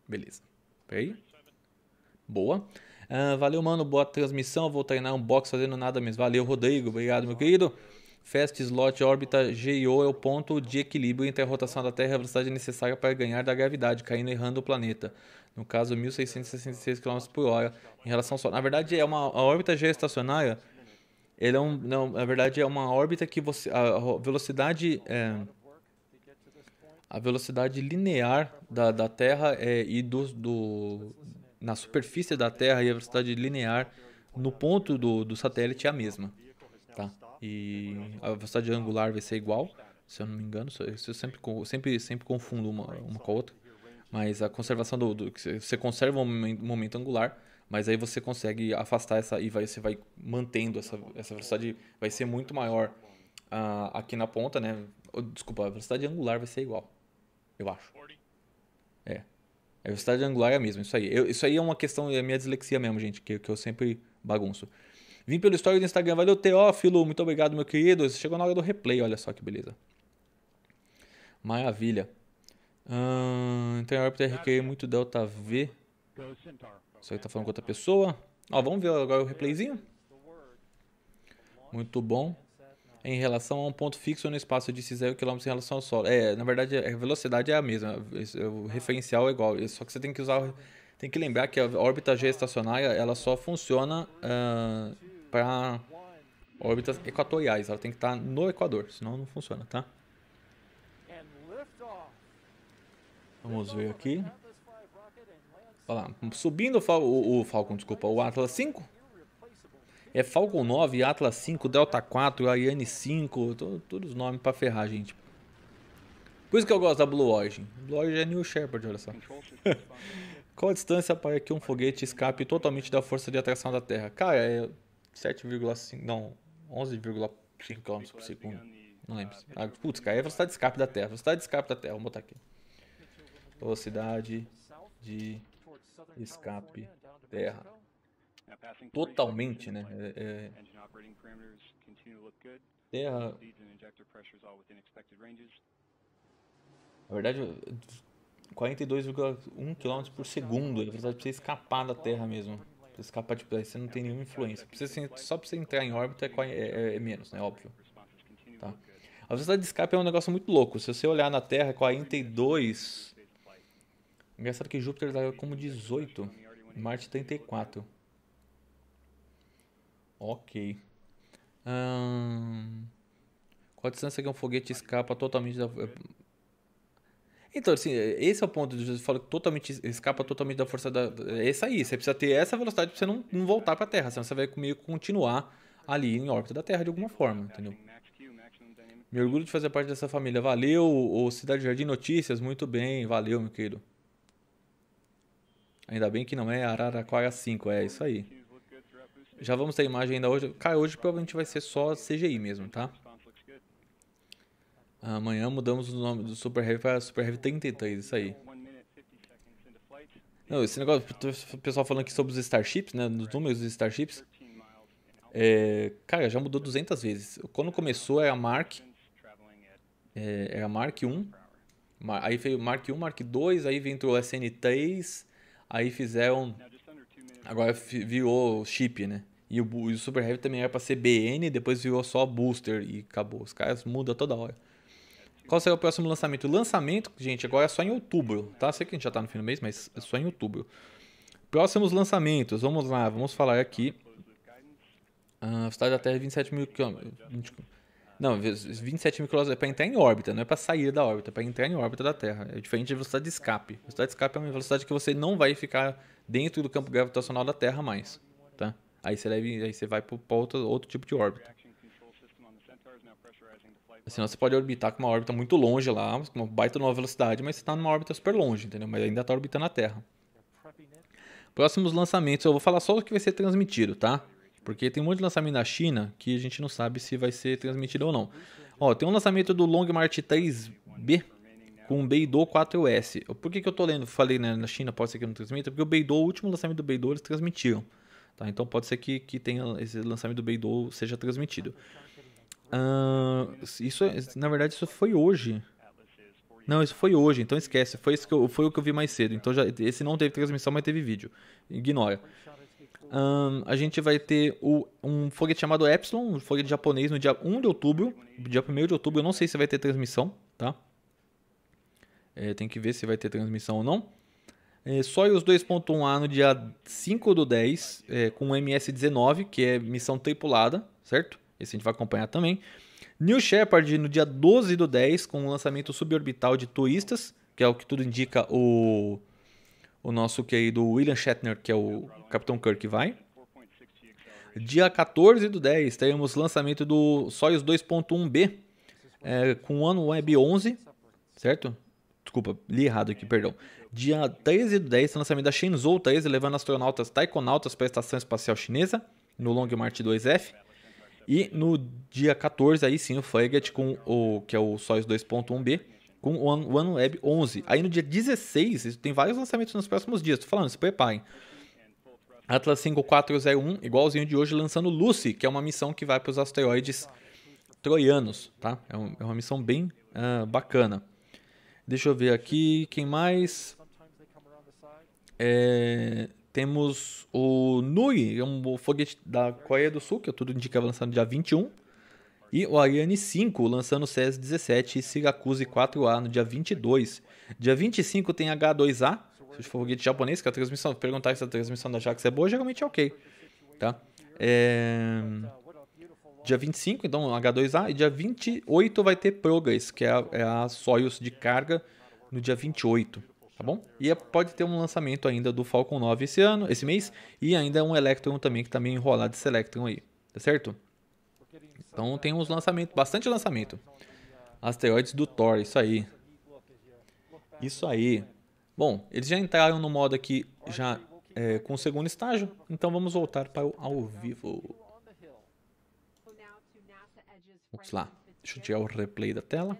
Beleza. Peraí. Boa. Ah, valeu, mano. Boa transmissão. Vou treinar um box fazendo nada mesmo. Valeu, Rodrigo. Obrigado, meu querido. Fast Slot órbita GIO é o ponto de equilíbrio entre a rotação da Terra e a velocidade necessária para ganhar da gravidade, caindo errando o planeta. No caso, 1.666 km por hora em relação ao Sol. Na verdade, é uma a órbita geoestacionária. Ele é um, não, na verdade, é uma órbita que você, a velocidade é, a velocidade linear da, da Terra é, e do, do na superfície da Terra e a velocidade linear no ponto do, do satélite é a mesma, tá? e a velocidade angular vai ser igual, se eu não me engano, eu sempre, sempre, sempre confundo uma, uma com a outra, mas a conservação do, do você conserva o momento, angular, mas aí você consegue afastar essa e vai, você vai mantendo essa, essa velocidade, vai ser muito maior uh, aqui na ponta, né? Desculpa, a velocidade angular vai ser igual, eu acho. É. A velocidade angular é a mesma, isso aí. Eu, isso aí é uma questão, é minha dislexia mesmo, gente, que, que eu sempre bagunço. Vim pelo story do Instagram. Valeu, Teófilo. Muito obrigado, meu querido. Chegou na hora do replay, olha só que beleza. Maravilha. então tem a órbita RQ muito delta V. aí tá falando com outra pessoa. Ó, vamos ver agora o replayzinho. Muito bom. Em relação a um ponto fixo no espaço, eu disse 0 km em relação ao solo. É, na verdade, a velocidade é a mesma. É o referencial é igual. Só que você tem que usar. Tem que lembrar que a órbita geoestacionária ela só funciona uh, para órbitas equatoriais. Ela tem que estar tá no Equador, senão não funciona, tá? Vamos ver aqui. Olha lá, subindo o, Fal o, o Falcon, desculpa, o Atlas 5. É Falcon 9, Atlas 5, Delta 4, Ariane 5, todos todo os nomes pra ferrar, gente. Por isso que eu gosto da Blue Origin. Blue Origin é New Shepard, olha só. (laughs) Qual a distância para que um foguete escape totalmente da força de atração da Terra? Cara, é 7,5. Não, 11,5 km por segundo. Né? Não lembro. Ah, ah putz, cara, é a velocidade de escape da Terra. Velocidade de escape da Terra, vamos botar aqui. Velocidade de escape Terra. Totalmente, né? É, é... Terra. Na verdade, 42,1 km por segundo. É verdade velocidade pra você escapar da Terra mesmo. Escapar de planeta, você não tem nenhuma influência. você, só para você entrar em órbita é, é, é, é menos, né? Óbvio. Tá? A velocidade de escape é um negócio muito louco. Se você olhar na Terra, 42. Engraçado que Júpiter tá é como 18, Marte 34. Ok. Hum... Qual a distância que um foguete escapa totalmente da. Então, assim, esse é o ponto do Jesus fala que totalmente, escapa totalmente da força da. É isso aí. Você precisa ter essa velocidade para você não, não voltar para a Terra, senão você vai comigo continuar ali em órbita da Terra de alguma forma, entendeu? Me orgulho de fazer parte dessa família. Valeu, o Cidade Jardim Notícias, muito bem, valeu, meu querido. Ainda bem que não é Araraquara 5, é isso aí. Já vamos ter imagem ainda hoje. cai hoje provavelmente vai ser só CGI mesmo, tá? Amanhã mudamos o nome do Super Heavy para Super Heavy 33, isso aí. Não, esse negócio, o pessoal falando aqui sobre os Starships, né? Nos números dos Starships. É, cara, já mudou 200 vezes. Quando começou é a Mark. É, é a Mark 1. Aí veio Mark 1, Mark 2, aí entrou o SN3. Aí fizeram. Agora virou chip, né? E o, e o Super Heavy também era para ser BN, depois virou só Booster e acabou. Os caras mudam toda hora. Qual será o próximo lançamento? O lançamento, gente, agora é só em outubro, tá? Sei que a gente já tá no fim do mês, mas é só em outubro. Próximos lançamentos, vamos lá, vamos falar aqui. Ah, velocidade da Terra é 27 mil quilômetros. Não, 27 mil quilômetros é para entrar em órbita, não é para sair da órbita, é para entrar em órbita da Terra. É diferente da velocidade de escape. A velocidade de escape é uma velocidade que você não vai ficar dentro do campo gravitacional da Terra mais, tá? Aí você, aí você vai para outro, outro tipo de órbita. Senão você pode orbitar com uma órbita muito longe lá, com uma baita nova velocidade, mas você está numa órbita super longe, entendeu? Mas ainda está orbitando a Terra. Próximos lançamentos, eu vou falar só o que vai ser transmitido, tá? Porque tem um monte de lançamento na China que a gente não sabe se vai ser transmitido ou não. Ó, tem um lançamento do Long March 3B com o Beidou 4S. Por que, que eu tô lendo? Falei né, na China, pode ser que não transmita, porque o Beidou, o último lançamento do Beidou, eles transmitiram. Tá? Então pode ser que, que tenha esse lançamento do Beidou seja transmitido isso, na verdade, isso foi hoje. Não, isso foi hoje, então esquece. Foi, isso que eu, foi o que eu vi mais cedo. Então já, esse não teve transmissão, mas teve vídeo. Ignora. Um, a gente vai ter o, um foguete chamado Epsilon, um foguete japonês, no dia 1 de outubro. Dia 1 de outubro, eu não sei se vai ter transmissão, tá? É, tem que ver se vai ter transmissão ou não. É, Soyuz 2.1A no dia 5 do 10, é, com MS-19, que é missão tripulada, certo? Esse a gente vai acompanhar também. New Shepard no dia 12 do 10, com o lançamento suborbital de Toistas, que é o que tudo indica o, o nosso querido William Shatner, que é o Capitão Kirk, vai. Dia 14 do 10, teremos lançamento do Soyuz 2.1B é, com o ano Web 11, certo? Desculpa, li errado aqui, perdão. Dia 13 do 10, lançamento da Shenzhou 13, levando astronautas taikonautas para a Estação Espacial Chinesa, no Long March 2F. E no dia 14, aí sim, o Faget com o que é o SOS 2.1b com o One, OneWeb 11. Aí no dia 16, tem vários lançamentos nos próximos dias, tô falando, se preparem. Atlas 5401, igualzinho de hoje, lançando Lucy, que é uma missão que vai para os asteroides troianos, tá? É, um, é uma missão bem uh, bacana. Deixa eu ver aqui, quem mais? É, temos o Nui, é um foguete da Coreia do Sul, que é tudo indica lançando dia 21. E o Ariane 5, lançando o CES 17 e Siracuse 4A no dia 22. Dia 25 tem H2A, se for foguete japonês, que a transmissão, perguntar se a transmissão da JAX é boa, geralmente é ok. Tá? É... Dia 25, então H2A, e dia 28 vai ter Progress, que é a, é a Soyuz de carga, no dia 28 tá bom? E é, pode ter um lançamento ainda do Falcon 9 esse ano, esse mês, e ainda um Electron também, que também tá enrolado esse Electron aí, tá certo? Então tem uns lançamentos, bastante lançamento. Asteroides do Thor, isso aí. Isso aí. Bom, eles já entraram no modo aqui já é, com o segundo estágio, então vamos voltar para o ao vivo. Vamos lá, deixa eu tirar o replay da tela.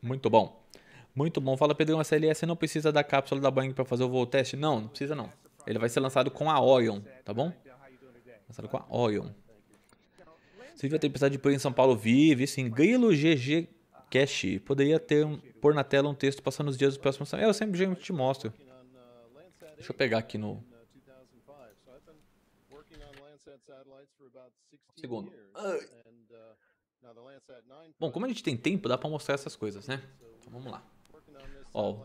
Muito bom. Muito bom. Fala, Pedrão, a CLS não precisa da cápsula da Boeing para fazer o voo teste? Não, não precisa não. Ele vai ser lançado com a Orion, tá bom? Lançado com a Orion. Se tiver tempestade de pôr em São Paulo, vive, sim. Grilo GG Cash. Poderia ter um, pôr na tela um texto passando os dias dos próximos... É, eu sempre te mostro. Deixa eu pegar aqui no... Segundo. Bom, como a gente tem tempo, dá para mostrar essas coisas, né? Então vamos lá. Ó,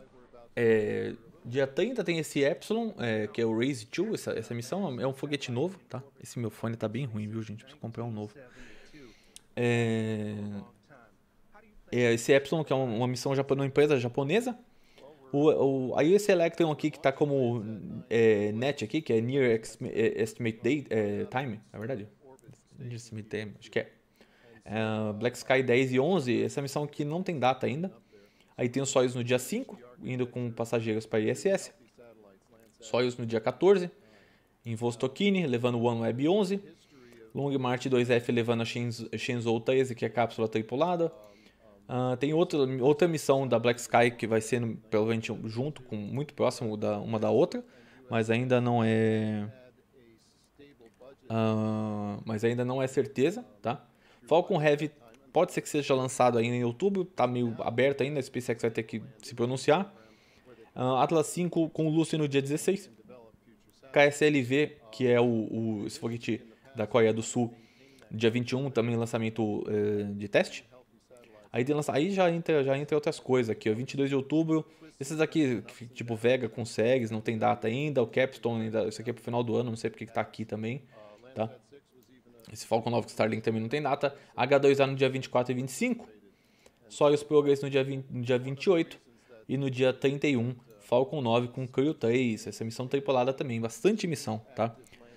é, dia 30 tem esse Epsilon, é, que é o Raise 2, essa, essa missão é, é um foguete novo, tá? Esse meu fone tá bem ruim, viu, gente? Preciso comprar um novo. É, é esse Epsilon, que é uma, missão japonesa, uma empresa japonesa. O, o, aí esse Electron aqui, que tá como é, NET aqui, que é Near é, Estimate Date, é, Time, na é verdade. Near Estimate Time, acho que é. é. Black Sky 10 e 11, essa missão aqui não tem data ainda. Aí tem o Soyuz no dia 5, indo com passageiros para a ISS. Soyuz no dia 14, em Vostokini, levando o OneWeb 11. Long March 2F levando a Shenzhou 13, que é a cápsula tripulada. Uh, tem outra, outra missão da Black Sky que vai ser provavelmente junto, com, muito próximo da, uma da outra, mas ainda não é. Uh, mas ainda não é certeza, tá? Falcon Heavy Pode ser que seja lançado ainda em outubro, está meio aberto ainda, a SpaceX vai ter que se pronunciar. Uh, Atlas 5 com o Lucy no dia 16. KSLV, que é o, o foguete da Coreia do Sul, dia 21, também lançamento uh, de teste. Aí, lança... aí já, entra, já entra outras coisas aqui, ó, 22 de outubro. Esses aqui, tipo Vega com SEGs, não tem data ainda. O Capstone ainda, isso aqui é pro final do ano, não sei porque que tá aqui também, tá? Esse Falcon 9 Starlink também não tem data. H2A tá no dia 24 e 25. Soyuz Progress no dia, 20, no dia 28. E no dia 31, Falcon 9 com Crew 3. Essa missão tripulada também, bastante missão, tá?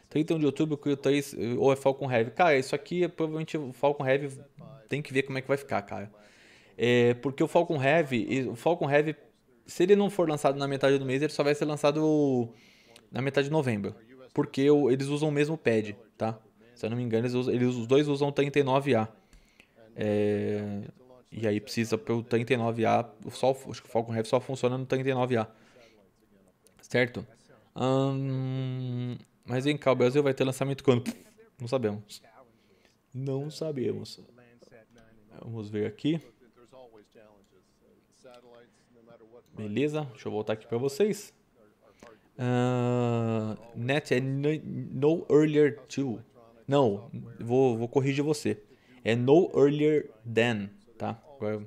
31 de outubro, Crew 3 eh, ou é Falcon Heavy. Cara, isso aqui é, provavelmente o Falcon Heavy tem que ver como é que vai ficar, cara. É, porque o Falcon Heavy, o Falcon Heavy, se ele não for lançado na metade do mês, ele só vai ser lançado na metade de novembro. Porque eles usam o mesmo pad, tá? Se eu não me engano, eles, usam, eles os dois usam o 39A. É, e aí precisa pelo 39A, só, acho que o Falcon Heavy só funciona no 39A. Certo? Hum, mas vem cá, o Brasil vai ter lançamento quando? Não sabemos. Não sabemos. Vamos ver aqui. Beleza, deixa eu voltar aqui para vocês. Uh, net é no earlier too. Não, vou, vou corrigir você. É no earlier than, tá? Agora,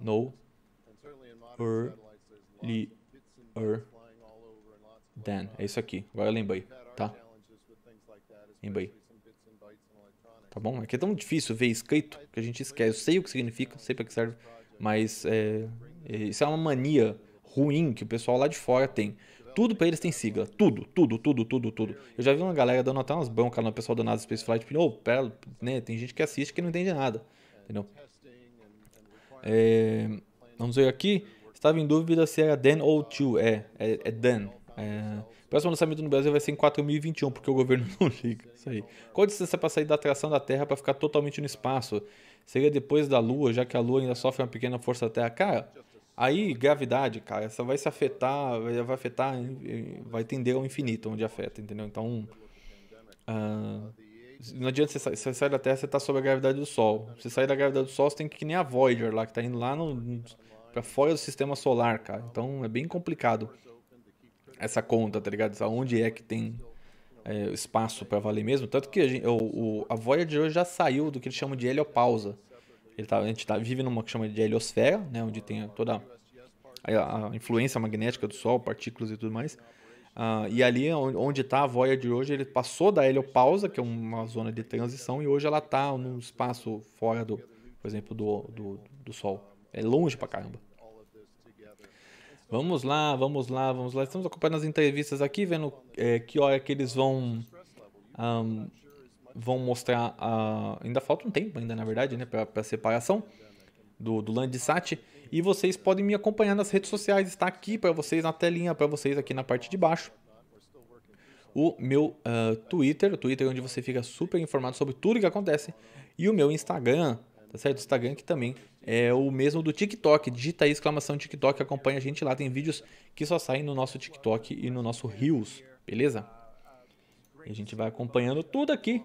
no earlier than. É isso aqui. Agora eu lembrei, tá? Lembrei. Tá bom? É que é tão difícil ver escrito que a gente esquece. Eu sei o que significa, sei para que serve, mas é, é, isso é uma mania ruim que o pessoal lá de fora tem. Tudo pra eles tem sigla. Tudo, tudo, tudo, tudo, tudo. Eu já vi uma galera dando até umas broncas no pessoal da NASA Space Flight, tipo, oh, pera, né? Tem gente que assiste que não entende nada. Entendeu? É, vamos ver aqui. Estava em dúvida se era Dan ou Tio. É, é, é Dan. É, o próximo lançamento no Brasil vai ser em 4021, porque o governo (laughs) não liga. Isso aí. Qual a distância para sair da atração da Terra para ficar totalmente no espaço? Seria depois da Lua, já que a Lua ainda sofre uma pequena força da Terra? Cara, Aí, gravidade, cara, essa vai se afetar, vai afetar, vai tender ao infinito onde afeta, entendeu? Então, uh, não adianta você sair, você sair da Terra, você tá sob a gravidade do Sol. Você sair da gravidade do Sol, você tem que que nem a Voyager lá, que tá indo lá no, pra fora do sistema solar, cara. Então, é bem complicado essa conta, tá ligado? Onde é que tem é, espaço para valer mesmo. Tanto que a, gente, o, o, a Voyager hoje já saiu do que eles chamam de heliopausa ele tá, a gente tá, vive numa que chama de heliosfera, né, onde tem toda a, a influência magnética do Sol, partículas e tudo mais. Uh, e ali onde está a Voyager hoje, ele passou da heliopausa, que é uma zona de transição, e hoje ela está num espaço fora do, por exemplo, do, do, do Sol. É longe pra caramba. Vamos lá, vamos lá, vamos lá. Estamos acompanhando as entrevistas aqui, vendo é, que hora que eles vão um, vão mostrar. A... Ainda falta um tempo, ainda na verdade, né, para a separação do, do Landsat. E vocês podem me acompanhar nas redes sociais. Está aqui para vocês na telinha, para vocês aqui na parte de baixo. O meu uh, Twitter, o Twitter onde você fica super informado sobre tudo que acontece. E o meu Instagram, tá certo? O Instagram que também é o mesmo do TikTok. Digita aí exclamação TikTok, acompanha a gente lá. Tem vídeos que só saem no nosso TikTok e no nosso Reels, beleza? E a gente vai acompanhando tudo aqui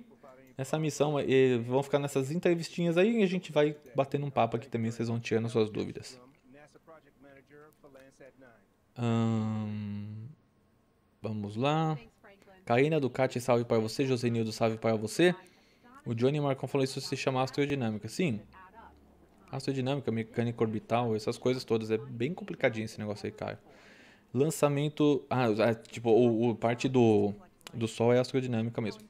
nessa missão e vão ficar nessas entrevistinhas aí e a gente vai batendo um papo aqui também, vocês vão tirando suas dúvidas. Hum, vamos lá. Karina Ducati, salve para você. Josenildo, salve para você. O Johnny Marcon falou isso se chama astrodinâmica. Sim. Astrodinâmica, mecânica orbital, essas coisas todas. É bem complicadinho esse negócio aí, cara. Lançamento. Ah, é, tipo, o, o parte do, do Sol é astrodinâmica mesmo.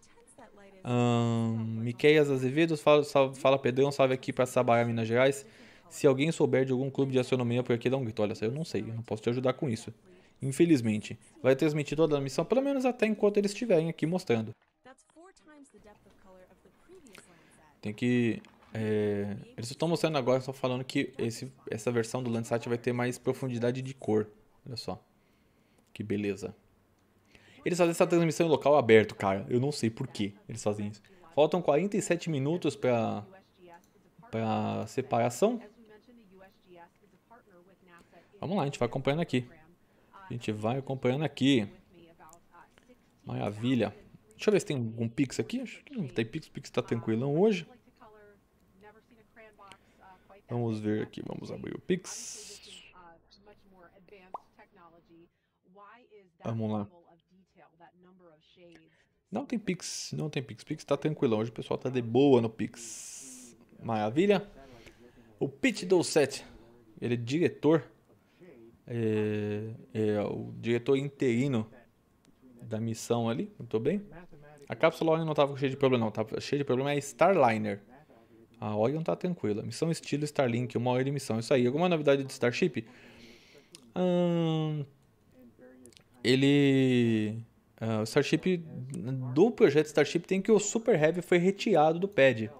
Um, Miqueias Azevedo, fala, salve, fala Pedrão, salve aqui para Sabará, Minas Gerais. Se alguém souber de algum clube de astronomia por aqui, dá um grito. Olha, eu não sei, eu não posso te ajudar com isso. Infelizmente. Vai transmitir toda a missão, pelo menos até enquanto eles estiverem aqui mostrando. Tem que... É, eles estão mostrando agora, estão falando que esse, essa versão do Landsat vai ter mais profundidade de cor. Olha só. Que beleza. Eles fazem essa transmissão em local aberto, cara. Eu não sei por que eles fazem isso. Faltam 47 minutos para para separação. Vamos lá, a gente vai acompanhando aqui. A gente vai acompanhando aqui. Maravilha. Deixa eu ver se tem algum Pix aqui. Acho que não tem Pix. O Pix tá tranquilão hoje. Vamos ver aqui. Vamos abrir o Pix. Vamos lá. Não tem Pix, não tem Pix. Pix tá tranquilo hoje o pessoal tá de boa no Pix. Maravilha. O Pete Dolcet, ele é diretor, é, é o diretor interino da missão ali, muito bem. A cápsula Orion não estava cheia de problema, não. Tava cheia de problema é a Starliner. A Orion tá tranquila. Missão estilo Starlink, uma hora de missão. Isso aí. Alguma novidade de Starship? Hum, ele Uh, o Starship do projeto Starship tem que o Super Heavy foi retirado do pad,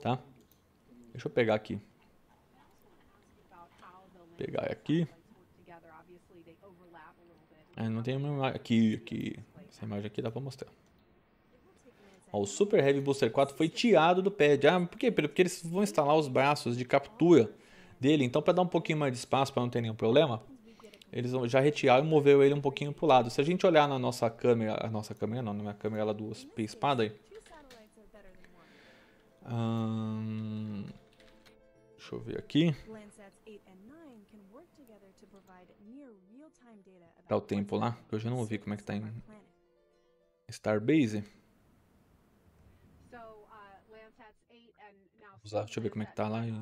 tá? Deixa eu pegar aqui. Pegar aqui. É, não tem uma aqui, aqui. Essa imagem aqui dá pra mostrar. Ó, o Super Heavy Booster 4 foi tirado do pad. Ah, por quê? Porque eles vão instalar os braços de captura dele. Então, para dar um pouquinho mais de espaço, para não ter nenhum problema, eles já retiraram e moveu ele um pouquinho pro lado. Se a gente olhar na nossa câmera, a nossa câmera não, na né? minha câmera ela é do espada aí. Hum, deixa eu ver aqui. Dá o tempo lá, que eu já não ouvi como é que tá em Starbase. deixa eu ver como é que tá lá e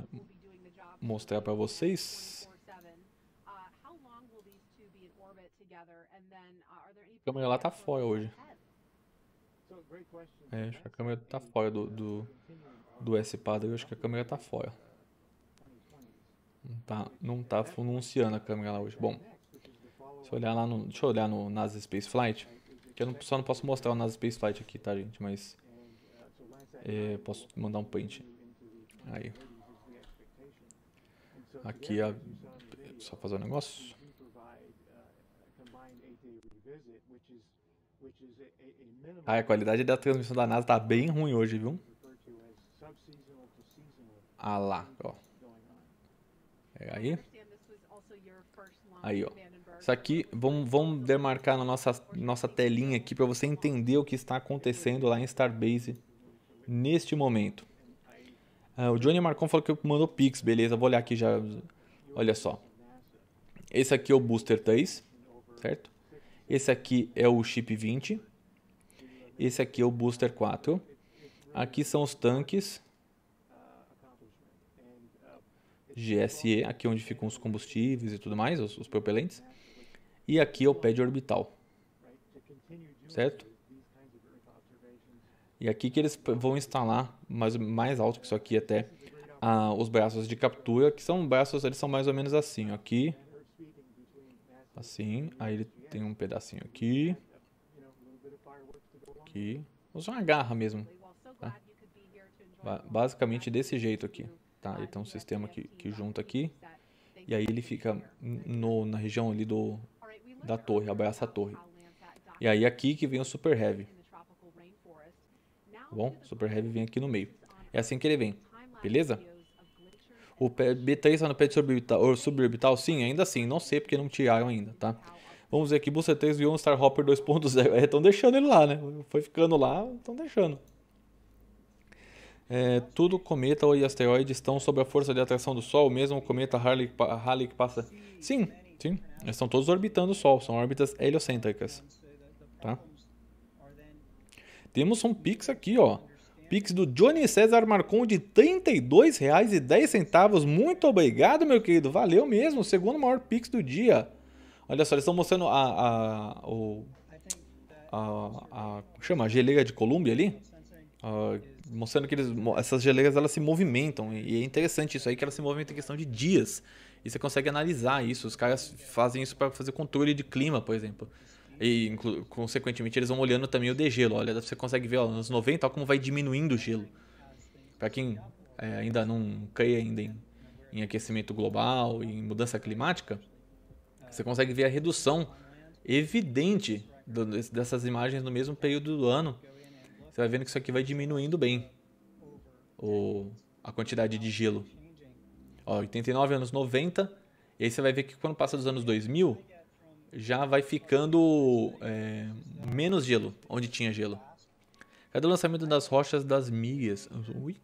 mostrar pra vocês. Uh, a câmera lá tá fora hoje. É, acho que a câmera tá fora do, do, do S-Padre, acho que a câmera tá fora. Não tá, não tá pronunciando a câmera lá hoje. Bom, se olhar lá no, deixa eu olhar no NASA Space Flight, que eu não, só não posso mostrar o NASA Space Flight aqui, tá, gente? Mas é, posso mandar um print. Aí. Aqui a... Só fazer um negócio. Ah, a qualidade da transmissão da NASA tá bem ruim hoje, viu? Ah lá, ó. É aí. Aí, ó. Isso aqui, vamos, vamos demarcar na nossa, nossa telinha aqui para você entender o que está acontecendo lá em Starbase neste momento. Ah, o Johnny Marcon falou que mandou Pix, beleza, vou olhar aqui já. Olha só. Esse aqui é o Booster 3, certo? Esse aqui é o chip 20. Esse aqui é o booster 4. Aqui são os tanques GSE, aqui é onde ficam os combustíveis e tudo mais, os, os propelentes. E aqui é o pad orbital. Certo? E aqui que eles vão instalar, mais, mais alto que isso aqui até, ah, os braços de captura, que são braços, eles são mais ou menos assim, aqui, Assim, aí ele tem um pedacinho aqui. Aqui. Usa uma garra mesmo. Tá? Basicamente desse jeito aqui. Tá? Ele tem um sistema que, que junta aqui. E aí ele fica no, na região ali do, da torre, abraça a torre. E aí aqui que vem o Super Heavy. Bom, Super Heavy vem aqui no meio. É assim que ele vem. Beleza? O B3 está no de suborbital, ou suborbital? Sim, ainda assim. Não sei porque não tiraram ainda, tá? Vamos ver aqui, Booster 3 viu um Star Hopper 2.0. É, estão deixando ele lá, né? Foi ficando lá, estão deixando. É, tudo cometa e asteroide estão sob a força de atração do Sol, mesmo o cometa Halley, Halley que passa... Sim, sim. Eles estão todos orbitando o Sol, são órbitas heliocêntricas. Tá? Temos um Pix aqui, ó. Pix do Johnny César Marcon de R$ 32,10. Muito obrigado, meu querido. Valeu mesmo. segundo maior Pix do dia. Olha só, eles estão mostrando a. a, a, chama? A geleira de Colômbia ali. Ah, mostrando que eles, essas geleiras elas se movimentam. E é interessante isso aí, que elas se movimentam em questão de dias. E você consegue analisar isso. Os caras fazem isso para fazer controle de clima, por exemplo. E, consequentemente, eles vão olhando também o degelo. Olha, você consegue ver, ó, nos 90, ó, como vai diminuindo o gelo. Para quem é, ainda não cai ainda em, em aquecimento global, em mudança climática, você consegue ver a redução evidente dessas imagens no mesmo período do ano. Você vai vendo que isso aqui vai diminuindo bem o, a quantidade de gelo. Ó, 89 anos 90, e aí você vai ver que quando passa dos anos 2000, já vai ficando é, menos gelo, onde tinha gelo. Cadê o lançamento das rochas das milhas? Ui.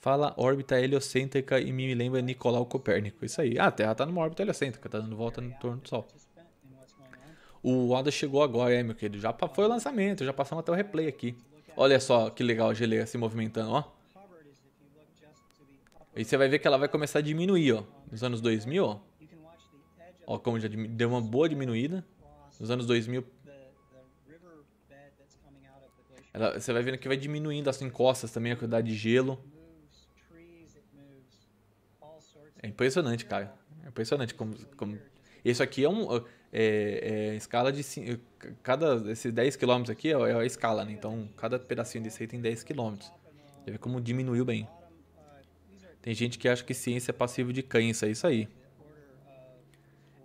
Fala órbita heliocêntrica e me lembra Nicolau Copérnico. Isso aí. Ah, a Terra está numa órbita heliocêntrica, está dando volta em torno do Sol. O Ada chegou agora, é, meu querido. Já foi o lançamento, já passamos até o replay aqui. Olha só que legal a geleia se movimentando, ó. Aí você vai ver que ela vai começar a diminuir, ó. Nos anos 2000, ó. Ó, como já deu uma boa diminuída. Nos anos 2000... Ela, você vai vendo que vai diminuindo as encostas também, a quantidade de gelo. É impressionante, cara. É impressionante como... como... Isso aqui é um... É, é, é escala de... Cada... Esses 10 km aqui é, é a escala, né? Então, cada pedacinho desse aí tem 10 km. Você vê como diminuiu bem. Tem gente que acha que ciência é passivo de cães, é isso aí.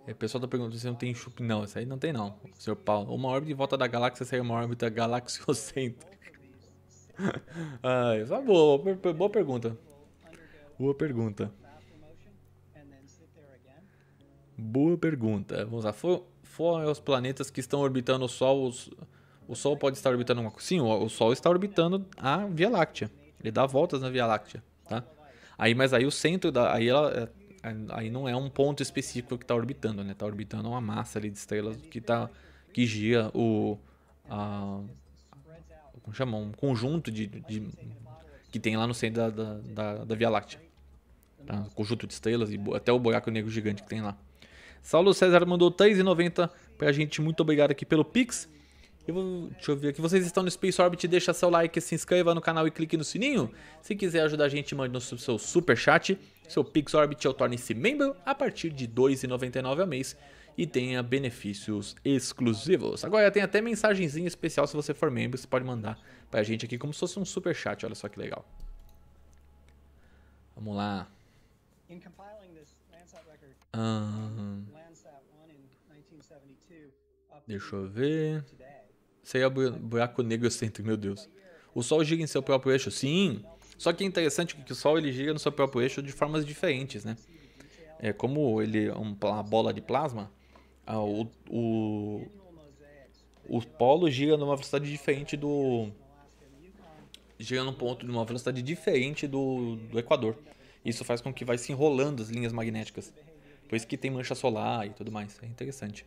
É, o pessoal tá perguntando se não tem chup. Não, isso aí não tem não, seu Paulo. Uma órbita em volta da galáxia sai é uma órbita galaxiocêntrica. (laughs) ah, isso é uma boa, boa pergunta. Boa pergunta. Boa pergunta. Vamos lá. For, os planetas que estão orbitando o Sol, os, o Sol pode estar orbitando uma... Sim, o, o Sol está orbitando a Via Láctea. Ele dá voltas na Via Láctea, tá? Aí, mas aí o centro da... Aí ela é, aí não é um ponto específico que está orbitando, né? Está orbitando uma massa ali de estrelas que tá que gira o a, como chama? um conjunto de, de que tem lá no centro da, da, da, da Via Láctea. Tá? Conjunto de estrelas e até o buraco negro gigante que tem lá. Saulo César mandou 3,90 a gente. Muito obrigado aqui pelo Pix. Eu vou, deixa eu ver aqui. Vocês estão no Space Orbit, deixa seu like, se inscreva no canal e clique no sininho. Se quiser ajudar a gente, mande no seu super chat. Seu Pix Orbit eu torne-se membro a partir de R$ 2,99 ao mês e tenha benefícios exclusivos. Agora tem até mensagenzinha especial se você for membro, você pode mandar pra gente aqui como se fosse um super chat, olha só que legal. Vamos lá. Uhum. Deixa eu ver. Seria buraco negro excêntrico, meu Deus. O Sol gira em seu próprio eixo? Sim! Só que é interessante que o Sol ele gira no seu próprio eixo de formas diferentes, né? É, como ele é uma bola de plasma, o, o, o polo gira numa velocidade diferente do... Gira num ponto de uma velocidade diferente do, do Equador. Isso faz com que vai se enrolando as linhas magnéticas. Por isso que tem mancha solar e tudo mais. É interessante.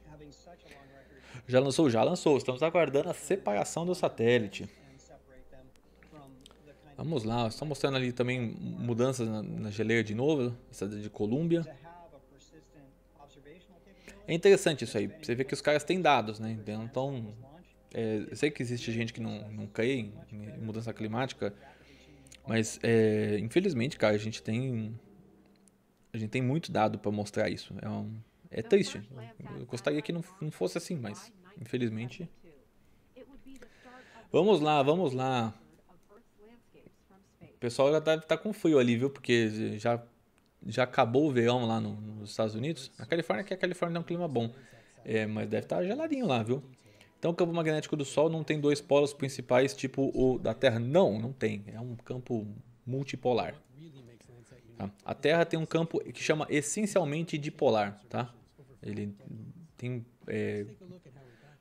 Já lançou? Já lançou. Estamos aguardando a separação do satélite. Vamos lá, estão mostrando ali também mudanças na, na geleira de novo, essa de Colômbia. É interessante isso aí, você vê que os caras têm dados, né? Então, então, é, eu sei que existe gente que não, não crê em, em mudança climática, mas é, infelizmente, cara, a gente tem a gente tem muito dado para mostrar isso. É um, é triste. Eu gostaria que não, não fosse assim, mas infelizmente. É vamos lá, vamos lá. O pessoal já deve tá, estar tá com frio ali, viu? Porque já, já acabou o verão lá no, nos Estados Unidos. Na Califórnia, que a Califórnia é um clima bom. É, mas deve estar tá geladinho lá, viu? Então o campo magnético do Sol não tem dois polos principais tipo o da Terra. Não, não tem. É um campo multipolar. Tá? A Terra tem um campo que chama essencialmente dipolar, tá? Ele tem é,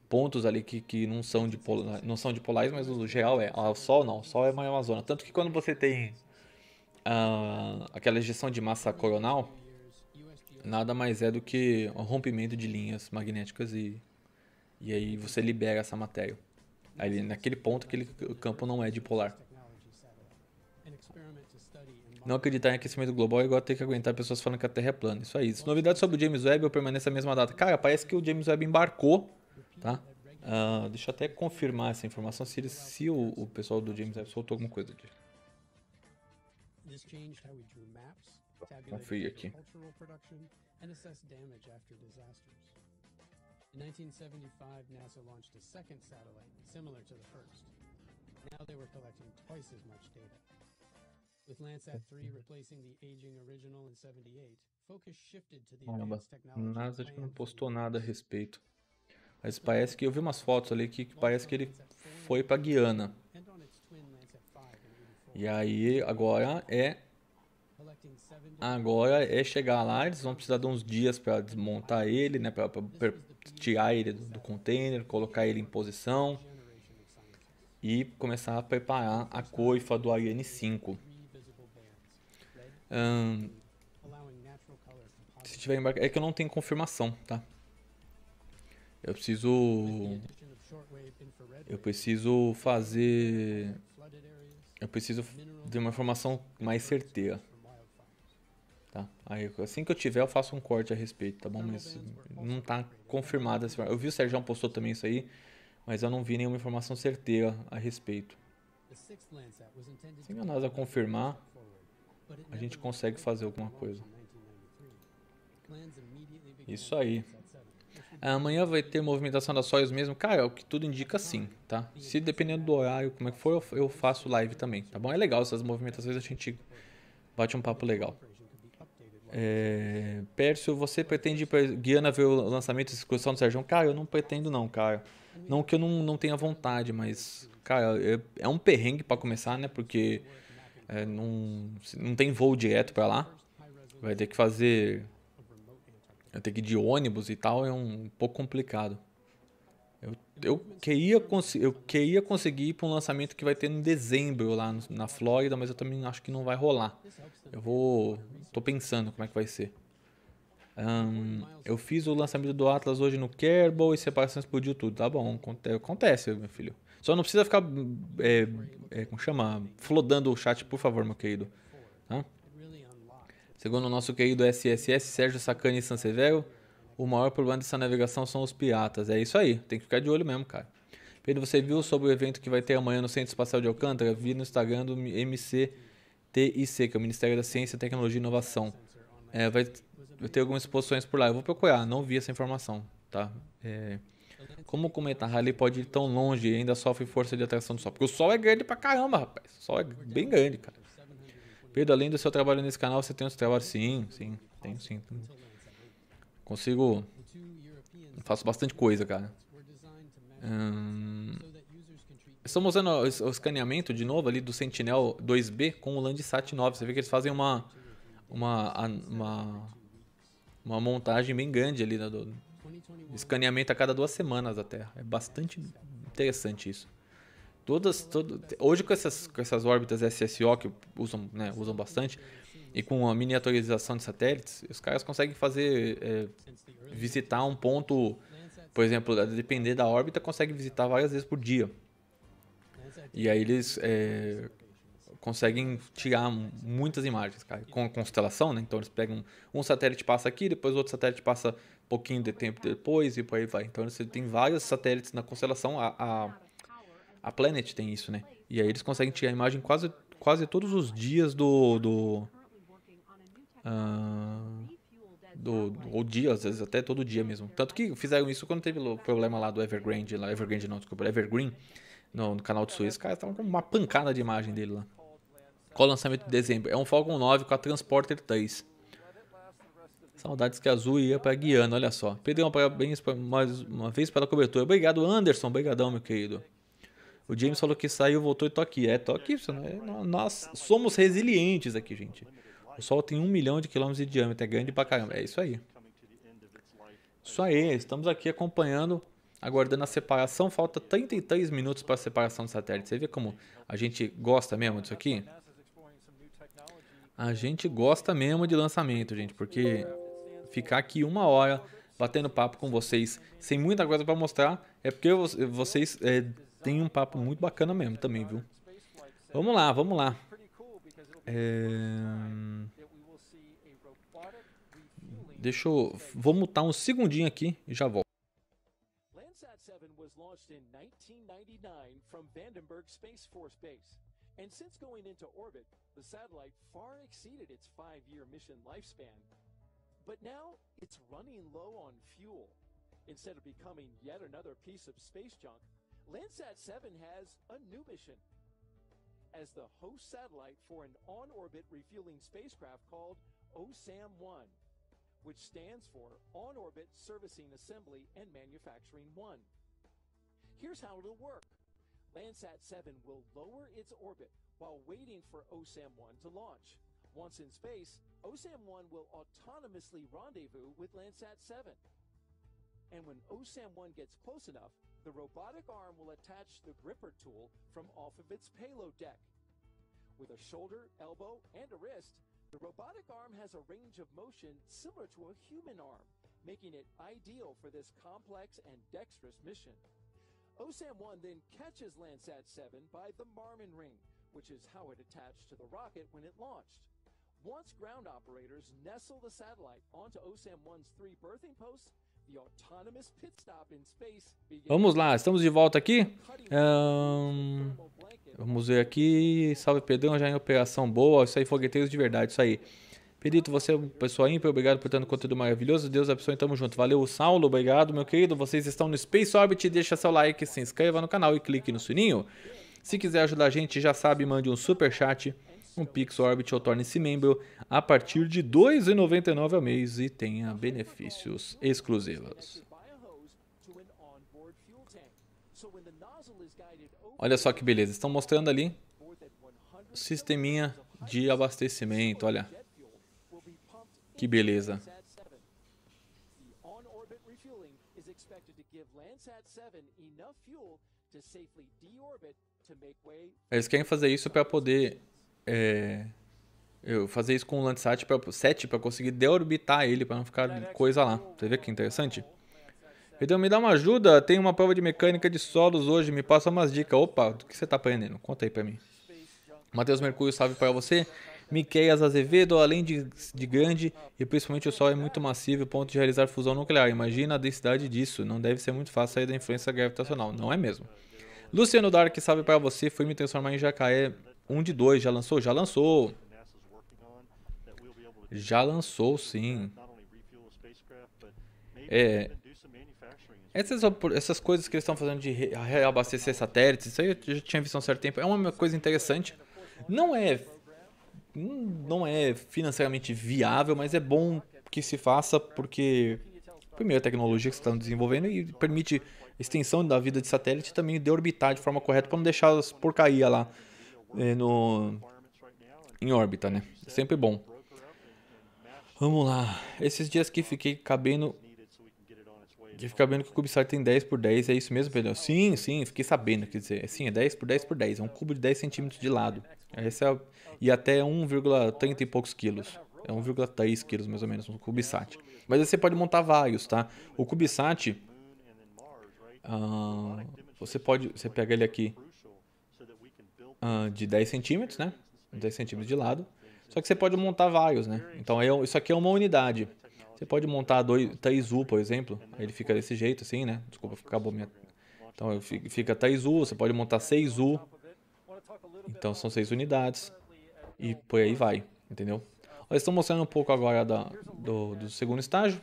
pontos ali que, que não, são de não são de polares, mas o geral é. Ah, o Sol não, o Sol é uma Amazônia. Tanto que quando você tem ah, aquela ejeção de massa coronal, nada mais é do que um rompimento de linhas magnéticas e, e aí você libera essa matéria. Aí, naquele ponto, aquele campo não é dipolar. Não acreditar em aquecimento global é igual ter que aguentar pessoas falando que a Terra é plana. Isso aí. Se Novidade sobre o James Webb, eu permaneço a mesma data. Cara, parece que o James Webb embarcou, tá? Uh, deixa eu até confirmar essa informação, se, ele, se o, o pessoal do James Webb soltou alguma coisa disso. Tá, confio aqui. In 1975, NASA launched a second satellite similar to the first. Now they were collecting twice as much data. With Landsat 3 replacing the aging original in 78, focus shifted to the advanced technology. NASA não postou nada a respeito. Mas parece que eu vi umas fotos ali que, que parece que ele foi para Guiana. E aí agora é agora é chegar lá, eles vão precisar de uns dias para desmontar ele, né, para tirar ele do, do container, colocar ele em posição e começar a preparar a coifa do Ariane 5 se tiver embarcado. É que eu não tenho confirmação, tá? Eu preciso. Eu preciso fazer. Eu preciso de uma informação mais certeira. Tá? Aí, assim que eu tiver, eu faço um corte a respeito, tá bom? Mas não tá confirmada essa Eu vi o Sérgio postou também isso aí, mas eu não vi nenhuma informação certeira a respeito. Se a NASA confirmar, a gente consegue fazer alguma coisa. Isso aí. É, amanhã vai ter movimentação da Soyuz mesmo? Cara, o que tudo indica sim, tá? Se dependendo do horário, como é que for, eu faço live também, tá bom? É legal essas movimentações, a gente bate um papo legal. É, Pércio, você pretende ir pra Guiana ver o lançamento e discussão do Sérgio? Cara, eu não pretendo não, cara. Não que eu não, não tenha vontade, mas, cara, é, é um perrengue para começar, né? Porque é, não, não tem voo direto para lá. Vai ter que fazer. Vai ter que ir de ônibus e tal, é um, pouco complicado. Eu, eu, queria eu queria conseguir ir para um lançamento que vai ter em dezembro lá na Flórida, mas eu também acho que não vai rolar. Eu vou. tô pensando como é que vai ser. Um, eu fiz o lançamento do Atlas hoje no Kerbal e separação explodiu tudo. Tá bom, acontece, meu filho. Só não precisa ficar, é, é, como chama, flodando o chat, por favor, meu querido. Tá? Segundo o nosso querido SSS, Sérgio Sacani e Sansevero, o maior problema dessa navegação são os piratas. É isso aí, tem que ficar de olho mesmo, cara. Pedro, você viu sobre o evento que vai ter amanhã no Centro Espacial de Alcântara? Vi no Instagram do MCTIC, que é o Ministério da Ciência, Tecnologia e Inovação. É, vai ter algumas exposições por lá. Eu vou procurar, não vi essa informação, tá? É, como o Cometa Halley pode ir tão longe e ainda sofre força de atração do Sol? Porque o Sol é grande pra caramba, rapaz. O Sol é bem grande, cara. Pedro, além do seu trabalho nesse canal, você tem outros trabalhos, Sim, sim. Tenho sim. Consigo... Faço bastante coisa, cara. Hum... Estamos usando o escaneamento de novo ali do Sentinel 2B com o Landsat 9. Você vê que eles fazem uma... Uma... Uma, uma montagem bem grande ali né, do, Escaneamento a cada duas semanas da Terra. É bastante interessante isso. Todas, todo, hoje com essas, com essas órbitas SSO que usam, né, usam bastante e com a miniaturização de satélites, os caras conseguem fazer é, visitar um ponto, por exemplo, a depender da órbita, conseguem visitar várias vezes por dia. E aí eles é, conseguem tirar muitas imagens, cara, com a constelação, né? Então eles pegam um satélite passa aqui, depois outro satélite passa pouquinho de tempo depois e por aí vai. Então você tem vários satélites na constelação, a, a, a Planet tem isso, né? E aí eles conseguem tirar a imagem quase, quase todos os dias do. do uh, do, ou dia, às vezes até todo dia mesmo. Tanto que fizeram isso quando teve o problema lá do Evergrande, lá, Evergrande não, desculpa, Evergreen, no, no canal de Suez, cara, estavam com uma pancada de imagem dele lá. Qual o lançamento de dezembro? É um Falcon 9 com a Transporter 3. Saudades que a Azul ia para Guiana, olha só. Pedrão, parabéns pra, mais uma vez pela cobertura. Obrigado, Anderson. Obrigadão, meu querido. O James falou que saiu, voltou e tô aqui. É, tô aqui. Né? É, nós somos resilientes aqui, gente. O Sol tem um milhão de quilômetros de diâmetro. É grande pra caramba. É isso aí. Isso aí. Estamos aqui acompanhando, aguardando a separação. Falta 33 minutos para a separação do satélite. Você vê como a gente gosta mesmo disso aqui? A gente gosta mesmo de lançamento, gente, porque ficar aqui uma hora batendo papo com vocês, sem muita coisa para mostrar, é porque vocês é, têm um papo muito bacana mesmo também, viu? Vamos lá, vamos lá. É... Deixa eu... Vou mutar um segundinho aqui e já volto. Landsat 7 foi lançado em 1999 from Vandenberg Space Force Base. E And since going into orbit, the satellite far exceeded its 5 year mission lifespan But now it's running low on fuel. Instead of becoming yet another piece of space junk, Landsat 7 has a new mission as the host satellite for an on orbit refueling spacecraft called OSAM 1, which stands for On Orbit Servicing Assembly and Manufacturing 1. Here's how it'll work Landsat 7 will lower its orbit while waiting for OSAM 1 to launch. Once in space, OSAM-1 will autonomously rendezvous with Landsat-7. And when OSAM-1 gets close enough, the robotic arm will attach the gripper tool from off of its payload deck. With a shoulder, elbow, and a wrist, the robotic arm has a range of motion similar to a human arm, making it ideal for this complex and dexterous mission. OSAM-1 then catches Landsat-7 by the Marmon ring, which is how it attached to the rocket when it launched. Once ground operators nestle the satellite onto OSAM-1's three berthing posts, the autonomous pit stop in space Vamos lá, estamos de volta aqui. Um, vamos ver aqui. Salve Pedrão, já em operação boa. Isso aí, fogueteiros de verdade, isso aí. Pedrito, você é um pessoal ímpar, obrigado por tanto conteúdo maravilhoso. Deus abençoe, tamo junto. Valeu, Saulo, obrigado, meu querido. Vocês estão no Space Orbit, deixa seu like, se inscreva no canal e clique no sininho. Se quiser ajudar a gente, já sabe, mande um super chat um Pix Orbit ou torne-se membro a partir de R$ 2,99 ao mês e tenha benefícios exclusivos. Olha só que beleza, estão mostrando ali o sisteminha de abastecimento, olha. Que beleza. Eles querem fazer isso para poder é, eu fazer isso com o Landsat pra, 7 para conseguir deorbitar ele, para não ficar coisa lá. Você vê que interessante? Então me dá uma ajuda, tem uma prova de mecânica de solos hoje, me passa umas dicas. Opa, do que você tá aprendendo? Conta aí para mim. Matheus Mercúrio, salve para você. Miqueias Azevedo, além de, de grande e principalmente o Sol é muito massivo, ponto de realizar fusão nuclear. Imagina a densidade disso, não deve ser muito fácil sair da influência gravitacional. Não é mesmo. Luciano Dark, salve para você, fui me transformar em jacaré um de dois já lançou? Já lançou. Já lançou, sim. É, essas, essas coisas que eles estão fazendo de reabastecer satélites, isso aí eu já tinha visto há um certo tempo. É uma coisa interessante. Não é, hum, não é financeiramente viável, mas é bom que se faça porque, primeiro, a tecnologia que estão tá desenvolvendo e permite extensão da vida de satélite e também de orbitar de forma correta para não deixar as porcaria lá é, no, em órbita, né? Sempre bom. Vamos lá. Esses dias que fiquei cabendo. Que fiquei sabendo que o CubeSat tem 10 por 10, é isso mesmo, Pedro? Sim, sim, fiquei sabendo, quer dizer, sim, é 10 por 10 por 10, é um cubo de 10 centímetros de lado. Essa é, e até 1,30 e poucos quilos. É 1,3 quilos, mais ou menos, um CubeSat. Mas aí você pode montar vários, tá? O CubeSat, ah, você pode, você pega ele aqui, uh, de 10 centímetros, né? 10 centímetros de lado. Só que você pode montar vários, né? Então eu, é isso aqui é uma unidade. Você pode montar dois, Taizu, por exemplo. Ele fica desse jeito, assim, né? Desculpa, acabou minha. Então fica Taizu, você pode montar 6U. Então são seis unidades. E por aí vai, entendeu? Eles estão mostrando um pouco agora da, do, do segundo estágio.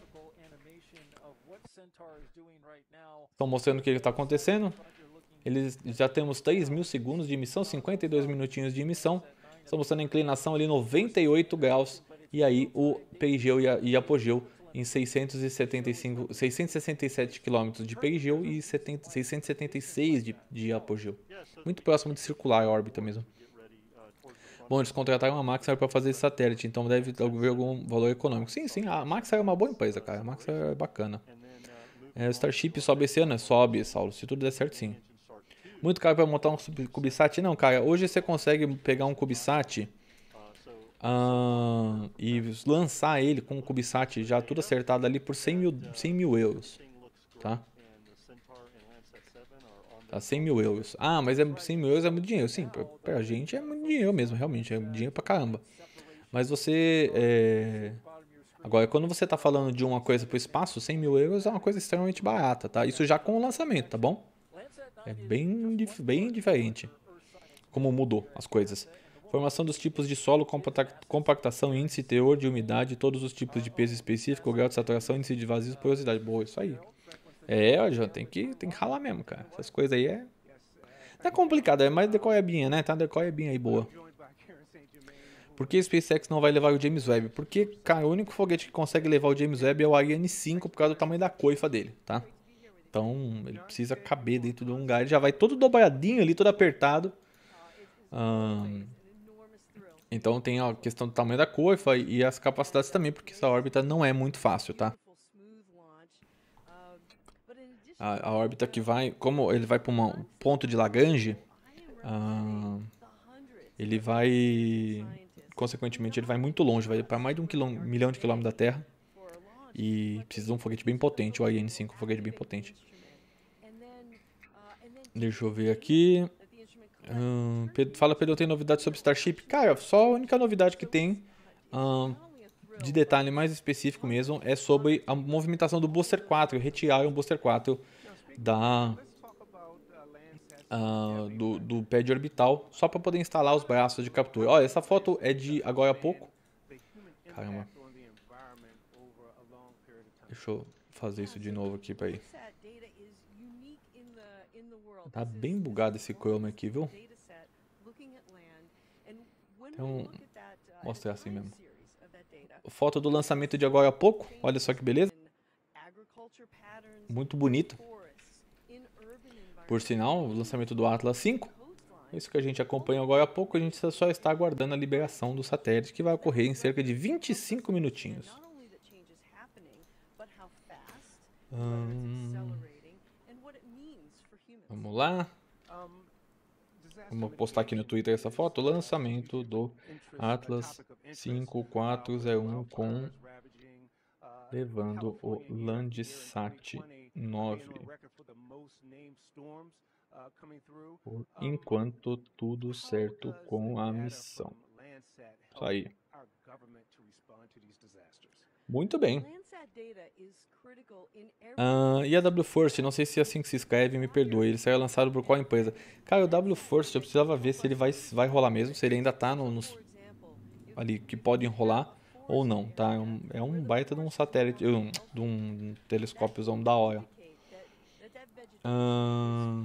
Estão mostrando o que está acontecendo. Eles já temos 3 mil segundos de emissão, 52 minutinhos de emissão. Estamos mostrando a inclinação ali 98 graus e aí o perigeu e, a, e apogeu em 675, 667 km de perigeu e 70, 676 de, de apogeu. Muito próximo de circular a órbita mesmo. Bom, eles contrataram a Maxar para fazer esse satélite, então deve haver algum valor econômico. Sim, sim, a Maxar é uma boa empresa, cara. A Maxar é bacana. É, o Starship sobe esse ano? Sobe, Saulo. Se tudo der certo, sim muito caro para montar um CubeSat. Não, cara, hoje você consegue pegar um CubeSat uh, e lançar ele com o CubeSat já tudo acertado ali por 100 mil, 100 mil euros, tá? Tá, 100 mil euros. Ah, mas é, 100 mil euros é muito dinheiro. Sim, pra, a gente é muito dinheiro mesmo, realmente. É dinheiro pra caramba. Mas você... É... Agora, quando você tá falando de uma coisa pro espaço, 100 mil euros é uma coisa extremamente barata, tá? Isso já com o lançamento, tá bom? É bem, bem diferente como mudou as coisas. Formação dos tipos de solo, compactação, índice, teor de umidade, todos os tipos de peso específico, grau de saturação, índice de vazios, porosidade. Boa, isso aí. É, João, tem que, tem que ralar mesmo, cara. Essas coisas aí é. Não tá é complicado, é mais decoiabinha, né? Tá uma decoiabinha aí boa. Por que a SpaceX não vai levar o James Webb? Porque, cara, o único foguete que consegue levar o James Webb é o Ariane 5 por causa do tamanho da coifa dele, tá? Então ele precisa caber dentro de um lugar. Ele já vai todo dobradinho ali, todo apertado. Ah, é um, então tem a questão do tamanho da coifa e as capacidades também, porque essa órbita não é muito fácil, tá? A, a órbita que vai, como ele vai para um ponto de Lagrange, uh, ele vai, consequentemente, ele vai muito longe, vai para mais de um quilom, milhão de quilômetros da Terra. E precisa de um foguete bem potente, o IN-5 é um foguete bem potente. Deixa eu ver aqui. Hum, Pedro, fala, Pedro, tem novidade sobre Starship? Cara, só a única novidade que tem, hum, de detalhe mais específico mesmo, é sobre a movimentação do Booster 4. Retiraram o Booster 4 da, uh, do, do pad orbital, só para poder instalar os braços de captura. Olha, essa foto é de agora há pouco. Caramba. Deixa eu fazer isso de novo aqui, para ir. Tá bem bugado esse Chrome aqui, viu? Então, mostrar assim mesmo. Foto do lançamento de agora há pouco. Olha só que beleza. Muito bonito. Por sinal, o lançamento do Atlas 5. Isso que a gente acompanha agora há pouco, a gente só está aguardando a liberação do satélite, que vai ocorrer em cerca de 25 minutinhos. Hum... Vamos lá. Vamos postar aqui no Twitter essa foto. Lançamento do Atlas 5401 com levando o Landsat 9. Por enquanto, tudo certo com a missão. Isso aí. Muito bem. Ah, e a W Force, não sei se é assim que se escreve, me perdoe. Ele saiu lançado por qual empresa? Cara, o W Force, eu precisava ver se ele vai, vai rolar mesmo, se ele ainda tá no, nos. ali que pode enrolar ou não, tá? É um, é um baita de um satélite, um, de um telescópiozão da hora. Ah,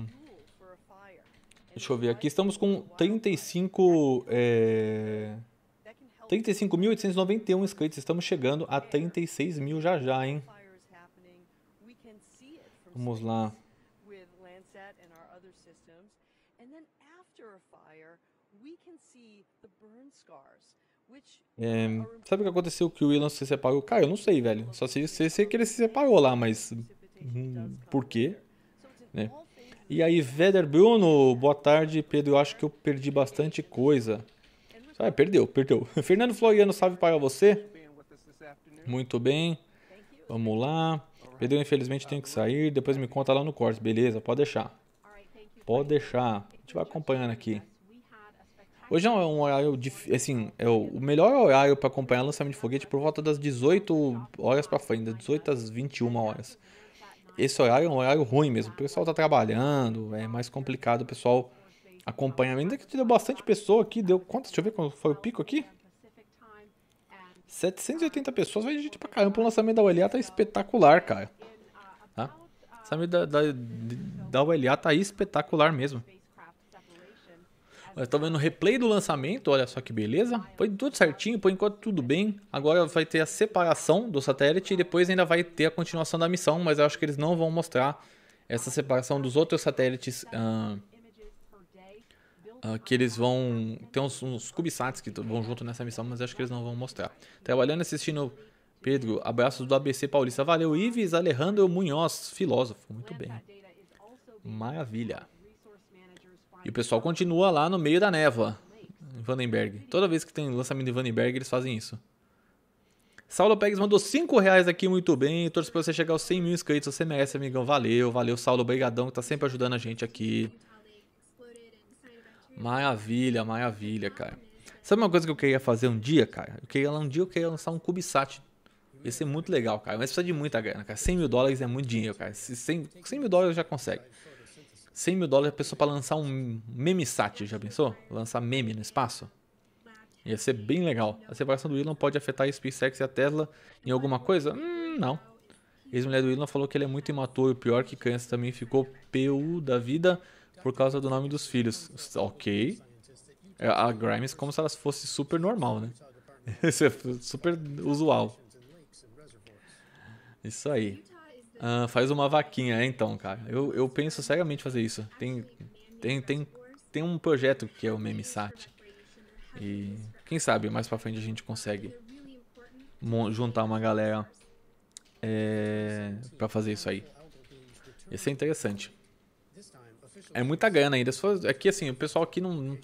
deixa eu ver aqui, estamos com 35. É, 35.891 inscritos, estamos chegando a 36 mil já já, hein? Vamos lá. É, sabe o que aconteceu que o Elon se separou? Cara, eu não sei, velho. Só sei, sei, sei que ele se separou lá, mas hum, por quê? Né? E aí, Veder Bruno, boa tarde, Pedro. Eu acho que eu perdi bastante coisa. Ah, perdeu, perdeu. (laughs) Fernando Floriano, salve para você. Muito bem. Vamos lá. Pedro, infelizmente, tem que sair. Depois me conta lá no corte, beleza? Pode deixar. Pode deixar. A gente vai acompanhando aqui. Hoje é um horário, assim, é o melhor horário para acompanhar o lançamento de foguete por volta das 18 horas para frente, das 18 às 21 horas. Esse horário é um horário ruim mesmo. O pessoal tá trabalhando, é mais complicado o pessoal acompanhamento. Ainda que deu bastante pessoa aqui, deu quantas? Deixa eu ver qual foi o pico aqui. 780 pessoas, vai gente pra caramba. O lançamento da ULA tá espetacular, cara. Tá? O lançamento da, da, da ULA tá espetacular mesmo. Estão vendo o replay do lançamento, olha só que beleza. Foi tudo certinho, por enquanto tudo bem. Agora vai ter a separação do satélite e depois ainda vai ter a continuação da missão, mas eu acho que eles não vão mostrar essa separação dos outros satélites. Uh, ah, que eles vão. Tem uns, uns que vão junto nessa missão, mas acho que eles não vão mostrar. Trabalhando assistindo Pedro, abraços do ABC Paulista. Valeu, Ives Alejandro Munhoz, filósofo. Muito bem. Maravilha. E o pessoal continua lá no meio da névoa, Vandenberg. Toda vez que tem lançamento em Vandenberg, eles fazem isso. Saulo Pegues mandou 5 reais aqui, muito bem. Torço pra você chegar aos 100 mil inscritos. Você merece, amigão. Valeu, valeu, Saulo. Obrigadão que tá sempre ajudando a gente aqui. Maravilha, maravilha, cara. Sabe uma coisa que eu queria fazer um dia, cara? Eu queria, um dia eu queria lançar um CubeSat. Ia ser muito legal, cara. Mas precisa de muita grana, cara. 100 mil dólares é muito dinheiro, cara. 100, 100 mil dólares já consegue. 100 mil dólares a pessoa para lançar um meme sat, já pensou? Lançar meme no espaço? Ia ser bem legal. A separação do Elon pode afetar a SpaceX e a Tesla em alguma coisa? Hum, não. Ex-mulher do Elon falou que ele é muito imaturo, pior que criança também ficou PU da vida por causa do nome dos filhos. Ok. É, a Grimes como se ela fosse super normal, né? (laughs) É super usual. Isso aí. Ah, faz uma vaquinha, é, então, cara. Eu, eu penso seriamente fazer isso. Tem, tem, tem, tem um projeto que é o Memisat. E quem sabe mais pra frente a gente consegue juntar uma galera é, para fazer isso aí. Ia ser interessante. É muita grana ainda. É que assim, o pessoal aqui não,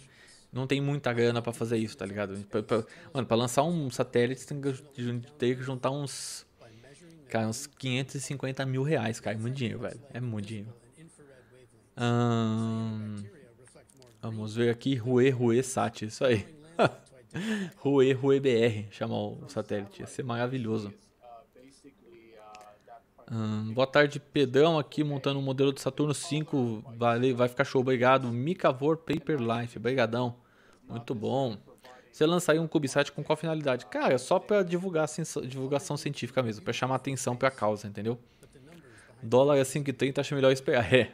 não tem muita grana para fazer isso, tá ligado? Pra, pra, mano, pra lançar um satélite, tem que, tem que juntar uns. Cara, uns 550 mil reais, cara. É muito dinheiro, velho. É muito dinheiro. Hum, vamos ver aqui. Rue Rue Sat, isso aí. (laughs) Rue Rue BR, chamar o satélite. Ia ser maravilhoso. Hum, boa tarde, Pedrão, aqui montando um modelo do Saturno 5. Vale, vai ficar show, obrigado. Micavor Paper Life, obrigadão. Muito bom. Você aí um CubeSat com qual finalidade? Cara, é só para divulgar divulgação científica mesmo, para chamar atenção para a causa, entendeu? Dólar é 5,30, acho melhor esperar. (laughs)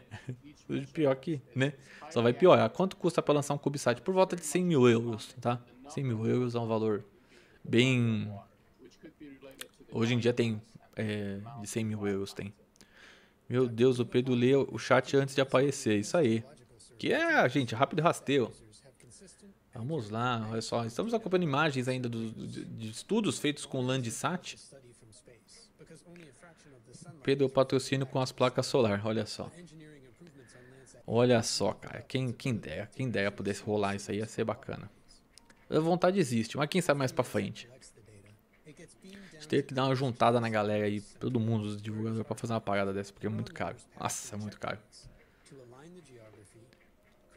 É. Pior que, né? Só vai piorar. Quanto custa para lançar um CubeSat? Por volta de 100 mil euros, tá? 100 mil euros é um valor bem. Hoje em dia tem é, de 100 mil euros tem. Meu Deus, o Pedro lê o chat antes de aparecer, isso aí. Que é, gente, rápido rasteiro. Vamos lá, olha só. Estamos acompanhando imagens ainda do, de, de estudos feitos com Landsat. Pedro patrocínio com as placas solar, olha só. Olha só, cara. Quem, quem dera, quem dera pudesse rolar isso aí, ia ser bacana. A vontade existe, mas quem sabe mais pra frente ter que dar uma juntada na galera aí, todo mundo, os divulgadores, pra fazer uma parada dessa, porque é muito caro. Nossa, é muito caro.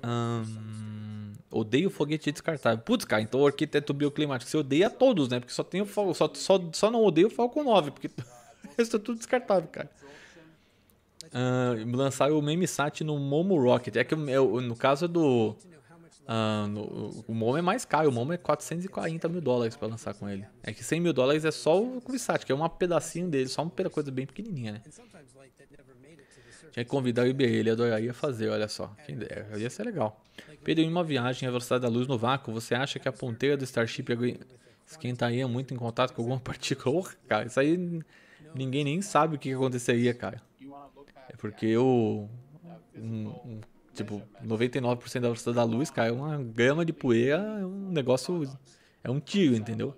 Hum, odeio foguete descartável. Putz, cara, então o arquiteto bioclimático. Você odeia todos, né? Porque só tem o só, só, só não odeio o Falcon 9, porque isso (laughs) é tudo descartável, cara. Uh, lançaram o Memesat no Momo Rocket. É que eu, no caso é do Uh, o Momo é mais caro, o Momo é 440 mil dólares para lançar com ele. É que 100 mil dólares é só o Kubisat, que é um pedacinho dele, só uma coisa bem pequenininha, né? Tinha que convidar o Iberê, ele adoraria fazer, olha só. Quem ia ser legal. Pedro, em uma viagem à velocidade da luz no vácuo, você acha que a ponteira do Starship esquentaria muito em contato com alguma (laughs) partícula? Oh, cara, isso aí ninguém nem sabe o que aconteceria, cara. É porque o um, um Tipo, 99% da velocidade da luz, cai uma grama de poeira é um negócio. É um tiro, entendeu?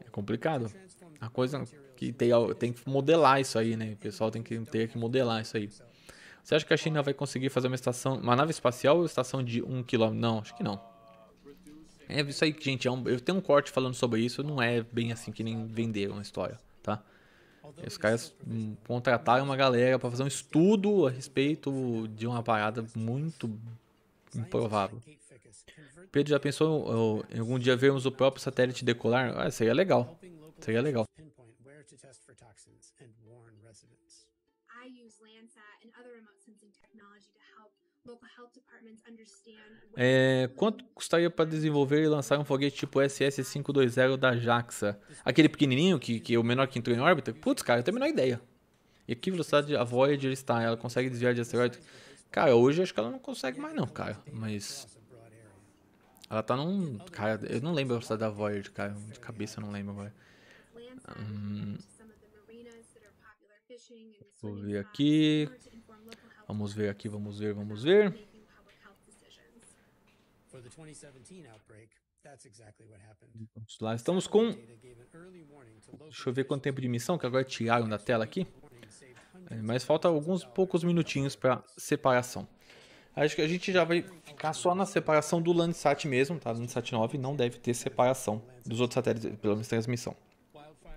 É complicado. A coisa que tem, tem que modelar isso aí, né? O pessoal tem que ter que modelar isso aí. Você acha que a China vai conseguir fazer uma estação, uma nave espacial ou estação de 1 um km? Não, acho que não. É isso aí, gente. É um, eu tenho um corte falando sobre isso, não é bem assim que nem vender uma história, tá? Os caras contrataram uma galera para fazer um estudo a respeito de uma parada muito improvável. Pedro, já pensou em algum dia vermos o próprio satélite decolar? Ah, seria legal. Seria legal. Eu uso Landsat e outras é, quanto custaria para desenvolver e lançar um foguete tipo SS-520 da JAXA? Aquele pequenininho, que, que é o menor que entrou em órbita? Putz, cara, eu tenho a menor ideia. E que velocidade a Voyager está? Ela consegue desviar de asteroide? Cara, hoje acho que ela não consegue mais não, cara. Mas... Ela tá num... Cara, eu não lembro a velocidade da Voyager, cara. De cabeça eu não lembro agora. Hum, vou ver aqui. Vamos ver aqui, vamos ver, vamos ver. Vamos lá, estamos com. Deixa eu ver quanto tempo de missão, que agora tiraram da tela aqui. É, mas falta alguns poucos minutinhos para separação. Acho que a gente já vai ficar só na separação do Landsat mesmo, tá? Landsat 9 não deve ter separação dos outros satélites, pelo menos transmissão.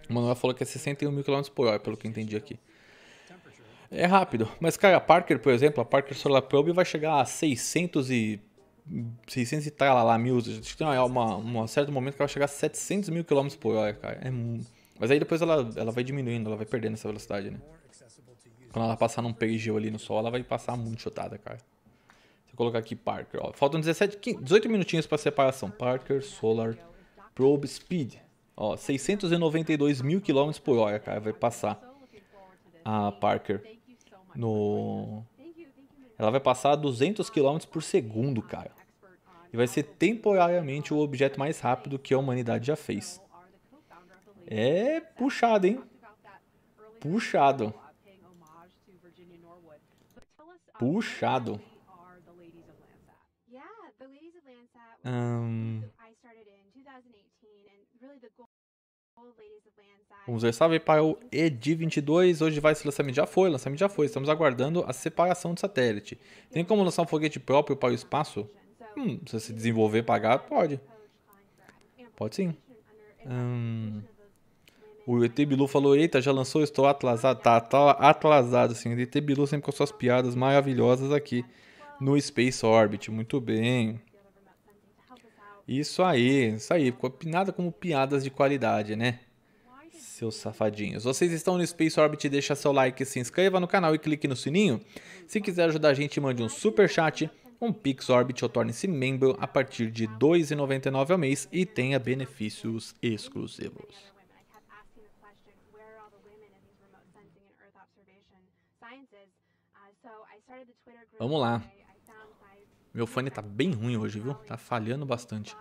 O Manuel falou que é 61 mil km por hora, pelo que entendi aqui. É rápido. Mas, cara, a Parker, por exemplo, a Parker Solar Probe vai chegar a 600 e 600 e tal lá mil, acho que tem uma, uma, um certo momento que ela vai chegar a 700 mil km por hora, cara. É, mas aí depois ela, ela vai diminuindo, ela vai perdendo essa velocidade, né? Quando ela passar num perigeu ali no sol, ela vai passar muito chutada, cara. eu colocar aqui Parker, ó. Faltam 17, 15, 18 minutinhos pra separação. Parker Solar Probe Speed. Ó, 692 mil km por hora, cara. Vai passar a Parker no oh, ela vai passar 200 km por segundo, cara. E vai ser temporariamente o objeto mais rápido que a humanidade já fez. É puxado, hein? Puxado. Uh, uh, puxado. Hum, Vamos ver, salve para o ED22. Hoje vai esse lançamento. Já foi, lançamento já foi. Estamos aguardando a separação do satélite. Tem como lançar um foguete próprio para o espaço? Hum, se você desenvolver pagar, pode. Pode sim. Hum, o ET Bilu falou: Eita, já lançou? Estou atrasado. Tá, tá atrasado, sim. O ET Bilu sempre com suas piadas maravilhosas aqui no Space Orbit. Muito bem. Isso aí, isso aí. Nada como piadas de qualidade, né? seus safadinhos. Vocês estão no Space Orbit, deixa seu like, se inscreva no canal e clique no sininho. Se quiser ajudar a gente, mande um super chat, um Pix Orbit ou torne-se membro a partir de R$ 2,99 ao mês e tenha benefícios exclusivos. Vamos lá. Meu fone tá bem ruim hoje, viu? Tá falhando bastante.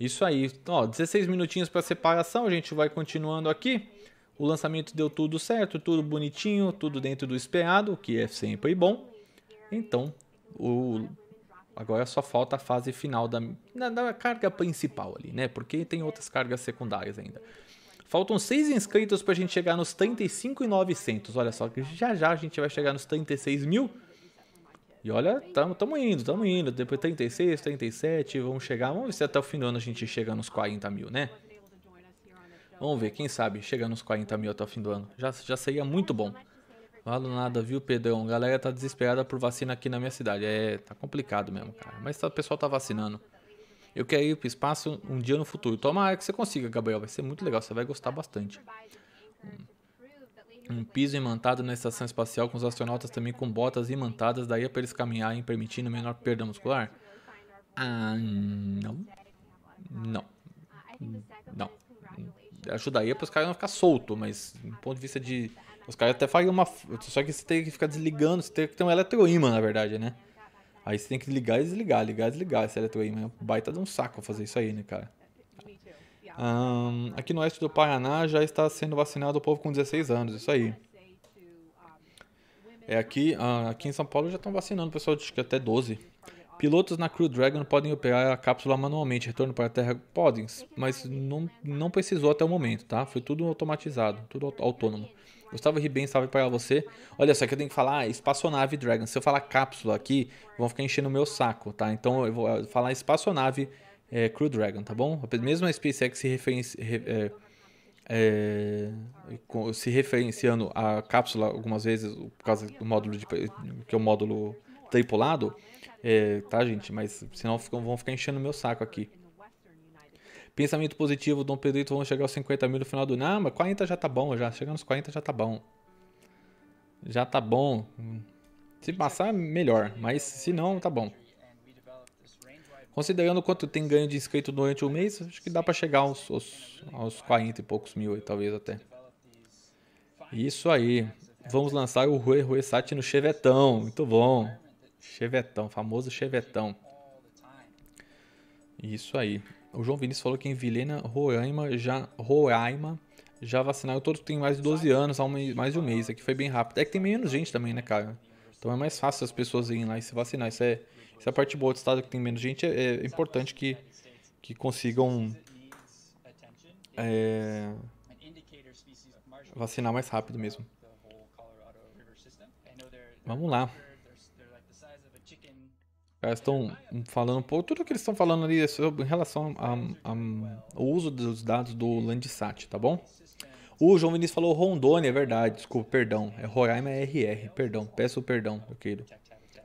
Isso aí. Ó, 16 minutinhos para separação, a gente vai continuando aqui. O lançamento deu tudo certo, tudo bonitinho, tudo dentro do esperado, o que é sempre bom. Então, o... agora só falta a fase final da... da carga principal ali, né? Porque tem outras cargas secundárias ainda. Faltam 6 inscritos para a gente chegar nos 35.900. Olha só, já já a gente vai chegar nos 36 mil. E olha, estamos indo, estamos indo. Depois 36, 37, vamos chegar. Vamos ver se até o fim do ano a gente chega nos 40 mil, né? Vamos ver, quem sabe chega nos 40 mil até o fim do ano. Já, já seria muito bom. Valo nada, viu, Pedrão? Galera tá desesperada por vacina aqui na minha cidade. É, tá complicado mesmo, cara. Mas tá, o pessoal tá vacinando. Eu quero ir pro espaço um dia no futuro. Tomara que você consiga, Gabriel. Vai ser muito legal, você vai gostar bastante. Hum um piso imantado na estação espacial com os astronautas também com botas imantadas, daí é para eles caminharem permitindo menor perda muscular? Ah, não. Não. Não. Ajudaria para os caras não ficar solto, mas do ponto de vista de. Os caras até fariam uma. Só que você tem que ficar desligando, você tem que ter um eletroímã, na verdade, né? Aí você tem que ligar e desligar, ligar e desligar esse eletroímã. É um baita de um saco fazer isso aí, né, cara? Um, aqui no oeste do Paraná já está sendo vacinado o povo com 16 anos, isso aí. É aqui, uh, aqui em São Paulo já estão vacinando o pessoal de até 12. Pilotos na Crew Dragon podem operar a cápsula manualmente, retorno para a Terra podem, mas não, não precisou até o momento, tá? Foi tudo automatizado, tudo autônomo. Gustavo Ribem, salve para você. Olha só que eu tenho que falar ah, espaçonave Dragon. Se eu falar cápsula aqui, vão ficar enchendo o meu saco, tá? Então eu vou ah, falar espaçonave Dragon é, Crew Dragon, tá bom? Mesmo a SpaceX se, é, é, se referenciando a cápsula algumas vezes por causa do módulo de, que é o módulo tripulado, é, tá, gente? Mas senão ficam, vão ficar enchendo o meu saco aqui. Pensamento positivo, Dom Pedrito, vão chegar aos 50 mil no final do ano. Ah, mas 40 já tá bom, já. Chegando aos 40 já tá bom. Já tá bom. Se passar, melhor. Mas se não, tá bom. Considerando quanto tem ganho de inscrito durante o mês, acho que dá para chegar aos, aos, aos 40 e poucos mil talvez até. Isso aí. Vamos lançar o Rui Rui Sati no Chevetão. Muito bom. Chevetão, famoso Chevetão. Isso aí. O João Vinícius falou que em Vilhena, Roraima, já, Roraima, já vacinaram todos tem mais de 12 anos, há mais de um mês. Aqui foi bem rápido. É que tem menos gente também, né, cara? Então é mais fácil as pessoas irem lá e se vacinar. Isso é, essa parte boa do estado é que tem menos gente é, é, importante que, que consigam é, vacinar mais rápido mesmo. Vamos lá. estão falando um pouco, tudo que eles estão falando ali é sobre, em relação ao uso dos dados do Landsat, tá bom? O João Vinícius falou Rondônia, é verdade, desculpa, perdão. É Roraima RR, perdão, peço perdão, Eu quero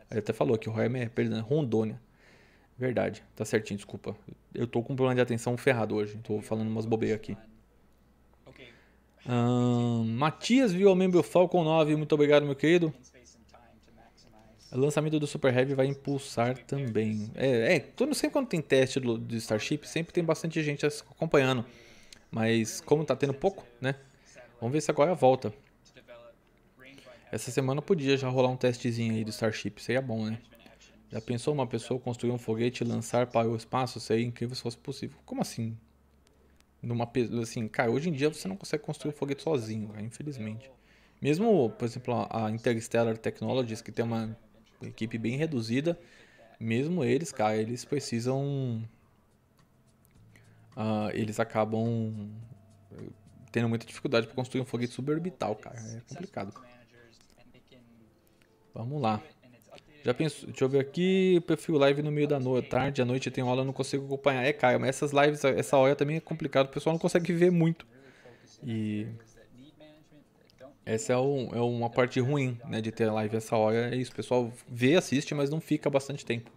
ele até falou que Roraima é perdão, Rondônia. Verdade, tá certinho, desculpa. Eu tô com um problema de atenção ferrado hoje. Tô falando umas bobeiras aqui. Um, Matias viu ao membro Falcon 9. Muito obrigado, meu querido. O lançamento do Super Heavy vai impulsar também. É, é todo, sempre quando tem teste do, do Starship, sempre tem bastante gente acompanhando. Mas como tá tendo pouco, né? Vamos ver se agora volta. Essa semana podia já rolar um testezinho aí do Starship, seria bom, né? Já pensou uma pessoa construir um foguete e lançar para o espaço? Seria incrível se fosse possível. Como assim? Numa assim, cara, hoje em dia você não consegue construir um foguete sozinho, cara, infelizmente. Mesmo, por exemplo, a Interstellar Technologies, que tem uma equipe bem reduzida, mesmo eles, cara, eles precisam. Uh, eles acabam tendo muita dificuldade para construir um foguete suborbital, cara. É complicado. Vamos lá. Já pensou, deixa eu ver aqui, perfil live no meio da noite, tarde, à noite tem aula, não consigo acompanhar. É, Caio, mas essas lives, essa hora também é complicado, o pessoal não consegue ver muito. E essa é, um, é uma parte ruim, né, de ter live essa hora, é isso, o pessoal vê, assiste, mas não fica bastante tempo.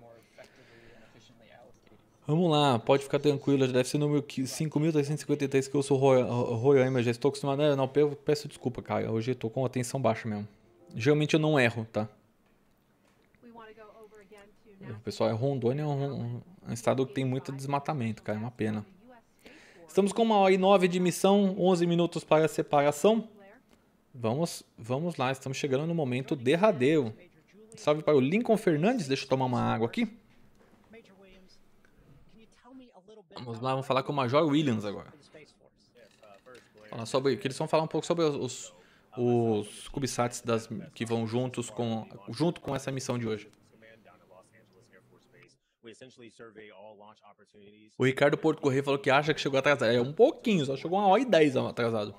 Vamos lá, pode ficar tranquilo, já deve ser o número 5.353 que eu sou Roraima, já estou acostumado. Não, peço desculpa, Caio, hoje estou com atenção baixa mesmo. Geralmente eu não erro, tá? O pessoal, é Rondônia é um, um estado que tem muito desmatamento, cara, é uma pena. Estamos com uma hora e nove de missão, 11 minutos para a separação. Vamos, vamos lá, estamos chegando no momento derradeiro. Salve para o Lincoln Fernandes, deixa eu tomar uma água aqui. Vamos lá, vamos falar com o Major Williams agora. Falar sobre, que eles vão falar um pouco sobre os, os CubeSats das, que vão juntos com, junto com essa missão de hoje. O Ricardo Porto Correia falou que acha que chegou atrasado. É um pouquinho, só chegou uma hora e atrasado.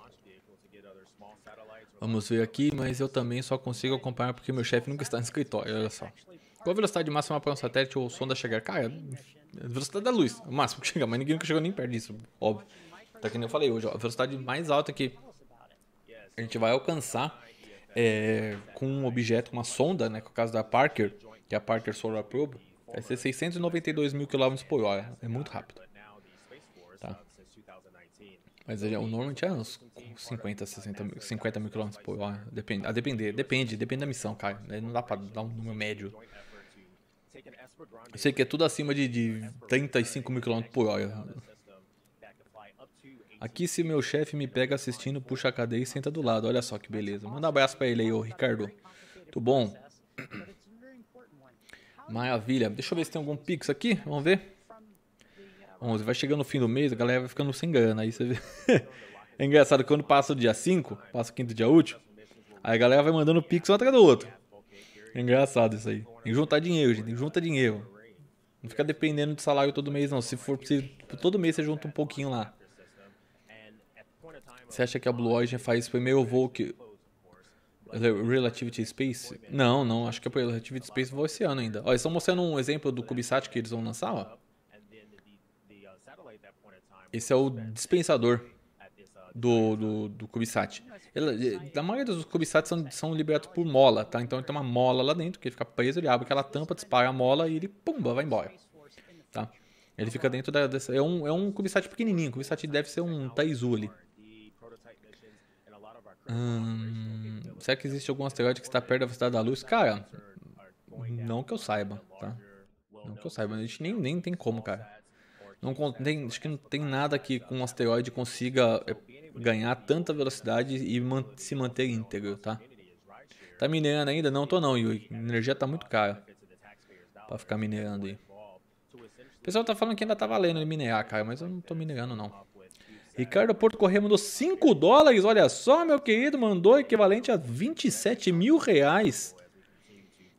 Vamos ver aqui, mas eu também só consigo acompanhar porque meu chefe nunca está no escritório, olha só. Qual a velocidade máxima para um satélite ou sonda chegar? Cara, a velocidade da luz, o máximo que chega, mas ninguém nunca chegou nem perto disso, óbvio. Tá que nem eu falei hoje, ó, a velocidade mais alta que a gente vai alcançar é, com um objeto, uma sonda, né, com o caso da Parker, que é a Parker Solar Probe, vai ser 692 mil quilômetros por hora. É muito rápido. Tá. Mas é, o Norman tinha uns 50, 60 mil, 50 mil quilômetros por hora. Depende, a depender, depende, depende da missão, cara. Né, não dá pra dar um número médio. Eu sei que é tudo acima de, de 35 mil quilômetros por hora. Aqui, se meu chefe me pega assistindo, puxa a cadeia e senta do lado. Olha só que beleza. Manda um abraço pra ele aí, ô Ricardo. Tudo bom? Maravilha. Deixa eu ver se tem algum Pix aqui. Vamos ver. 11. Vai chegando o fim do mês, a galera vai ficando sem grana. Aí você vê. (laughs) É engraçado, quando passa o dia 5, passa o quinto dia útil, aí a galera vai mandando Pix um atrás do outro. É engraçado isso aí. Tem que juntar dinheiro, gente. Tem que juntar dinheiro. Não fica dependendo de salário todo mês, não. Se for possível, todo mês você junta um pouquinho lá. Você acha que a Blue Origin faz isso por meio voo que... Relativity Space? Não, não, acho que é por Relativity Space voa esse ano ainda. Ó, eles estão mostrando um exemplo do CubeSat que eles vão lançar, ó. Esse é o dispensador do, do, do CubeSat. Ele, a maioria dos CubeSats são, são liberados por mola, tá? Então ele tem uma mola lá dentro, que ele fica preso, ele abre aquela tampa, dispara a mola e ele, pumba, vai embora. Tá? Ele fica dentro da, dessa... É um, é um CubeSat pequenininho, o CubeSat deve ser um Taizu ali. Hum, será que existe algum asteroide que está perto da velocidade da luz? Cara, não que eu saiba, tá? Não que eu saiba, a gente nem, nem tem como, cara. Não tem, acho que não tem nada que com um asteroide consiga eh, ganhar tanta velocidade e man se manter íntegro, tá? Tá minerando ainda? Não tô não, Yui. A energia tá muito cara pra ficar minerando aí. O pessoal tá falando que ainda tá valendo minerar, cara, mas eu não tô minerando não. Ricardo Porto Corrêa mandou 5 dólares, olha só, meu querido, mandou equivalente a 27 mil reais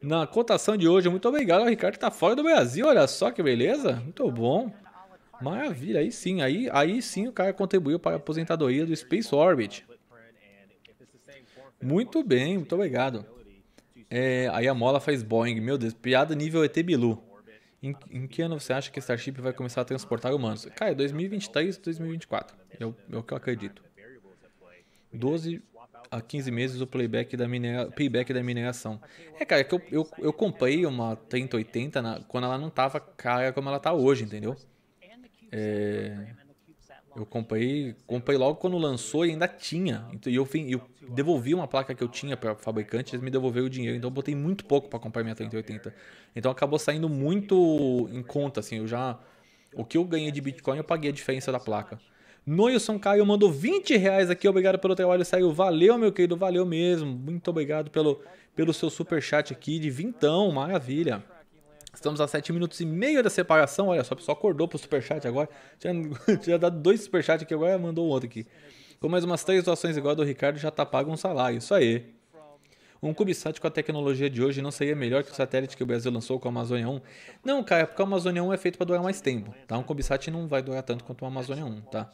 na cotação de hoje. Muito obrigado, o Ricardo está fora do Brasil, olha só que beleza, muito bom. Maravilha, aí sim, aí, aí sim o cara contribuiu para a aposentadoria do Space Orbit. Muito bem, muito obrigado. É, aí a mola faz Boeing, meu Deus, piada nível ET Bilu. Em, em, que ano você acha que Starship vai começar a transportar humanos? Cara, 2023, ou 2024. É o, que eu acredito. 12 a 15 meses o playback da minera, payback da mineração. É, cara, é que eu, eu, eu comprei uma 3080 na, quando ela não tava cara como ela tá hoje, entendeu? É, eu comprei, comprei logo quando lançou e ainda tinha. Então, e eu, eu, devolvi uma placa que eu tinha para o fabricante, eles me devolveram o dinheiro. Então eu botei muito pouco para comprar minha 3080. Então acabou saindo muito em conta, assim. Eu já. O que eu ganhei de Bitcoin, eu paguei a diferença da placa. Noilson Caio mandou 20 reais aqui. Obrigado pelo trabalho, saiu. Valeu, meu querido, valeu mesmo. Muito obrigado pelo, pelo seu super chat aqui de vintão. Maravilha. Estamos a 7 minutos e meio da separação. Olha só, o pessoal acordou pro superchat agora. (laughs) Tinha, tinha dado dois superchats aqui, agora mandou um outro aqui. Com mais umas três doações igual a do Ricardo, já tá pago um salário. Isso aí. Um CubeSat com a tecnologia de hoje não seria melhor que o satélite que o Brasil lançou com a Amazônia 1? Não, cara, porque a Amazônia 1 é feito para durar mais tempo, tá? Um CubeSat não vai durar tanto quanto a Amazônia 1, tá?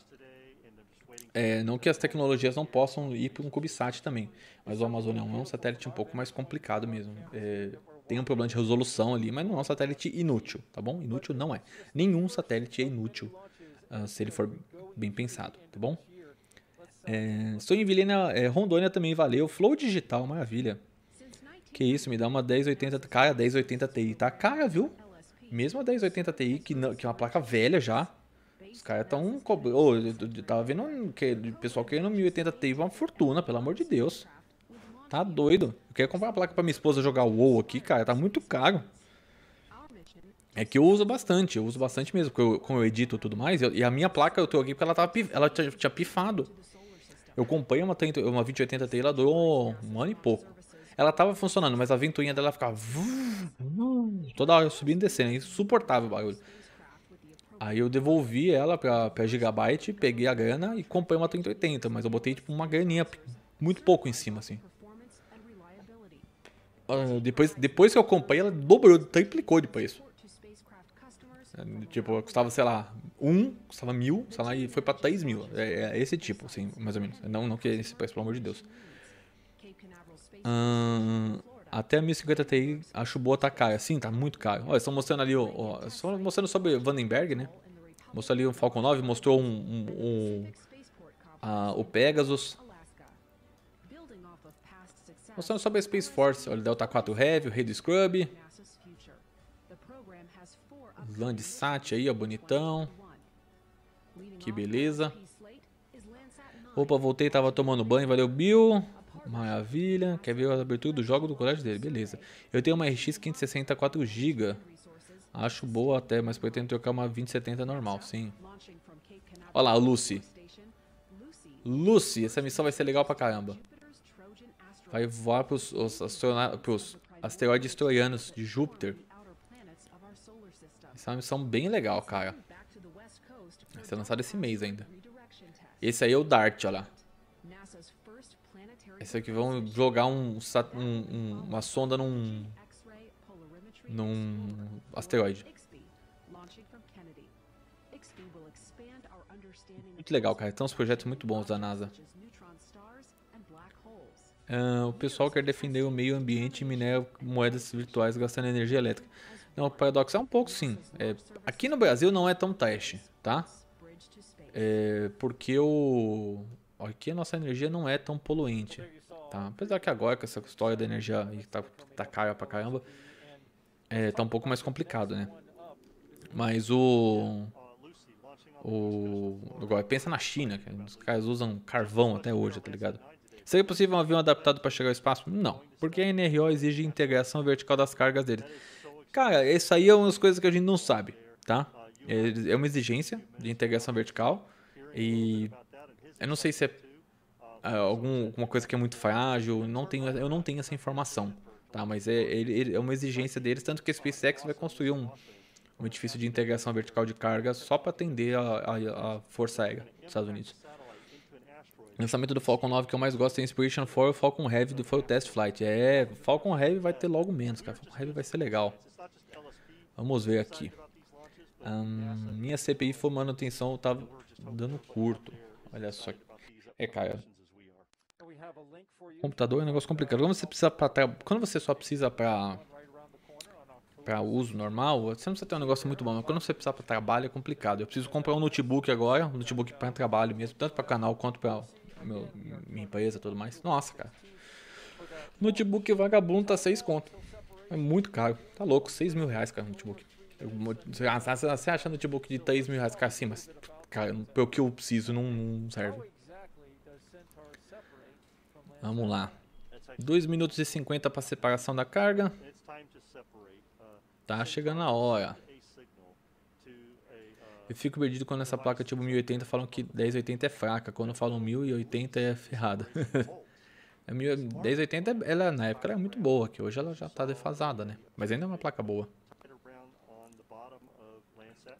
É, não que as tecnologias não possam ir para um CubeSat também, mas o Amazônia 1 é um satélite um pouco mais complicado mesmo. É, tem um problema de resolução ali, mas não é um satélite inútil, tá bom? Inútil não é. Nenhum satélite é inútil uh, se ele for bem pensado, tá bom? É, estou em Vilena, é, Rondônia também, valeu. Flow digital, maravilha. Que isso, me dá uma 1080, cara, 1080 Ti, tá cara, viu? Mesmo a 1080 Ti, que, não, que é uma placa velha já, os caras estão Oh, eu tava vendo que o pessoal querendo 1080 Ti uma fortuna, pelo amor de Deus. Tá doido. Eu queria comprar uma placa pra minha esposa jogar WoW aqui, cara. Tá muito caro. É que eu uso bastante, eu uso bastante mesmo, porque eu, como eu edito e tudo mais, eu, e a minha placa eu tô aqui porque ela, tava, ela tinha, tinha pifado. Eu comprei uma, uma 2080 Ti, ela durou um ano e pouco. Ela tava funcionando, mas a ventoinha dela ficava toda hora subindo e descendo, insuportável o barulho. Aí eu devolvi ela pra, pra Gigabyte, peguei a grana e comprei uma 3080, mas eu botei tipo uma graninha, muito pouco em cima assim. Ah, depois, depois que eu comprei, ela dobrou, triplicou de preço. É, tipo, custava, sei lá, um, custava mil, sei lá, e foi pra três mil. É, é, esse tipo, assim, mais ou menos. Não, não que esse preço, pelo amor de Deus. Hum, até a 1050 Ti acho boa tá cara. Sim, tá muito caro. Olha, estão mostrando ali, ó, ó estão mostrando sobre Vandenberg, né? Mostrou ali um Falcon 9, mostrou um, um, um ah, o Pegasus. Mostrando sobre a Space Force. Olha o Delta 4 Heavy, o Rei do Scrub. Landsat aí, ó, bonitão. Que beleza. Opa, voltei, tava tomando banho, valeu Bill. Maravilha. Quer ver a abertura do jogo do colégio dele? Beleza. Eu tenho uma RX 560 4GB. Acho boa até, mas pretendo trocar uma 2070 normal, sim. Olha lá, Lucy. Lucy, essa missão vai ser legal pra caramba vai voar para os, asteroides troianos de Júpiter. Essa é uma missão bem legal, cara. Vai ser lançado esse mês ainda. Esse aí é o DART, olha lá. Esse aqui vão jogar um, um, uma sonda num, num asteroide. Muito legal, cara. Então, os projetos muito bons da NASA. Uh, o pessoal quer defender o meio ambiente e minera moedas virtuais gastando energia elétrica. Não, é paradoxo é um pouco sim. É, aqui no Brasil não é tão teste, tá? É, porque o, aqui a nossa energia não é tão poluente, tá? Apesar que agora com essa história da energia tá, tá cara pra caramba, é, tá um pouco mais complicado, né? Mas o... o agora, pensa na China, que os caras usam carvão até hoje, tá ligado? Seria possível um avião adaptado para chegar ao espaço? Não, porque a NRO exige integração vertical das cargas dele. Cara, isso aí é uma das coisas que a gente não sabe, tá? É, é uma exigência de integração vertical e eu não sei se é, é algum, alguma coisa que é muito frágil, não tenho, eu não tenho essa informação, tá? Mas é, ele, é uma exigência deles, tanto que a SpaceX vai construir um, um edifício de integração vertical de carga só para atender a, a, a Força Aérea dos Estados Unidos. Lançamento do Falcon 9 que eu mais gosto é Inspiration 4 o Falcon Heavy do foi o Test Flight. É, Falcon Heavy vai ter logo menos, cara. Falcon Heavy vai ser legal. Vamos ver aqui. minha CPI foi manutenção, tá dando curto. Olha só. É, cara. Computador é um negócio complicado. Quando você precisa para tra... quando você só precisa para para uso normal, você não precisa ter um negócio muito bom. Mas quando você precisa para trabalho é complicado. Eu preciso comprar um notebook agora, um notebook para trabalho mesmo, tanto para canal quanto para meu, minha empresa e tudo mais. Nossa, cara. Notebook vagabundo tá 6 conto. É muito caro. Tá louco, 6 mil reais, cara, notebook. Eu, você acha notebook de 3 mil reais, cara, assim, mas, cara, pelo que eu preciso, não, não serve. Vamos lá. 2 minutos e 50 para separação da carga. Tá chegando a hora. Eu fico perdido quando essa placa tipo 1080 falam que 1080 é fraca, quando falam 1080 é ferrada. 1080 (laughs) é ela na época era muito boa, que hoje ela já está defasada, né? Mas ainda é uma placa boa.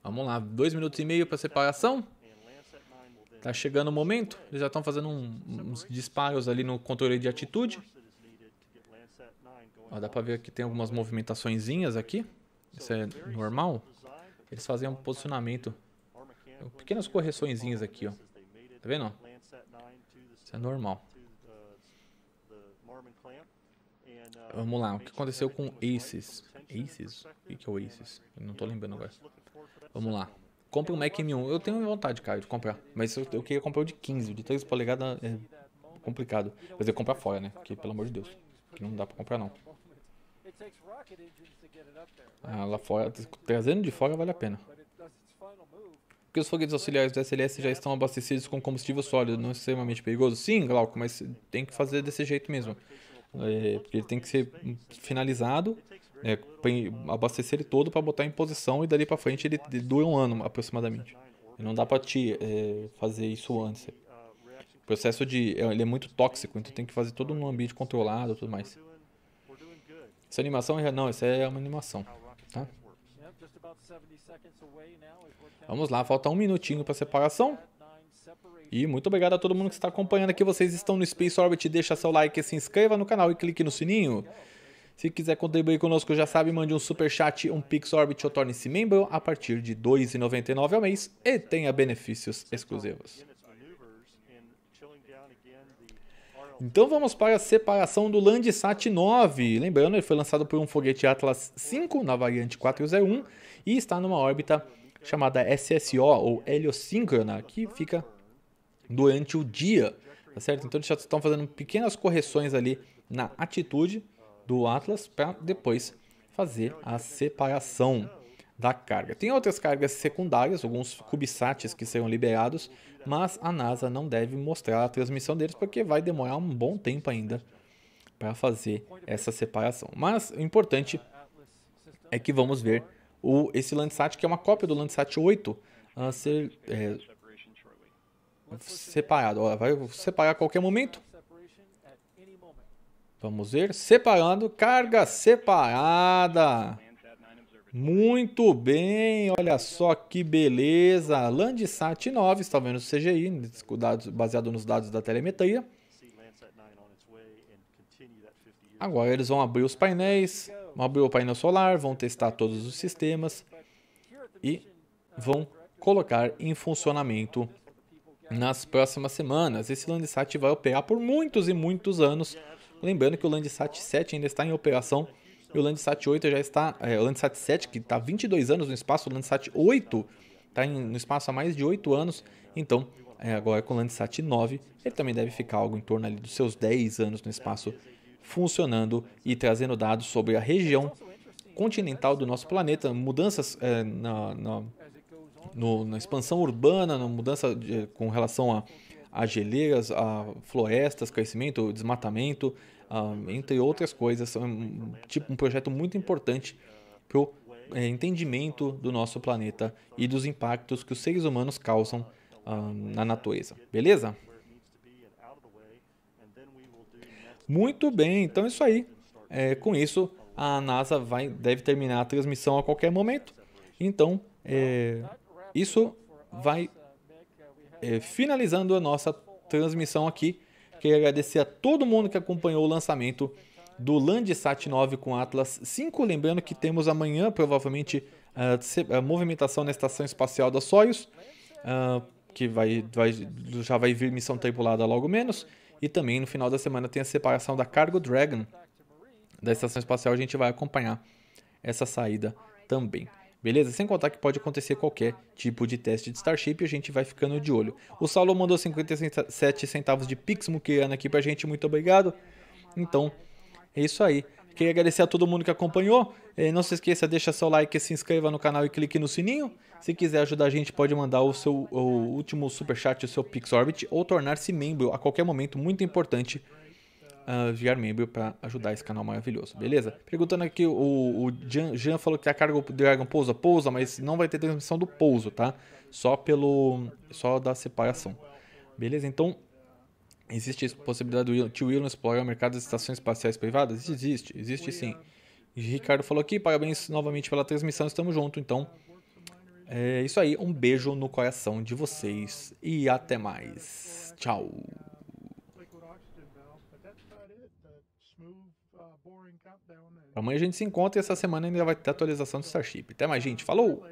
Vamos lá, dois minutos e meio para separação. Tá chegando o momento. Eles já estão fazendo um, uns disparos ali no controle de atitude. Ó, dá para ver que tem algumas movimentaçõezinhas aqui. Isso é normal. Eles fazem um posicionamento. Pequenas correçõezinhas aqui, ó. Tá vendo? Isso é normal. Vamos lá, o que aconteceu com Aces? Aces? O que é o Aces? Não tô lembrando agora. Vamos lá. Compre um Mac M1. Eu tenho vontade, cara, de comprar. Mas eu, eu queria comprar o de 15. O de 3 polegadas é complicado. Mas eu comprar fora, né? Porque, pelo amor de Deus. Que não dá pra comprar, não. Ah, lá fora, tá trazendo de fora vale a pena. Porque os foguetes auxiliares do SLS já estão abastecidos com combustível sólido, não é extremamente perigoso? Sim, Glauco, mas tem que fazer desse jeito mesmo. É, porque ele tem que ser finalizado, é, abastecer ele todo para botar em posição e dali para frente ele, ele, dura um ano aproximadamente. E não dá para ti é, fazer isso antes. Uh, o processo de é, ele é muito tóxico, então tem que fazer todo num ambiente controlado, tudo mais. Essa animação já não, essa é uma animação, tá? Vamos lá, falta um minutinho para separação. E muito obrigado a todo mundo que está acompanhando aqui. Vocês estão no Space Orbit, deixa seu like, se inscreva no canal e clique no sininho. Se quiser contribuir conosco, já sabe, mande um super chat, um Pix Orbit ou torne-se membro a partir de R$ 2,99 ao mês e tenha benefícios exclusivos. Então vamos para a separação do Landsat 9. Lembrando, ele foi lançado por um foguete Atlas 5 na variante 401 e está numa órbita chamada SSO ou heliosíncrona, que fica durante o dia, tá certo? Então eles já estão fazendo pequenas correções ali na atitude do Atlas para depois fazer a separação da carga. Tem outras cargas secundárias, alguns CubeSats que serão liberados, mas a NASA não deve mostrar a transmissão deles porque vai demorar um bom tempo ainda para fazer essa separação. Mas o importante é que vamos ver o, esse Landsat, que é uma cópia do Landsat 8, a ser é, separado. Ó, vai separar a qualquer momento. Vamos ver. Separando. Carga separada. Muito bem, olha só que beleza. Landsat 9, está vendo o CGI, dados, baseado nos dados da telemetria. Agora eles vão abrir os painéis, vão abrir o painel solar, vão testar todos os sistemas e vão colocar em funcionamento nas próximas semanas. Esse Landsat vai operar por muitos e muitos anos. Lembrando que o Landsat 7 ainda está em operação e o Landsat 8 já está. É, o Landsat 7, que está 22 anos no espaço, o Landsat 8 está no espaço há mais de 8 anos. Então, é, agora com o Landsat 9, ele também deve ficar algo em torno ali dos seus 10 anos no espaço funcionando e trazendo dados sobre a região continental do nosso planeta, mudanças é, na, na, no, na, expansão urbana, na mudança de, com relação a, a geleiras, a florestas, crescimento, desmatamento, entre outras coisas. É um, tipo, um projeto muito importante para o é, entendimento do nosso planeta e dos impactos que os seres humanos causam na natureza. Beleza? Muito bem, então é isso aí. É, com isso, a NASA vai, deve terminar a transmissão a qualquer momento. Então, é, isso vai é, finalizando a nossa transmissão aqui Queria agradecer a todo mundo que acompanhou o lançamento do Landsat 9 com Atlas 5. Lembrando que temos amanhã, provavelmente, a movimentação na Estação Espacial da Soyuz, ah, que vai, vai, já vai vir missão tripulada logo menos. E também no final da semana tem a separação da Cargo Dragon da Estação Espacial. A gente vai acompanhar essa saída também. Beleza? Sem contar que pode acontecer qualquer tipo de teste de Starship e a gente vai ficando de olho. O Saulo mandou 57 centavos de Pix Muqueana aqui pra gente, muito obrigado. Então, é isso aí. Queria agradecer a todo mundo que acompanhou. É, não se esqueça, deixa seu like, se inscreva no canal e clique no sininho. Se quiser ajudar a gente, pode mandar o seu o último superchat, o seu Pixorbit, ou tornar-se membro a qualquer momento, muito importante uh, virar membro para ajudar esse canal maravilhoso, beleza? Perguntando aqui, o, o Jean, Jean, falou que a carga do Dragon pousa, pousa, mas não vai ter transmissão do pouso, tá? Só pelo. Só da separação. Beleza? Então, existe a possibilidade do tio Elon explorar o mercado das estações espaciais privadas? Existe, existe sim. E Ricardo falou aqui, parabéns novamente pela transmissão, estamos juntos, então. É isso aí, um beijo no coração de vocês e até mais. Tchau. Amanhã a gente se encontra e essa semana ainda vai ter atualização do Starship. Até mais, gente. Falou!